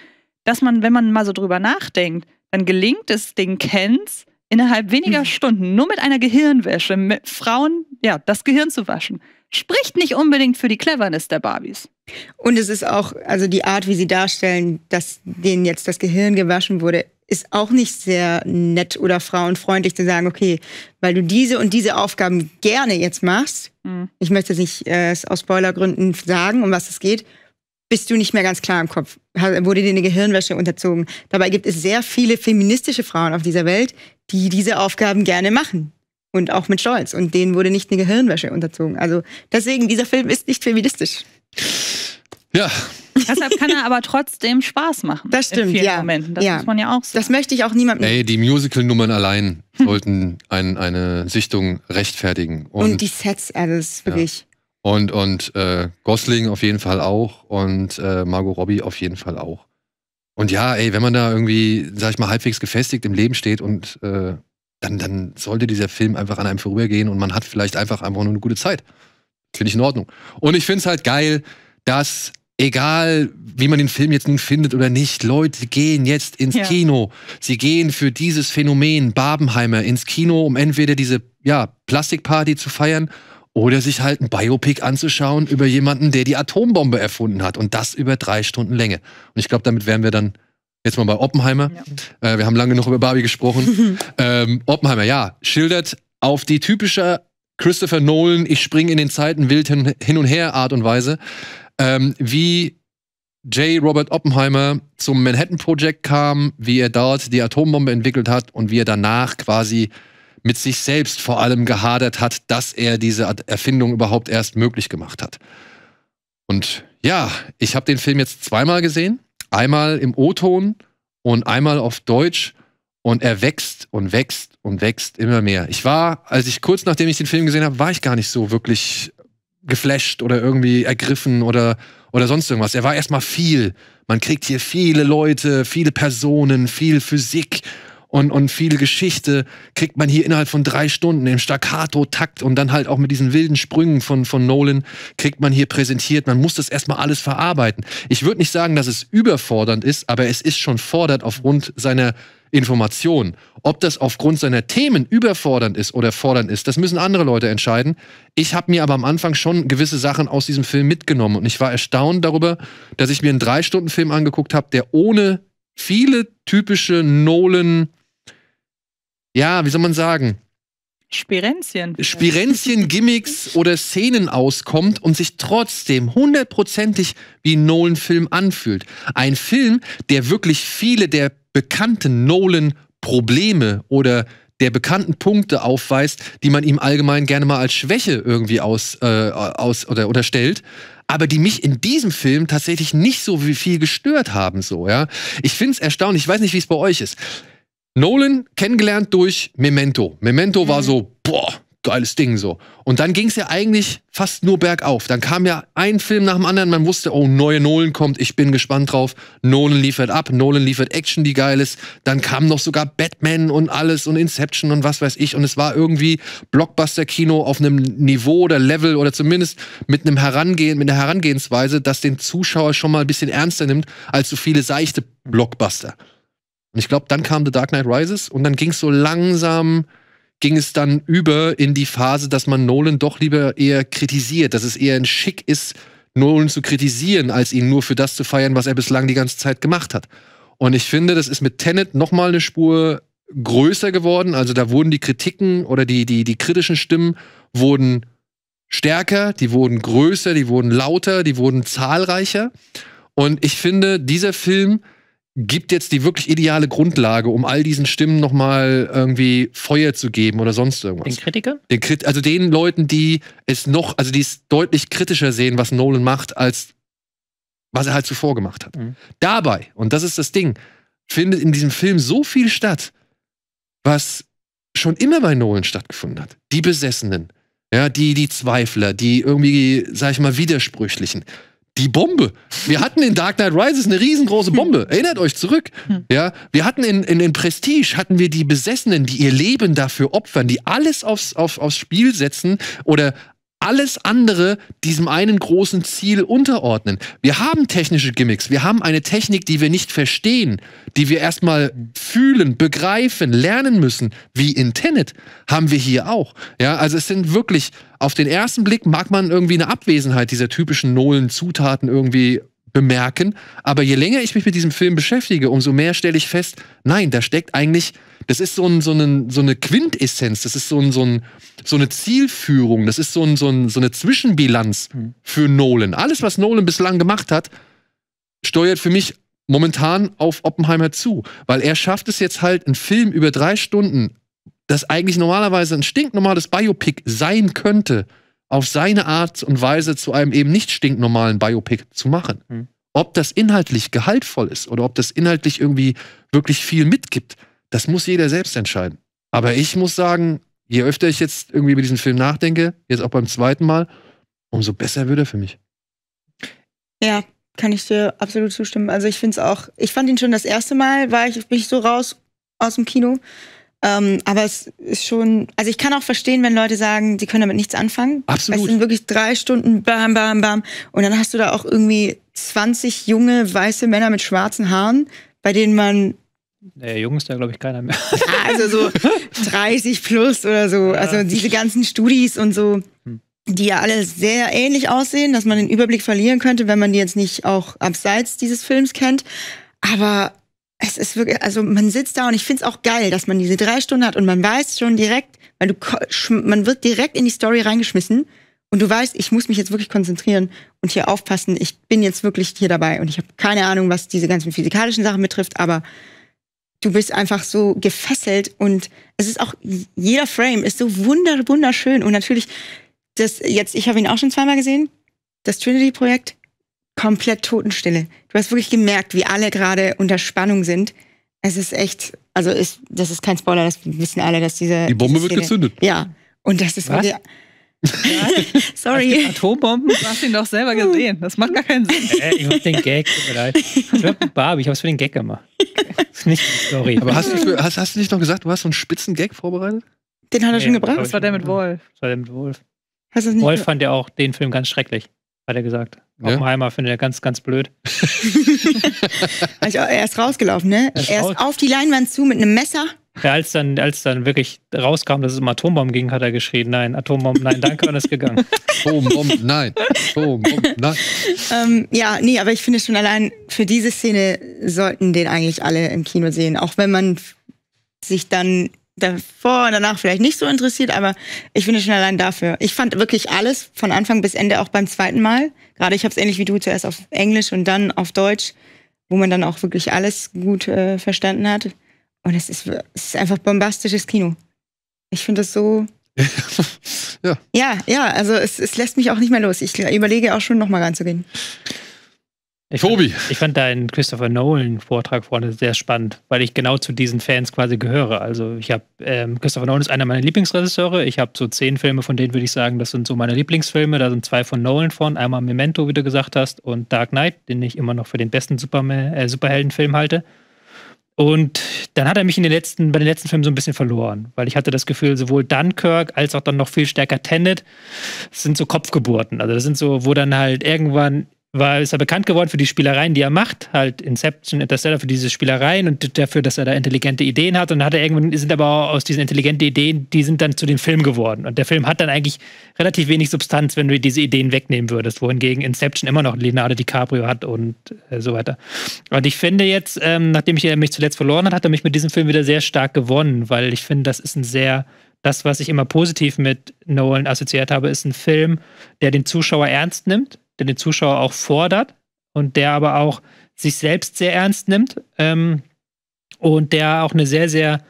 dass man, wenn man mal so drüber nachdenkt, dann gelingt es den Kens innerhalb weniger mhm. Stunden nur mit einer Gehirnwäsche mit Frauen ja das Gehirn zu waschen. Spricht nicht unbedingt für die Cleverness der Barbies. Und es ist auch, also die Art, wie sie darstellen, dass denen jetzt das Gehirn gewaschen wurde, ist auch nicht sehr nett oder frauenfreundlich zu sagen, okay, weil du diese und diese Aufgaben gerne jetzt machst, mhm. ich möchte es nicht äh, aus Spoilergründen sagen, um was es geht, bist du nicht mehr ganz klar im Kopf, wurde dir eine Gehirnwäsche unterzogen. Dabei gibt es sehr viele feministische Frauen auf dieser Welt, die diese Aufgaben gerne machen und auch mit Stolz. Und denen wurde nicht eine Gehirnwäsche unterzogen. Also deswegen, dieser Film ist nicht feministisch. Ja. Deshalb kann er aber trotzdem Spaß machen. Das stimmt, in vielen ja. Momenten. Das ja. muss man ja auch sagen. Das möchte ich auch niemandem. Nee, die Musical-Nummern allein hm. sollten ein, eine Sichtung rechtfertigen. Und, und die Sets, alles wirklich. Ja. Und, und äh, Gosling auf jeden Fall auch und äh, Margot Robbie auf jeden Fall auch. Und ja, ey, wenn man da irgendwie, sag ich mal, halbwegs gefestigt im Leben steht und äh, dann, dann sollte dieser Film einfach an einem vorübergehen und man hat vielleicht einfach einfach nur eine gute Zeit. Finde ich in Ordnung. Und ich finde es halt geil, dass egal wie man den Film jetzt nun findet oder nicht, Leute gehen jetzt ins ja. Kino. Sie gehen für dieses Phänomen Babenheimer ins Kino, um entweder diese ja, Plastikparty zu feiern oder sich halt ein Biopic anzuschauen über jemanden, der die Atombombe erfunden hat und das über drei Stunden Länge. Und ich glaube, damit wären wir dann jetzt mal bei Oppenheimer. Ja. Äh, wir haben lange genug über Barbie gesprochen. ähm, Oppenheimer, ja, schildert auf die typische Christopher Nolan, ich springe in den Zeiten wild hin und her Art und Weise, ähm, wie J. Robert Oppenheimer zum Manhattan Project kam, wie er dort die Atombombe entwickelt hat und wie er danach quasi mit sich selbst vor allem gehadert hat, dass er diese Erfindung überhaupt erst möglich gemacht hat. Und ja, ich habe den Film jetzt zweimal gesehen, einmal im O-Ton und einmal auf Deutsch und er wächst und wächst und wächst immer mehr. Ich war, als ich kurz nachdem ich den Film gesehen habe, war ich gar nicht so wirklich geflasht oder irgendwie ergriffen oder, oder sonst irgendwas. Er war erstmal viel. Man kriegt hier viele Leute, viele Personen, viel Physik und, und viel Geschichte kriegt man hier innerhalb von drei Stunden im Staccato-Takt und dann halt auch mit diesen wilden Sprüngen von, von Nolan kriegt man hier präsentiert. Man muss das erstmal alles verarbeiten. Ich würde nicht sagen, dass es überfordernd ist, aber es ist schon fordert aufgrund seiner Informationen. Ob das aufgrund seiner Themen überfordernd ist oder fordernd ist, das müssen andere Leute entscheiden. Ich habe mir aber am Anfang schon gewisse Sachen aus diesem Film mitgenommen und ich war erstaunt darüber, dass ich mir einen Drei-Stunden-Film angeguckt habe, der ohne viele typische Nolen, ja, wie soll man sagen, Spirenzien. Spirenzien-Gimmicks oder Szenen auskommt und sich trotzdem hundertprozentig wie ein Nolan-Film anfühlt. Ein Film, der wirklich viele der bekannten Nolan Probleme oder der bekannten Punkte aufweist, die man ihm allgemein gerne mal als Schwäche irgendwie aus, äh, aus oder unterstellt, aber die mich in diesem Film tatsächlich nicht so viel gestört haben. So, ja? Ich finde es erstaunlich, ich weiß nicht, wie es bei euch ist. Nolan kennengelernt durch Memento. Memento mhm. war so, boah, geiles Ding so. Und dann ging es ja eigentlich fast nur bergauf. Dann kam ja ein Film nach dem anderen, man wusste, oh, neue Nolan kommt, ich bin gespannt drauf. Nolan liefert ab, Nolan liefert Action, die geil ist. Dann kam noch sogar Batman und alles und Inception und was weiß ich. Und es war irgendwie Blockbuster-Kino auf einem Niveau oder Level oder zumindest mit einem Herangehen, mit einer Herangehensweise, dass den Zuschauer schon mal ein bisschen ernster nimmt, als so viele seichte Blockbuster. Und ich glaube, dann kam The Dark Knight Rises und dann ging es so langsam ging es dann über in die Phase, dass man Nolan doch lieber eher kritisiert, dass es eher ein Schick ist, Nolan zu kritisieren, als ihn nur für das zu feiern, was er bislang die ganze Zeit gemacht hat. Und ich finde, das ist mit Tenet nochmal eine Spur größer geworden. Also da wurden die Kritiken oder die, die, die kritischen Stimmen wurden stärker, die wurden größer, die wurden lauter, die wurden zahlreicher. Und ich finde, dieser Film gibt jetzt die wirklich ideale Grundlage, um all diesen Stimmen nochmal irgendwie Feuer zu geben oder sonst irgendwas. Den Kritikern? Den Krit also den Leuten, die es noch, also die es deutlich kritischer sehen, was Nolan macht, als was er halt zuvor gemacht hat. Mhm. Dabei, und das ist das Ding, findet in diesem Film so viel statt, was schon immer bei Nolan stattgefunden hat. Die Besessenen, ja, die, die Zweifler, die irgendwie, sag ich mal, Widersprüchlichen die Bombe. Wir hatten in Dark Knight Rises eine riesengroße Bombe. Hm. Erinnert euch zurück. Hm. Ja, wir hatten in, in, in Prestige, hatten wir die Besessenen, die ihr Leben dafür opfern, die alles aufs, auf, aufs Spiel setzen oder alles andere diesem einen großen Ziel unterordnen. Wir haben technische Gimmicks, wir haben eine Technik, die wir nicht verstehen, die wir erstmal fühlen, begreifen, lernen müssen, wie in Tenet haben wir hier auch. Ja, also es sind wirklich auf den ersten Blick mag man irgendwie eine Abwesenheit dieser typischen Nolen Zutaten irgendwie bemerken. Aber je länger ich mich mit diesem Film beschäftige, umso mehr stelle ich fest, nein, da steckt eigentlich, das ist so, ein, so, ein, so eine Quintessenz, das ist so, ein, so, ein, so eine Zielführung, das ist so, ein, so, ein, so eine Zwischenbilanz hm. für Nolan. Alles, was Nolan bislang gemacht hat, steuert für mich momentan auf Oppenheimer zu, weil er schafft es jetzt halt, einen Film über drei Stunden, das eigentlich normalerweise ein stinknormales Biopic sein könnte, auf seine Art und Weise zu einem eben nicht stinknormalen Biopic zu machen. Mhm. Ob das inhaltlich gehaltvoll ist oder ob das inhaltlich irgendwie wirklich viel mitgibt, das muss jeder selbst entscheiden. Aber ich muss sagen, je öfter ich jetzt irgendwie über diesen Film nachdenke, jetzt auch beim zweiten Mal, umso besser würde er für mich. Ja, kann ich dir absolut zustimmen. Also ich finde es auch, ich fand ihn schon das erste Mal, war ich, bin ich so raus aus dem Kino. Ähm, aber es ist schon, also ich kann auch verstehen, wenn Leute sagen, sie können damit nichts anfangen. Absolut. es sind wirklich drei Stunden, bam, bam, bam. Und dann hast du da auch irgendwie 20 junge, weiße Männer mit schwarzen Haaren, bei denen man. Naja, jung ist da, glaube ich, keiner mehr. also so 30 plus oder so. Ja. Also diese ganzen Studis und so, hm. die ja alle sehr ähnlich aussehen, dass man den Überblick verlieren könnte, wenn man die jetzt nicht auch abseits dieses Films kennt. Aber es ist wirklich, also man sitzt da und ich finde es auch geil, dass man diese drei Stunden hat und man weiß schon direkt, weil du man wird direkt in die Story reingeschmissen und du weißt, ich muss mich jetzt wirklich konzentrieren und hier aufpassen. Ich bin jetzt wirklich hier dabei und ich habe keine Ahnung, was diese ganzen physikalischen Sachen betrifft, aber du bist einfach so gefesselt und es ist auch jeder Frame ist so wunderschön und natürlich das jetzt ich habe ihn auch schon zweimal gesehen, das Trinity Projekt komplett Totenstille. Du hast wirklich gemerkt, wie alle gerade unter Spannung sind. Es ist echt, also ist, das ist kein Spoiler, das wissen alle, dass diese. Die Bombe diese wird gezündet. Ja. Und das ist Was? wirklich. Sorry. Atombomben, du hast ihn doch selber gesehen. Das macht gar keinen Sinn. Äh, ich hab den Gag, tut mir leid. Ich hab Barbie, ich hab's für den Gag gemacht. Das ist nicht die Story. Aber hast du, nicht, hast, hast du nicht noch gesagt, du hast so einen spitzen Gag vorbereitet? Den hat er nee, schon gebracht. Das war der mit Wolf. Das war der mit Wolf. Wolf fand ja auch den Film ganz schrecklich, hat er gesagt. Ne? Oppenheimer findet er ganz, ganz blöd. also er ist rausgelaufen, ne? Er ist, er ist auf die Leinwand zu mit einem Messer. Ja, als dann, als dann wirklich rauskam, dass es um Atombomben ging, hat er geschrien, nein, Atombomben, nein, danke und ist gegangen. Atombomben, nein, Atombomben, nein. Ähm, ja, nee, aber ich finde schon allein für diese Szene sollten den eigentlich alle im Kino sehen, auch wenn man sich dann davor und danach vielleicht nicht so interessiert, aber ich finde schon allein dafür. Ich fand wirklich alles von Anfang bis Ende auch beim zweiten Mal. Gerade ich habe es ähnlich wie du zuerst auf Englisch und dann auf Deutsch, wo man dann auch wirklich alles gut äh, verstanden hat. Und es ist, es ist einfach bombastisches Kino. Ich finde das so. ja. ja, ja, also es, es lässt mich auch nicht mehr los. Ich überlege auch schon nochmal reinzugehen. Ich, Tobi. ich fand deinen Christopher Nolan-Vortrag vorne sehr spannend, weil ich genau zu diesen Fans quasi gehöre. Also ich habe, ähm, Christopher Nolan ist einer meiner Lieblingsregisseure. Ich habe so zehn Filme, von denen würde ich sagen, das sind so meine Lieblingsfilme. Da sind zwei von Nolan von, einmal Memento, wie du gesagt hast, und Dark Knight, den ich immer noch für den besten Superman, äh, Superheldenfilm halte. Und dann hat er mich in den letzten, bei den letzten Filmen so ein bisschen verloren, weil ich hatte das Gefühl, sowohl Dunkirk als auch dann noch viel stärker Tenet sind so Kopfgeburten. Also das sind so, wo dann halt irgendwann weil ist er bekannt geworden für die Spielereien, die er macht, halt Inception, Interstellar für diese Spielereien und dafür, dass er da intelligente Ideen hat. Und dann hat er irgendwann sind aber aus diesen intelligenten Ideen, die sind dann zu dem Film geworden. Und der Film hat dann eigentlich relativ wenig Substanz, wenn du diese Ideen wegnehmen würdest, wohingegen Inception immer noch Leonardo DiCaprio hat und äh, so weiter. Und ich finde jetzt, ähm, nachdem ich mich zuletzt verloren hat, hat er mich mit diesem Film wieder sehr stark gewonnen, weil ich finde, das ist ein sehr das, was ich immer positiv mit Nolan assoziiert habe, ist ein Film, der den Zuschauer ernst nimmt der den Zuschauer auch fordert und der aber auch sich selbst sehr ernst nimmt ähm, und der auch eine sehr, sehr,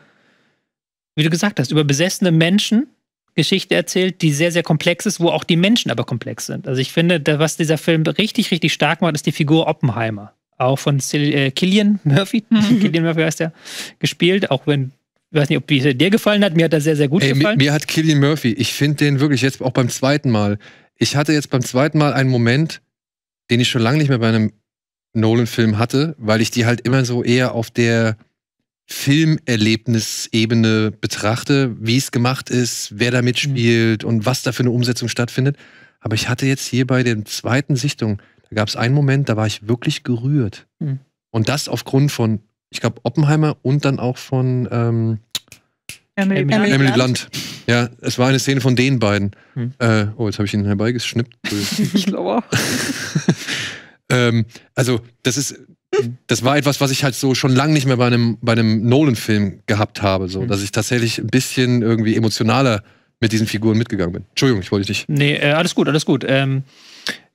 wie du gesagt hast, über besessene Menschen Geschichte erzählt, die sehr, sehr komplex ist, wo auch die Menschen aber komplex sind. Also ich finde, was dieser Film richtig, richtig stark macht, ist die Figur Oppenheimer. Auch von Killian äh, Murphy, Killian mhm. Murphy heißt er, gespielt, auch wenn ich weiß nicht, ob äh, dir gefallen hat. Mir hat er sehr, sehr gut Ey, gefallen. Mir, mir hat Killian Murphy, ich finde den wirklich jetzt auch beim zweiten Mal, ich hatte jetzt beim zweiten Mal einen Moment, den ich schon lange nicht mehr bei einem Nolan-Film hatte, weil ich die halt immer so eher auf der Filmerlebnisebene betrachte, wie es gemacht ist, wer da mhm. mitspielt mhm. und was da für eine Umsetzung stattfindet. Aber ich hatte jetzt hier bei der zweiten Sichtung, da gab es einen Moment, da war ich wirklich gerührt. Mhm. Und das aufgrund von, ich glaube, Oppenheimer und dann auch von ähm, Emily, Emily, Emily Blunt. Blunt. Ja, es war eine Szene von den beiden. Hm. Äh, oh, jetzt habe ich ihn herbeigeschnippt. ich glaube ähm, Also, das ist, das war etwas, was ich halt so schon lange nicht mehr bei einem, bei einem Nolan-Film gehabt habe. So, hm. dass ich tatsächlich ein bisschen irgendwie emotionaler mit diesen Figuren mitgegangen bin. Entschuldigung, ich wollte dich. Nee, äh, alles gut, alles gut. Ähm,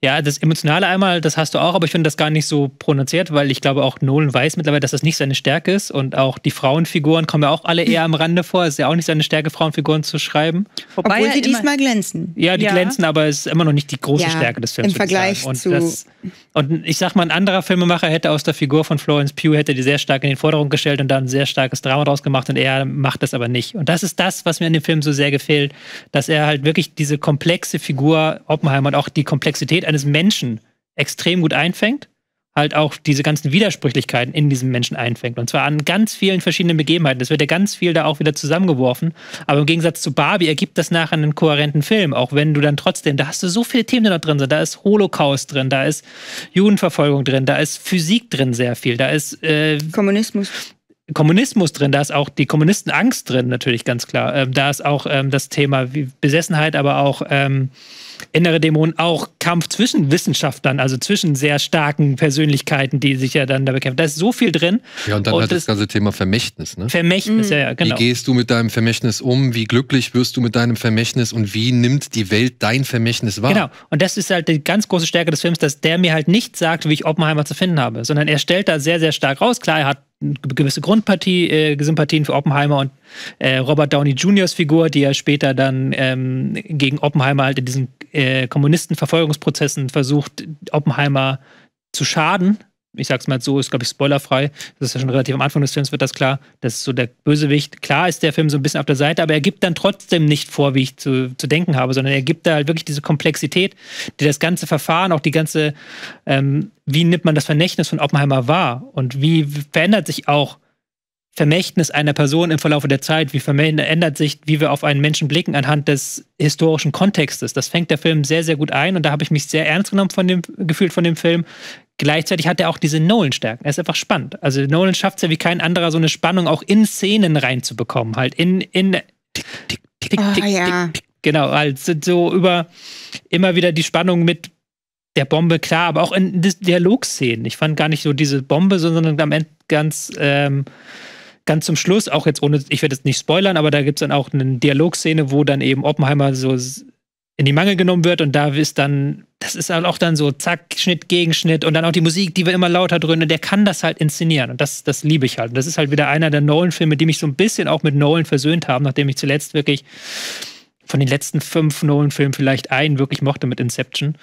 ja, das Emotionale einmal, das hast du auch, aber ich finde das gar nicht so pronunziert, weil ich glaube, auch Nolan weiß mittlerweile, dass das nicht seine Stärke ist. Und auch die Frauenfiguren kommen ja auch alle eher am Rande vor. Es ist ja auch nicht seine Stärke, Frauenfiguren zu schreiben. Wobei Obwohl sie diesmal glänzen. Ja, die ja. glänzen, aber es ist immer noch nicht die große ja, Stärke des Films. Im Vergleich und zu. Das, und ich sag mal, ein anderer Filmemacher hätte aus der Figur von Florence Pugh hätte die sehr stark in den Vordergrund gestellt und da ein sehr starkes Drama draus gemacht. Und er macht das aber nicht. Und das ist das, was mir in dem Film so sehr gefällt, dass er halt wirklich diese komplexe Figur Oppenheimer und auch die Komplexität eines Menschen extrem gut einfängt, halt auch diese ganzen Widersprüchlichkeiten in diesem Menschen einfängt. Und zwar an ganz vielen verschiedenen Begebenheiten. Es wird ja ganz viel da auch wieder zusammengeworfen. Aber im Gegensatz zu Barbie ergibt das nachher einen kohärenten Film, auch wenn du dann trotzdem, da hast du so viele Themen, die da drin sind. Da ist Holocaust drin, da ist Judenverfolgung drin, da ist Physik drin sehr viel, da ist äh, Kommunismus. Kommunismus drin, da ist auch die Kommunistenangst drin, natürlich ganz klar. Ähm, da ist auch ähm, das Thema Besessenheit, aber auch ähm, innere Dämonen auch Kampf zwischen Wissenschaftlern, also zwischen sehr starken Persönlichkeiten, die sich ja dann da bekämpfen. Da ist so viel drin. Ja, und dann und halt das, das, ganze Thema Vermächtnis. Ne? Vermächtnis, mhm. ja, ja, genau. Wie gehst du mit deinem Vermächtnis um? Wie glücklich wirst du mit deinem Vermächtnis? Und wie nimmt die Welt dein Vermächtnis wahr? Genau. Und das ist halt die ganz große Stärke des Films, dass der mir halt nicht sagt, wie ich Oppenheimer zu finden habe, sondern er stellt da sehr, sehr stark raus. Klar, er hat gewisse Grundpartie, äh, Sympathien für Oppenheimer und äh, Robert Downey Jr.'s Figur, die ja später dann ähm, gegen Oppenheimer halt in diesen äh, Kommunistenverfolgungsprozessen versucht, Oppenheimer zu schaden ich sag's mal so, ist, glaube ich, spoilerfrei. Das ist ja schon relativ am Anfang des Films, wird das klar. Das ist so der Bösewicht. Klar ist der Film so ein bisschen auf der Seite, aber er gibt dann trotzdem nicht vor, wie ich zu, zu denken habe, sondern er gibt da halt wirklich diese Komplexität, die das ganze Verfahren, auch die ganze, ähm, wie nimmt man das Vernächtnis von Oppenheimer wahr und wie verändert sich auch Vermächtnis einer Person im Verlauf der Zeit, wie verändert sich, wie wir auf einen Menschen blicken anhand des historischen Kontextes. Das fängt der Film sehr, sehr gut ein und da habe ich mich sehr ernst genommen von dem, gefühlt von dem Film. Gleichzeitig hat er auch diese Nolan-Stärken. Er ist einfach spannend. Also Nolan schafft es ja wie kein anderer, so eine Spannung auch in Szenen reinzubekommen. Halt in, in tick, tick, tick, oh, tick, ja. tick, Genau, halt so über immer wieder die Spannung mit der Bombe, klar, aber auch in Dialogszenen. Ich fand gar nicht so diese Bombe, sondern am Ende ganz, ähm, ganz zum Schluss, auch jetzt ohne, ich werde jetzt nicht spoilern, aber da gibt es dann auch eine Dialogszene, wo dann eben Oppenheimer so in die Mangel genommen wird und da ist dann, das ist halt auch dann so zack, Schnitt, Gegenschnitt und dann auch die Musik, die wir immer lauter dröhnen, der kann das halt inszenieren und das, das liebe ich halt. Und das ist halt wieder einer der Nolan-Filme, die mich so ein bisschen auch mit Nolan versöhnt haben, nachdem ich zuletzt wirklich von den letzten fünf Nolan-Filmen vielleicht einen wirklich mochte mit Inception.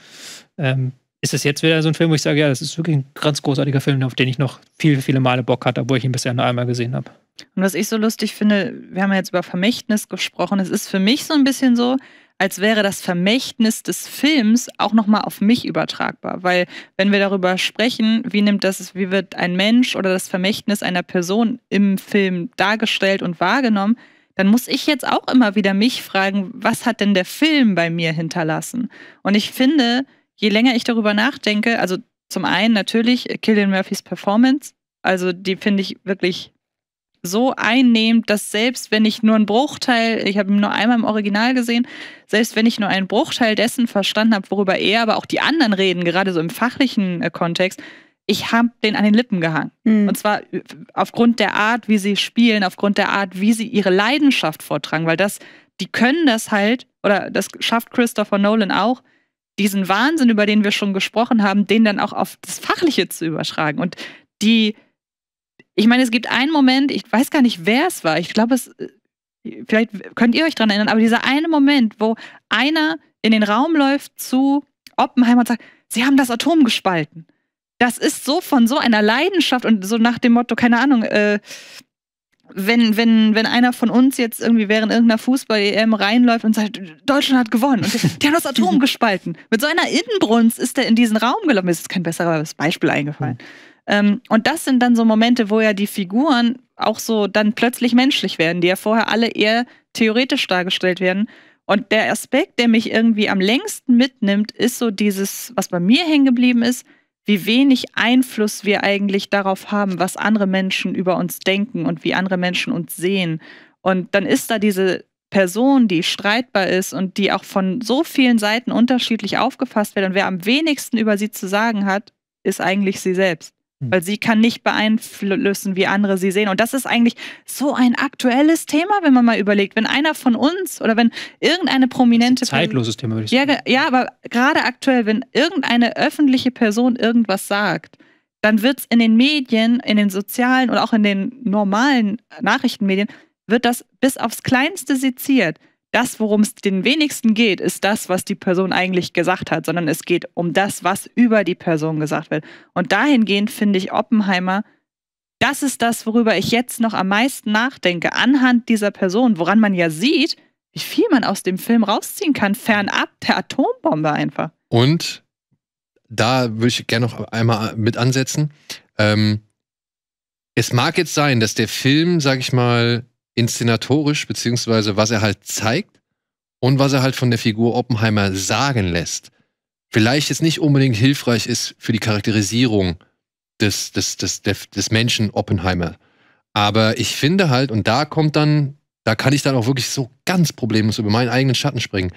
Ähm, ist es jetzt wieder so ein Film, wo ich sage, ja, das ist wirklich ein ganz großartiger Film, auf den ich noch viele, viele Male Bock hatte, obwohl ich ihn bisher nur einmal gesehen habe. Und was ich so lustig finde, wir haben ja jetzt über Vermächtnis gesprochen, es ist für mich so ein bisschen so, als wäre das Vermächtnis des Films auch nochmal auf mich übertragbar. Weil wenn wir darüber sprechen, wie nimmt das, wie wird ein Mensch oder das Vermächtnis einer Person im Film dargestellt und wahrgenommen, dann muss ich jetzt auch immer wieder mich fragen, was hat denn der Film bei mir hinterlassen? Und ich finde, je länger ich darüber nachdenke, also zum einen natürlich Killian Murphys Performance, also die finde ich wirklich so einnehmend, dass selbst wenn ich nur einen Bruchteil, ich habe ihn nur einmal im Original gesehen, selbst wenn ich nur einen Bruchteil dessen verstanden habe, worüber er, aber auch die anderen reden, gerade so im fachlichen äh, Kontext, ich habe den an den Lippen gehangen. Mhm. Und zwar äh, aufgrund der Art, wie sie spielen, aufgrund der Art, wie sie ihre Leidenschaft vortragen, weil das, die können das halt, oder das schafft Christopher Nolan auch, diesen Wahnsinn, über den wir schon gesprochen haben, den dann auch auf das Fachliche zu übertragen. Und die ich meine, es gibt einen Moment, ich weiß gar nicht, wer es war. Ich glaube, es, äh, vielleicht könnt ihr euch daran erinnern, aber dieser eine Moment, wo einer in den Raum läuft zu Oppenheimer und sagt, sie haben das Atom gespalten. Das ist so von so einer Leidenschaft und so nach dem Motto, keine Ahnung, äh, wenn, wenn, wenn einer von uns jetzt irgendwie während irgendeiner Fußball-EM reinläuft und sagt, Deutschland hat gewonnen und die, die haben das Atom gespalten. Mit so einer Innenbrunst ist er in diesen Raum gelaufen. Mir ist jetzt kein besseres Beispiel eingefallen. Mhm. Ähm, und das sind dann so Momente, wo ja die Figuren auch so dann plötzlich menschlich werden, die ja vorher alle eher theoretisch dargestellt werden. Und der Aspekt, der mich irgendwie am längsten mitnimmt, ist so dieses, was bei mir hängen geblieben ist, wie wenig Einfluss wir eigentlich darauf haben, was andere Menschen über uns denken und wie andere Menschen uns sehen. Und dann ist da diese Person, die streitbar ist und die auch von so vielen Seiten unterschiedlich aufgefasst wird und wer am wenigsten über sie zu sagen hat, ist eigentlich sie selbst. Hm. Weil sie kann nicht beeinflussen, wie andere sie sehen. Und das ist eigentlich so ein aktuelles Thema, wenn man mal überlegt. Wenn einer von uns oder wenn irgendeine prominente. ein zeitloses Thema, würde ich sagen. Ja, ja, aber gerade aktuell, wenn irgendeine öffentliche Person irgendwas sagt, dann wird es in den Medien, in den sozialen und auch in den normalen Nachrichtenmedien, wird das bis aufs Kleinste seziert das, worum es den wenigsten geht, ist das, was die Person eigentlich gesagt hat, sondern es geht um das, was über die Person gesagt wird. Und dahingehend finde ich Oppenheimer, das ist das, worüber ich jetzt noch am meisten nachdenke, anhand dieser Person, woran man ja sieht, wie viel man aus dem Film rausziehen kann, fernab der Atombombe einfach. Und da würde ich gerne noch einmal mit ansetzen. Ähm, es mag jetzt sein, dass der Film, sag ich mal, inszenatorisch, beziehungsweise was er halt zeigt und was er halt von der Figur Oppenheimer sagen lässt, vielleicht jetzt nicht unbedingt hilfreich ist für die Charakterisierung des, des, des, des Menschen Oppenheimer. Aber ich finde halt, und da kommt dann, da kann ich dann auch wirklich so ganz problemlos über meinen eigenen Schatten springen.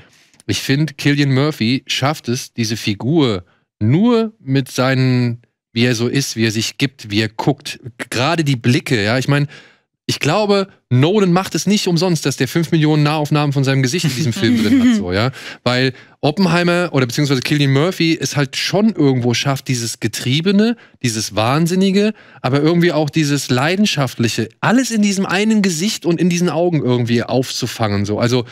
Ich finde, Killian Murphy schafft es, diese Figur nur mit seinen, wie er so ist, wie er sich gibt, wie er guckt, gerade die Blicke, ja, ich meine, ich glaube, Nolan macht es nicht umsonst, dass der 5 Millionen Nahaufnahmen von seinem Gesicht in diesem Film drin hat, so, ja. Weil Oppenheimer oder beziehungsweise Killian Murphy es halt schon irgendwo schafft, dieses Getriebene, dieses Wahnsinnige, aber irgendwie auch dieses Leidenschaftliche, alles in diesem einen Gesicht und in diesen Augen irgendwie aufzufangen, so. Also,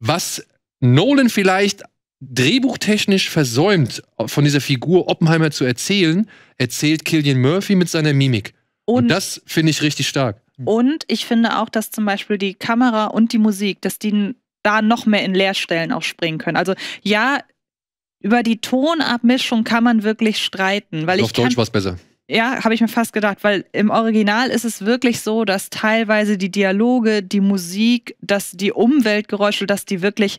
was Nolan vielleicht drehbuchtechnisch versäumt, von dieser Figur Oppenheimer zu erzählen, erzählt Killian Murphy mit seiner Mimik. Und, und das finde ich richtig stark. Mhm. Und ich finde auch, dass zum Beispiel die Kamera und die Musik, dass die da noch mehr in Leerstellen auch springen können. Also ja, über die Tonabmischung kann man wirklich streiten, weil also Auf ich Deutsch war es besser. Ja, habe ich mir fast gedacht, weil im Original ist es wirklich so, dass teilweise die Dialoge, die Musik, dass die Umweltgeräusche, dass die wirklich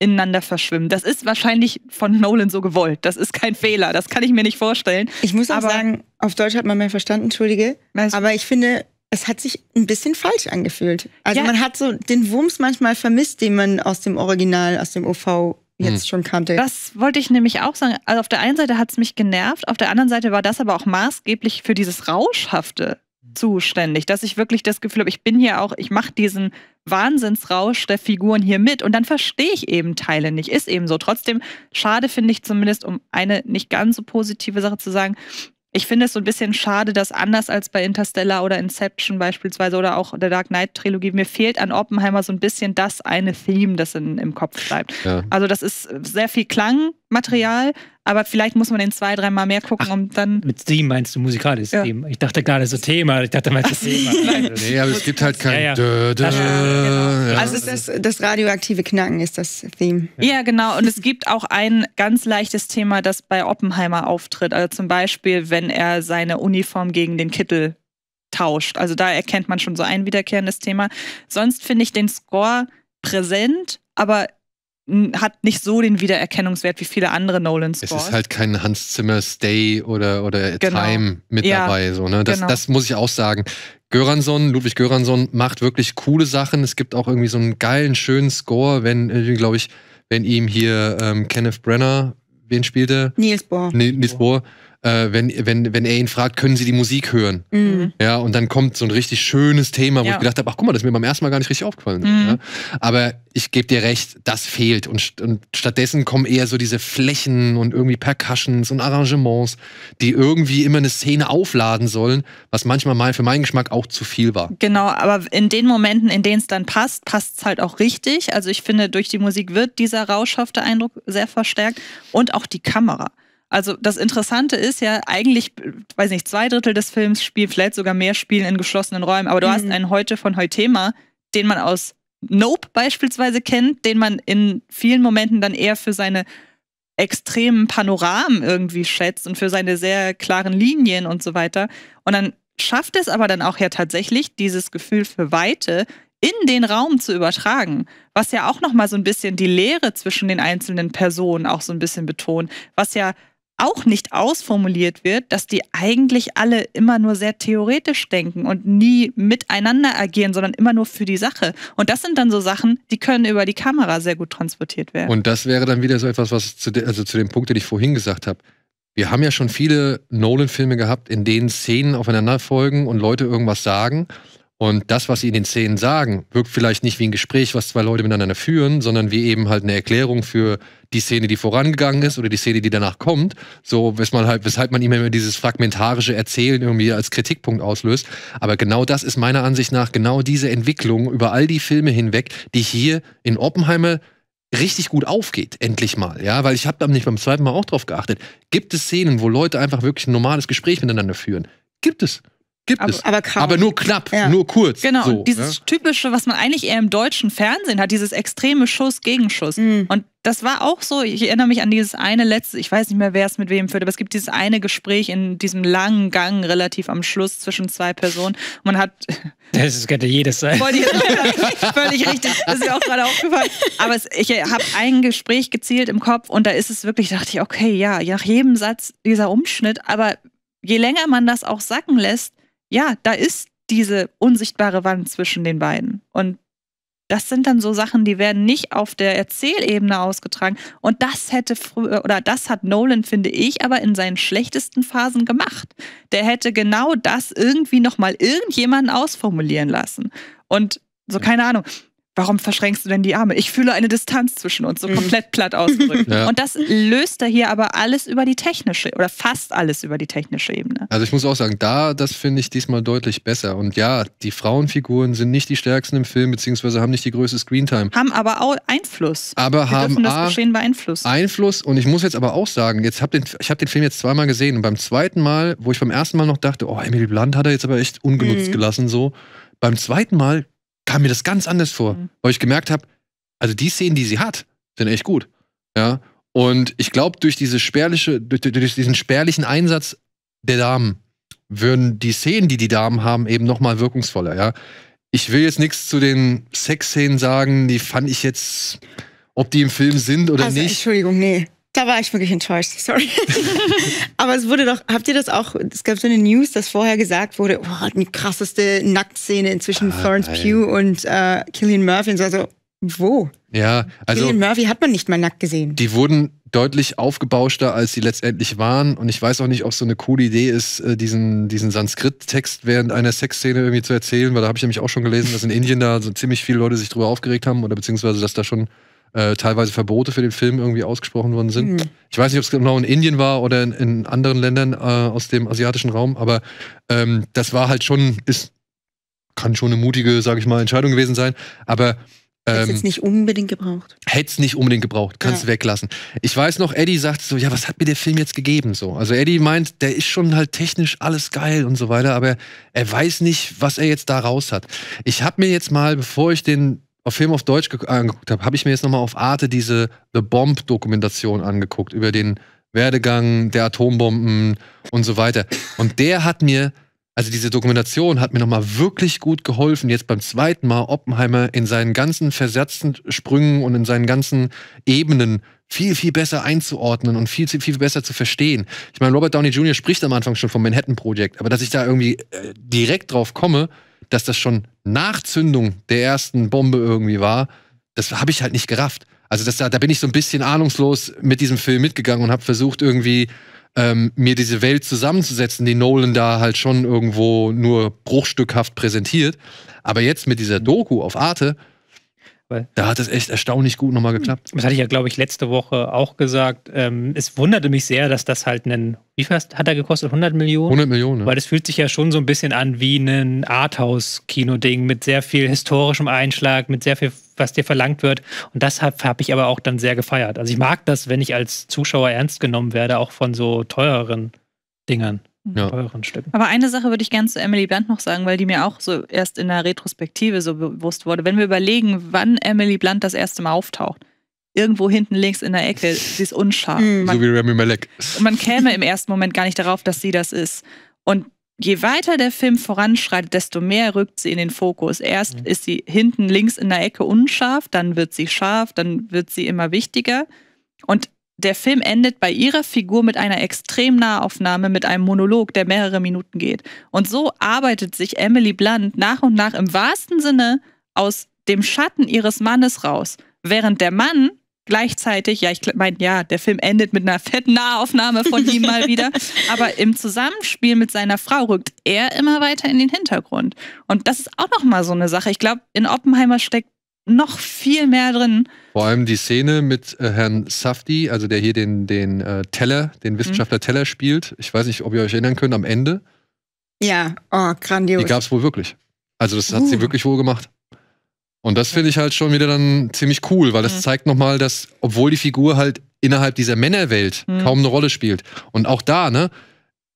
ineinander verschwimmen. Das ist wahrscheinlich von Nolan so gewollt. Das ist kein Fehler. Das kann ich mir nicht vorstellen. Ich muss auch aber sagen, auf Deutsch hat man mehr verstanden, entschuldige. Weißt du? aber ich finde, es hat sich ein bisschen falsch angefühlt. Also ja. man hat so den Wumms manchmal vermisst, den man aus dem Original, aus dem OV jetzt hm. schon kannte. Das wollte ich nämlich auch sagen. Also auf der einen Seite hat es mich genervt, auf der anderen Seite war das aber auch maßgeblich für dieses Rauschhafte zuständig, dass ich wirklich das Gefühl habe, ich bin hier auch, ich mache diesen Wahnsinnsrausch der Figuren hier mit und dann verstehe ich eben Teile nicht, ist eben so. Trotzdem schade finde ich zumindest, um eine nicht ganz so positive Sache zu sagen, ich finde es so ein bisschen schade, dass anders als bei Interstellar oder Inception beispielsweise oder auch der Dark Knight Trilogie, mir fehlt an Oppenheimer so ein bisschen das eine Theme, das in, im Kopf bleibt. Ja. Also das ist sehr viel Klangmaterial, aber vielleicht muss man den zwei, dreimal mehr gucken, Ach, um dann. Mit Steam meinst du musikalisches ja. Steam? Ich dachte gerade so Thema, ich dachte mal das Thema. Nein, nee, aber es gibt halt kein. Ja, ja. Das, genau. Also ist das, das radioaktive Knacken ist das Theme. Ja. genau. Und es gibt auch ein ganz leichtes Thema, das bei Oppenheimer auftritt. Also zum Beispiel, wenn er seine Uniform gegen den Kittel tauscht. Also da erkennt man schon so ein wiederkehrendes Thema. Sonst finde ich den Score präsent, aber hat nicht so den Wiedererkennungswert wie viele andere Nolan Scores. Es ist halt kein Hans Zimmer Stay oder, oder genau. Time mit ja, dabei. So, ne? das, genau. das muss ich auch sagen. Göransson, Ludwig Göransson macht wirklich coole Sachen. Es gibt auch irgendwie so einen geilen, schönen Score, wenn, äh, glaube ich, wenn ihm hier ähm, Kenneth Brenner, wen spielte? Niels Bohr. Niels Bohr äh, wenn, wenn, wenn er ihn fragt, können Sie die Musik hören? Mhm. Ja, und dann kommt so ein richtig schönes Thema, wo ja. ich gedacht habe, ach guck mal, das ist mir beim ersten Mal gar nicht richtig aufgefallen. Mhm. Ja? Aber ich gebe dir recht, das fehlt. Und, st und stattdessen kommen eher so diese Flächen und irgendwie Percussions und Arrangements, die irgendwie immer eine Szene aufladen sollen, was manchmal mal für meinen Geschmack auch zu viel war. Genau, aber in den Momenten, in denen es dann passt, passt es halt auch richtig. Also ich finde, durch die Musik wird dieser rauschhafte Eindruck sehr verstärkt und auch die Kamera. Also das Interessante ist ja eigentlich, weiß nicht, zwei Drittel des Films spielen, vielleicht sogar mehr spielen in geschlossenen Räumen, aber du mhm. hast einen Heute von Heutema, den man aus Nope beispielsweise kennt, den man in vielen Momenten dann eher für seine extremen Panoramen irgendwie schätzt und für seine sehr klaren Linien und so weiter. Und dann schafft es aber dann auch ja tatsächlich, dieses Gefühl für Weite in den Raum zu übertragen, was ja auch nochmal so ein bisschen die Leere zwischen den einzelnen Personen auch so ein bisschen betont, was ja auch nicht ausformuliert wird, dass die eigentlich alle immer nur sehr theoretisch denken und nie miteinander agieren, sondern immer nur für die Sache. Und das sind dann so Sachen, die können über die Kamera sehr gut transportiert werden. Und das wäre dann wieder so etwas, was zu, de, also zu dem Punkt, den ich vorhin gesagt habe. Wir haben ja schon viele Nolan-Filme gehabt, in denen Szenen aufeinander folgen und Leute irgendwas sagen. Und das, was sie in den Szenen sagen, wirkt vielleicht nicht wie ein Gespräch, was zwei Leute miteinander führen, sondern wie eben halt eine Erklärung für die Szene, die vorangegangen ist oder die Szene, die danach kommt. So, weshalb, halt, weshalb man immer dieses fragmentarische Erzählen irgendwie als Kritikpunkt auslöst. Aber genau das ist meiner Ansicht nach genau diese Entwicklung über all die Filme hinweg, die hier in Oppenheimer richtig gut aufgeht, endlich mal, ja, weil ich habe da nicht beim zweiten Mal auch drauf geachtet. Gibt es Szenen, wo Leute einfach wirklich ein normales Gespräch miteinander führen? Gibt es. Gibt aber, es. Aber, kaum. aber nur knapp, ja. nur kurz. Genau, so, dieses ja? Ne? typische, was man eigentlich eher im deutschen Fernsehen hat, dieses extreme Schuss-Gegenschuss. Mhm. Und das war auch so, ich erinnere mich an dieses eine letzte, ich weiß nicht mehr, wer es mit wem führt, aber es gibt dieses eine Gespräch in diesem langen Gang relativ am Schluss zwischen zwei Personen. Man hat. Das könnte jedes sein. völlig richtig, das ist mir auch gerade aufgefallen. Aber es, ich äh, habe ein Gespräch gezielt im Kopf und da ist es wirklich, dachte ich, okay, ja, nach jedem Satz dieser Umschnitt, aber je länger man das auch sacken lässt, ja, da ist diese unsichtbare Wand zwischen den beiden. Und das sind dann so Sachen, die werden nicht auf der Erzählebene ausgetragen. Und das hätte früher, äh, oder das hat Nolan, finde ich, aber in seinen schlechtesten Phasen gemacht. Der hätte genau das irgendwie nochmal irgendjemanden ausformulieren lassen. Und so, keine Ahnung warum verschränkst du denn die Arme? Ich fühle eine Distanz zwischen uns, so mhm. komplett platt ausgedrückt. Ja. Und das löst er hier aber alles über die technische oder fast alles über die technische Ebene. Also ich muss auch sagen, da, das finde ich diesmal deutlich besser. Und ja, die Frauenfiguren sind nicht die stärksten im Film, beziehungsweise haben nicht die größte Screentime. Haben aber auch Einfluss. Aber Wir haben das A, Geschehen beeinflusst. Einfluss. Und ich muss jetzt aber auch sagen, jetzt hab den, ich habe den Film jetzt zweimal gesehen und beim zweiten Mal, wo ich beim ersten Mal noch dachte, oh, Emily Blunt hat er jetzt aber echt ungenutzt mhm. gelassen, so. Beim zweiten Mal kam mir das ganz anders vor, mhm. weil ich gemerkt habe, also die Szenen, die sie hat, sind echt gut. Ja. Und ich glaube, durch, diese spärliche, durch, durch diesen spärlichen Einsatz der Damen würden die Szenen, die die Damen haben, eben nochmal wirkungsvoller. Ja. Ich will jetzt nichts zu den Sexszenen sagen, die fand ich jetzt, ob die im Film sind oder also, nicht. Entschuldigung, nee. Da war ich wirklich enttäuscht, sorry. Aber es wurde doch, habt ihr das auch, es gab so eine News, dass vorher gesagt wurde, oh, die krasseste Nacktszene inzwischen ah, Florence nein. Pugh und äh, Killian Murphy und so, also, wo? Ja, also. Killian Murphy hat man nicht mal nackt gesehen. Die wurden deutlich aufgebauschter, als sie letztendlich waren. Und ich weiß auch nicht, ob es so eine coole Idee ist, äh, diesen, diesen Sanskrit-Text während einer Sexszene irgendwie zu erzählen, weil da habe ich nämlich auch schon gelesen, dass in Indien da so ziemlich viele Leute sich drüber aufgeregt haben oder beziehungsweise, dass da schon äh, teilweise Verbote für den Film irgendwie ausgesprochen worden sind. Mhm. Ich weiß nicht, ob es genau in Indien war oder in, in anderen Ländern äh, aus dem asiatischen Raum, aber ähm, das war halt schon, ist, kann schon eine mutige, sage ich mal, Entscheidung gewesen sein. Aber ähm, Hätte es nicht unbedingt gebraucht. Hätte es nicht unbedingt gebraucht, kannst du ja. weglassen. Ich weiß noch, Eddie sagt so, ja, was hat mir der Film jetzt gegeben? So, also Eddie meint, der ist schon halt technisch alles geil und so weiter, aber er weiß nicht, was er jetzt da raus hat. Ich habe mir jetzt mal, bevor ich den auf Film auf Deutsch äh, angeguckt habe, habe ich mir jetzt nochmal auf Arte diese The Bomb-Dokumentation angeguckt über den Werdegang der Atombomben und so weiter. Und der hat mir, also diese Dokumentation hat mir nochmal wirklich gut geholfen, jetzt beim zweiten Mal Oppenheimer in seinen ganzen versetzten Sprüngen und in seinen ganzen Ebenen viel, viel besser einzuordnen und viel, viel besser zu verstehen. Ich meine, Robert Downey Jr. spricht am Anfang schon vom Manhattan projekt aber dass ich da irgendwie äh, direkt drauf komme, dass das schon nach Zündung der ersten Bombe irgendwie war, das habe ich halt nicht gerafft. Also das, da, da bin ich so ein bisschen ahnungslos mit diesem Film mitgegangen und habe versucht irgendwie ähm, mir diese Welt zusammenzusetzen, die Nolan da halt schon irgendwo nur bruchstückhaft präsentiert. Aber jetzt mit dieser Doku auf Arte weil da hat es echt erstaunlich gut nochmal geklappt. Das hatte ich ja, glaube ich, letzte Woche auch gesagt. Ähm, es wunderte mich sehr, dass das halt einen, wie viel hat er gekostet? 100 Millionen? 100 Millionen. Ja. Weil das fühlt sich ja schon so ein bisschen an wie ein Arthouse-Kino-Ding mit sehr viel historischem Einschlag, mit sehr viel, was dir verlangt wird. Und das habe hab ich aber auch dann sehr gefeiert. Also ich mag das, wenn ich als Zuschauer ernst genommen werde, auch von so teureren Dingern ja. teuren Stücken. Aber eine Sache würde ich gerne zu Emily Blunt noch sagen, weil die mir auch so erst in der Retrospektive so bewusst wurde. Wenn wir überlegen, wann Emily Blunt das erste Mal auftaucht, irgendwo hinten links in der Ecke, sie ist unscharf. Hm, man, so wie Remy Malek. Man käme im ersten Moment gar nicht darauf, dass sie das ist. Und je weiter der Film voranschreitet, desto mehr rückt sie in den Fokus. Erst mhm. ist sie hinten links in der Ecke unscharf, dann wird sie scharf, dann wird sie immer wichtiger. Und der Film endet bei ihrer Figur mit einer extrem Nahaufnahme, mit einem Monolog, der mehrere Minuten geht. Und so arbeitet sich Emily Blunt nach und nach im wahrsten Sinne aus dem Schatten ihres Mannes raus, während der Mann gleichzeitig, ja, ich meine, ja, der Film endet mit einer fetten Nahaufnahme von ihm mal wieder, aber im Zusammenspiel mit seiner Frau rückt er immer weiter in den Hintergrund. Und das ist auch noch mal so eine Sache. Ich glaube, in Oppenheimer steckt noch viel mehr drin, vor allem die Szene mit äh, Herrn Safti, also der hier den, den äh, Teller, den mhm. Wissenschaftler mhm. Teller spielt. Ich weiß nicht, ob ihr euch erinnern könnt, am Ende. Ja, oh, grandios. Die gab es wohl wirklich. Also das hat uh. sie wirklich wohl gemacht. Und das finde ich halt schon wieder dann ziemlich cool, weil das mhm. zeigt nochmal, dass, obwohl die Figur halt innerhalb dieser Männerwelt mhm. kaum eine Rolle spielt. Und auch da, ne,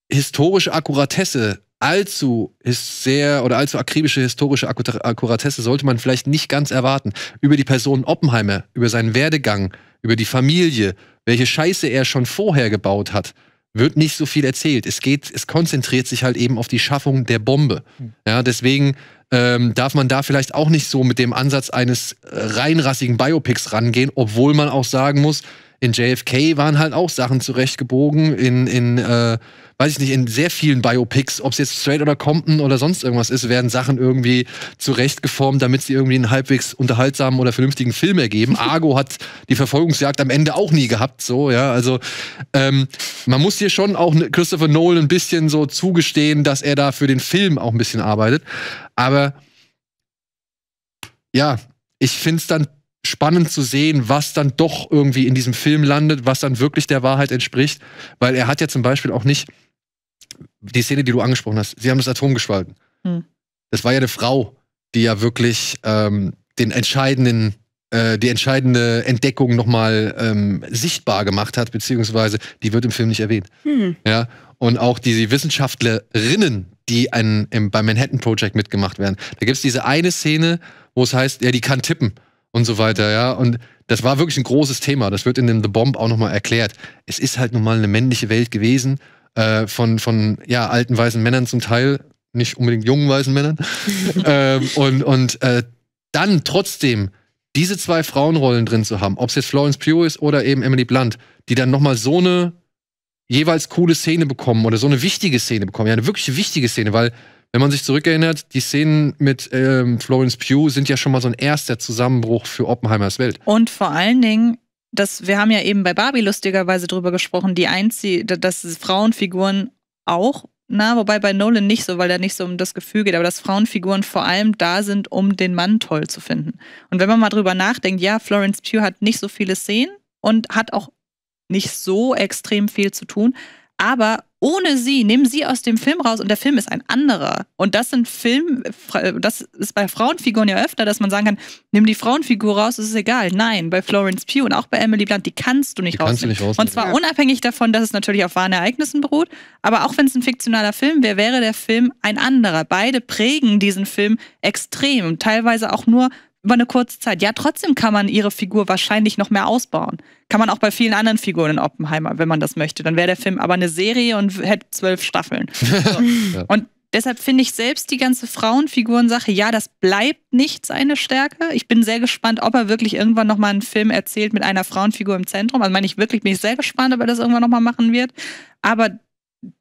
historische Akkuratesse allzu sehr oder allzu akribische historische Akkuratesse sollte man vielleicht nicht ganz erwarten. Über die Person Oppenheimer, über seinen Werdegang, über die Familie, welche Scheiße er schon vorher gebaut hat, wird nicht so viel erzählt. Es geht, es konzentriert sich halt eben auf die Schaffung der Bombe. Hm. Ja, deswegen ähm, darf man da vielleicht auch nicht so mit dem Ansatz eines äh, reinrassigen Biopics rangehen, obwohl man auch sagen muss, in JFK waren halt auch Sachen zurechtgebogen, in, in äh, weiß ich nicht, in sehr vielen Biopics, ob es jetzt Straight oder Compton oder sonst irgendwas ist, werden Sachen irgendwie zurechtgeformt, damit sie irgendwie einen halbwegs unterhaltsamen oder vernünftigen Film ergeben. Argo hat die Verfolgungsjagd am Ende auch nie gehabt, so, ja. Also ähm, man muss hier schon auch ne, Christopher Nolan ein bisschen so zugestehen, dass er da für den Film auch ein bisschen arbeitet. Aber ja, ich finde es dann spannend zu sehen, was dann doch irgendwie in diesem Film landet, was dann wirklich der Wahrheit entspricht. Weil er hat ja zum Beispiel auch nicht die Szene, die du angesprochen hast, sie haben das Atom gespalten. Hm. Das war ja eine Frau, die ja wirklich ähm, den entscheidenden äh, die entscheidende Entdeckung nochmal ähm, sichtbar gemacht hat, beziehungsweise die wird im Film nicht erwähnt. Hm. Ja? Und auch diese Wissenschaftlerinnen, die ein, im, beim Manhattan Project mitgemacht werden. Da gibt es diese eine Szene, wo es heißt, ja, die kann tippen und so weiter, ja. Und das war wirklich ein großes Thema. Das wird in dem The Bomb auch nochmal erklärt. Es ist halt nun mal eine männliche Welt gewesen, äh, von, von ja, alten weißen Männern zum Teil, nicht unbedingt jungen weißen Männern. ähm, und und äh, dann trotzdem diese zwei Frauenrollen drin zu haben, ob es jetzt Florence Pugh ist oder eben Emily Blunt, die dann nochmal so eine jeweils coole Szene bekommen oder so eine wichtige Szene bekommen. Ja, eine wirklich wichtige Szene, weil wenn man sich zurückerinnert, die Szenen mit ähm, Florence Pugh sind ja schon mal so ein erster Zusammenbruch für Oppenheimers Welt. Und vor allen Dingen, dass wir haben ja eben bei Barbie lustigerweise drüber gesprochen, die einzige, dass Frauenfiguren auch na, wobei bei Nolan nicht so, weil er nicht so um das Gefühl geht, aber dass Frauenfiguren vor allem da sind, um den Mann toll zu finden. Und wenn man mal drüber nachdenkt, ja, Florence Pugh hat nicht so viele Szenen und hat auch nicht so extrem viel zu tun, aber ohne sie nehmen sie aus dem Film raus und der Film ist ein anderer. Und das sind Film, das ist bei Frauenfiguren ja öfter, dass man sagen kann, nimm die Frauenfigur raus, ist es egal. Nein, bei Florence Pugh und auch bei Emily Blunt, die kannst du nicht, die rausnehmen. Kannst du nicht rausnehmen. Und zwar ja. unabhängig davon, dass es natürlich auf wahren Ereignissen beruht, aber auch wenn es ein fiktionaler Film wäre, wäre der Film ein anderer. Beide prägen diesen Film extrem und teilweise auch nur über eine kurze Zeit. Ja, trotzdem kann man ihre Figur wahrscheinlich noch mehr ausbauen. Kann man auch bei vielen anderen Figuren in Oppenheimer, wenn man das möchte. Dann wäre der Film aber eine Serie und hätte zwölf Staffeln. So. ja. Und deshalb finde ich selbst die ganze Frauenfiguren-Sache, ja, das bleibt nicht seine Stärke. Ich bin sehr gespannt, ob er wirklich irgendwann nochmal einen Film erzählt mit einer Frauenfigur im Zentrum. Also meine ich wirklich, bin ich sehr gespannt, ob er das irgendwann nochmal machen wird. Aber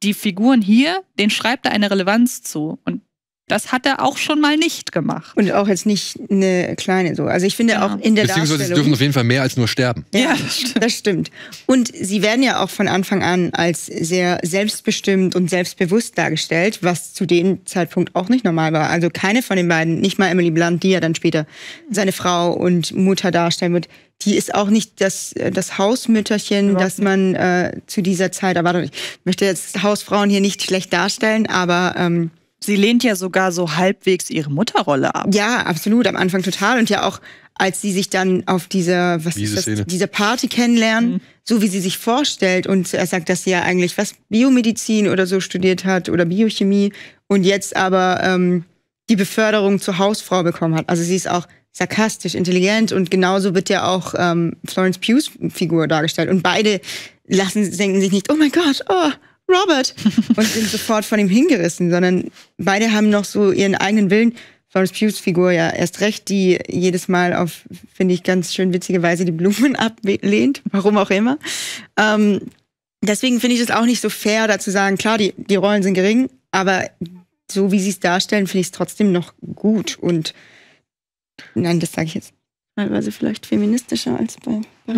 die Figuren hier, denen schreibt er eine Relevanz zu. Und das hat er auch schon mal nicht gemacht. Und auch jetzt nicht eine kleine so. Also ich finde ja. Genau. auch in der Beziehungsweise Darstellung, sie dürfen auf jeden Fall mehr als nur sterben. Ja, ja das, stimmt. das stimmt. Und sie werden ja auch von Anfang an als sehr selbstbestimmt und selbstbewusst dargestellt, was zu dem Zeitpunkt auch nicht normal war. Also keine von den beiden, nicht mal Emily Blunt, die ja dann später seine Frau und Mutter darstellen wird, die ist auch nicht das, äh, das Hausmütterchen, Überhaupt das man äh, zu dieser Zeit erwartet. Ich möchte jetzt Hausfrauen hier nicht schlecht darstellen, aber ähm, Sie lehnt ja sogar so halbwegs ihre Mutterrolle ab. Ja, absolut, am Anfang total. Und ja auch, als sie sich dann auf dieser, was Diese ist das, Szene. Party kennenlernen, mhm. so wie sie sich vorstellt und er sagt, dass sie ja eigentlich was Biomedizin oder so studiert hat oder Biochemie und jetzt aber ähm, die Beförderung zur Hausfrau bekommen hat. Also sie ist auch sarkastisch, intelligent und genauso wird ja auch ähm, Florence Pughs Figur dargestellt. Und beide lassen, denken sich nicht, oh mein Gott, oh, Robert! und sind sofort von ihm hingerissen, sondern beide haben noch so ihren eigenen Willen. Florence Pughs Figur ja erst recht, die jedes Mal auf, finde ich, ganz schön witzige Weise die Blumen ablehnt, warum auch immer. Ähm, deswegen finde ich es auch nicht so fair, da zu sagen, klar, die, die Rollen sind gering, aber so wie sie es darstellen, finde ich es trotzdem noch gut. Und nein, das sage ich jetzt teilweise vielleicht feministischer als bei.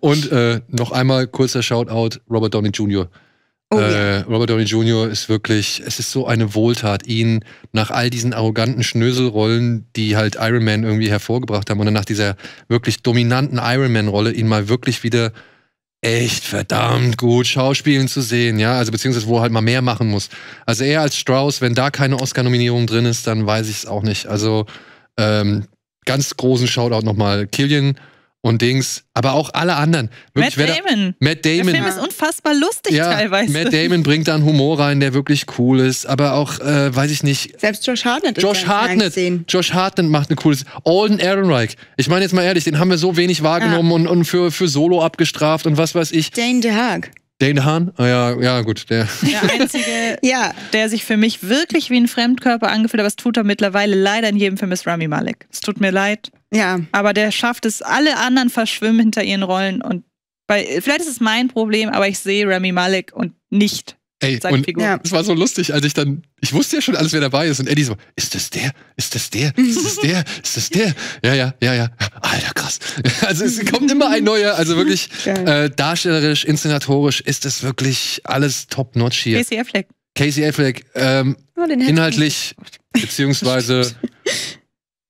und äh, noch einmal kurzer Shoutout: Robert Downey Jr. Oh, äh, Robert Downey Jr. ist wirklich, es ist so eine Wohltat, ihn nach all diesen arroganten Schnöselrollen, die halt Iron Man irgendwie hervorgebracht haben, und dann nach dieser wirklich dominanten Iron Man-Rolle, ihn mal wirklich wieder echt verdammt gut schauspielen zu sehen, ja, also beziehungsweise wo er halt mal mehr machen muss. Also er als Strauss, wenn da keine Oscar-Nominierung drin ist, dann weiß ich es auch nicht. Also ähm, ganz großen Shoutout nochmal Killian und Dings, aber auch alle anderen. Wirklich, Matt Damon. Da, Matt Damon. Der Film ist unfassbar lustig ja, teilweise. Matt Damon bringt da einen Humor rein, der wirklich cool ist, aber auch, äh, weiß ich nicht. Selbst Josh Hartnett. Josh Hartnett. Josh Hartnett macht eine cooles. Alden Ehrenreich. Ich meine jetzt mal ehrlich, den haben wir so wenig wahrgenommen ah. und, und für, für Solo abgestraft und was weiß ich. Dane DeHaag. Dane Hahn? Ah, ja, ja, gut. Der, der einzige, ja. der sich für mich wirklich wie ein Fremdkörper angefühlt hat, was tut er mittlerweile leider in jedem Film, ist Rami Malek. Es tut mir leid. Ja. Aber der schafft es, alle anderen verschwimmen hinter ihren Rollen und bei, vielleicht ist es mein Problem, aber ich sehe Rami Malek und nicht Ey, Seine und Figur. es war so lustig, als ich dann, ich wusste ja schon alles, wer dabei ist. Und Eddie so, ist das der? Ist das der? Mhm. Ist das der? Ist das der? Ja, ja, ja, ja. Alter, krass. Also es kommt immer ein neuer, also mhm. wirklich äh, darstellerisch, inszenatorisch ist das wirklich alles top-notch hier. Casey Affleck. Casey Affleck, ähm, oh, inhaltlich, beziehungsweise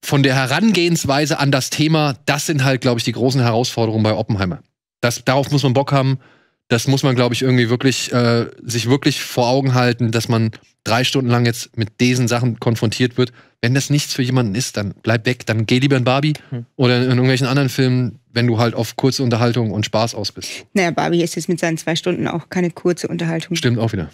von der Herangehensweise an das Thema, das sind halt, glaube ich, die großen Herausforderungen bei Oppenheimer. Das, darauf muss man Bock haben das muss man, glaube ich, irgendwie wirklich äh, sich wirklich vor Augen halten, dass man drei Stunden lang jetzt mit diesen Sachen konfrontiert wird. Wenn das nichts für jemanden ist, dann bleib weg, dann geh lieber in Barbie hm. oder in irgendwelchen anderen Filmen, wenn du halt auf kurze Unterhaltung und Spaß aus bist. Naja, Barbie ist jetzt mit seinen zwei Stunden auch keine kurze Unterhaltung. Stimmt auch wieder.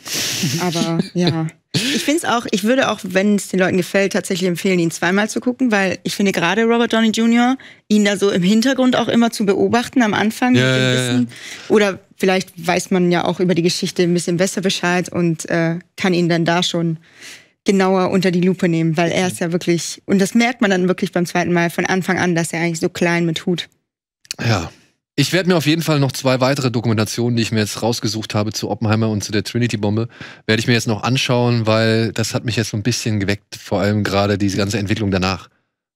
Aber ja. Ich finde es auch, ich würde auch, wenn es den Leuten gefällt, tatsächlich empfehlen, ihn zweimal zu gucken, weil ich finde gerade Robert Downey Jr., ihn da so im Hintergrund auch immer zu beobachten am Anfang. Ja, ja, ja. Oder vielleicht weiß man ja auch über die Geschichte ein bisschen besser Bescheid und äh, kann ihn dann da schon genauer unter die Lupe nehmen, weil er ist ja wirklich, und das merkt man dann wirklich beim zweiten Mal von Anfang an, dass er eigentlich so klein mit Hut. Ja. Ich werde mir auf jeden Fall noch zwei weitere Dokumentationen, die ich mir jetzt rausgesucht habe zu Oppenheimer und zu der Trinity-Bombe, werde ich mir jetzt noch anschauen, weil das hat mich jetzt so ein bisschen geweckt, vor allem gerade diese ganze Entwicklung danach.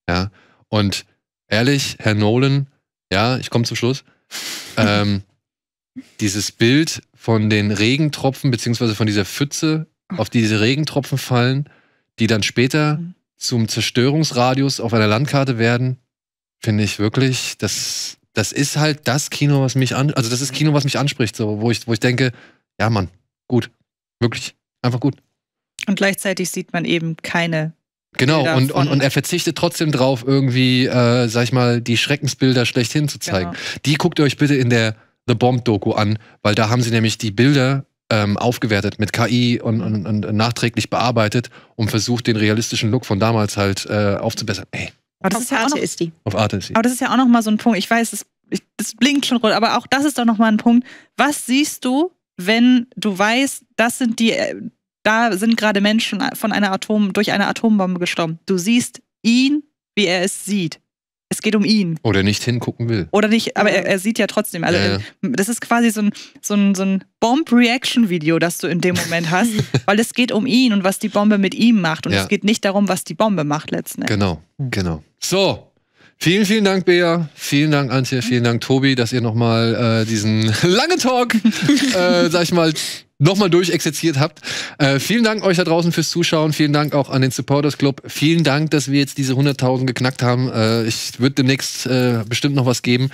Ja. Und ehrlich, Herr Nolan, ja, ich komme zum Schluss. ähm, dieses Bild von den Regentropfen, beziehungsweise von dieser Pfütze, mhm. auf die diese Regentropfen fallen, die dann später mhm. zum Zerstörungsradius auf einer Landkarte werden, finde ich wirklich, das, das ist halt das Kino, was mich an, also das ist Kino, was mich anspricht, so, wo ich, wo ich denke, ja Mann, gut, wirklich, einfach gut. Und gleichzeitig sieht man eben keine Genau, und, und, und er verzichtet trotzdem drauf, irgendwie, äh, sag ich mal, die Schreckensbilder schlechthin zu zeigen. Genau. Die guckt ihr euch bitte in der The Bomb-Doku an, weil da haben sie nämlich die Bilder ähm, aufgewertet mit KI und, und, und, nachträglich bearbeitet und versucht, den realistischen Look von damals halt äh, aufzubessern. Ey. Aber das auf ist ja Arte noch, ist die. Auf Arte ist die. Aber das ist ja auch nochmal so ein Punkt. Ich weiß, das, das blinkt schon rot, aber auch das ist doch nochmal ein Punkt. Was siehst du, wenn du weißt, das sind die, äh, da sind gerade Menschen von einer Atom durch eine Atombombe gestorben. Du siehst ihn, wie er es sieht es geht um ihn. Oder nicht hingucken will. Oder nicht, aber er, er sieht ja trotzdem. Also ja, ja. das ist quasi so ein, so ein, so ein Bomb-Reaction-Video, das du in dem Moment hast, weil es geht um ihn und was die Bombe mit ihm macht. Und ja. es geht nicht darum, was die Bombe macht letztendlich. Genau, genau. So, Vielen, vielen Dank, Bea. Vielen Dank, Antje. Vielen Dank, Tobi, dass ihr nochmal äh, diesen langen Talk, äh, sag ich mal, nochmal durchexerziert habt. Äh, vielen Dank euch da draußen fürs Zuschauen. Vielen Dank auch an den Supporters Club. Vielen Dank, dass wir jetzt diese 100.000 geknackt haben. Äh, ich würde demnächst äh, bestimmt noch was geben.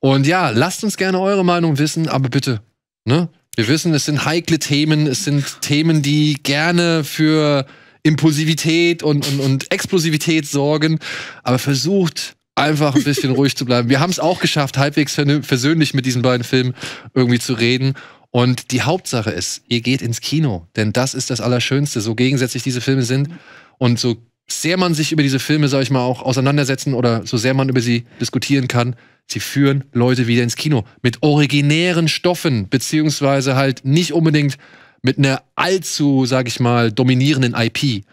Und ja, lasst uns gerne eure Meinung wissen, aber bitte, ne? Wir wissen, es sind heikle Themen, es sind Themen, die gerne für Impulsivität und, und, und Explosivität sorgen, aber versucht einfach ein bisschen ruhig zu bleiben. Wir haben es auch geschafft, halbwegs versöhnlich mit diesen beiden Filmen irgendwie zu reden. Und die Hauptsache ist, ihr geht ins Kino, denn das ist das Allerschönste, so gegensätzlich diese Filme sind. Und so sehr man sich über diese Filme, sag ich mal, auch auseinandersetzen oder so sehr man über sie diskutieren kann, sie führen Leute wieder ins Kino mit originären Stoffen, beziehungsweise halt nicht unbedingt mit einer allzu, sag ich mal, dominierenden IP,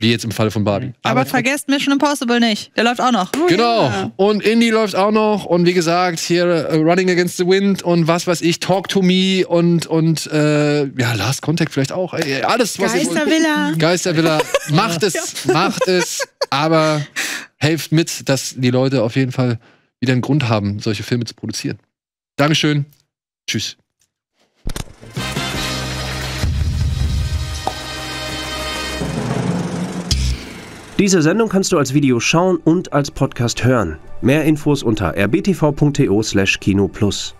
wie jetzt im Falle von Barbie. Aber, Aber vergesst Mission Impossible nicht. Der läuft auch noch. Oh, genau. Und Indie läuft auch noch. Und wie gesagt, hier äh, Running Against the Wind und was weiß ich, Talk to Me und, und äh, ja, Last Contact vielleicht auch. Äh, alles, was Geistervilla. Geistervilla. macht es, macht es. Aber helft mit, dass die Leute auf jeden Fall wieder einen Grund haben, solche Filme zu produzieren. Dankeschön. Tschüss. Diese Sendung kannst du als Video schauen und als Podcast hören. Mehr Infos unter rbtv.to/kinoplus.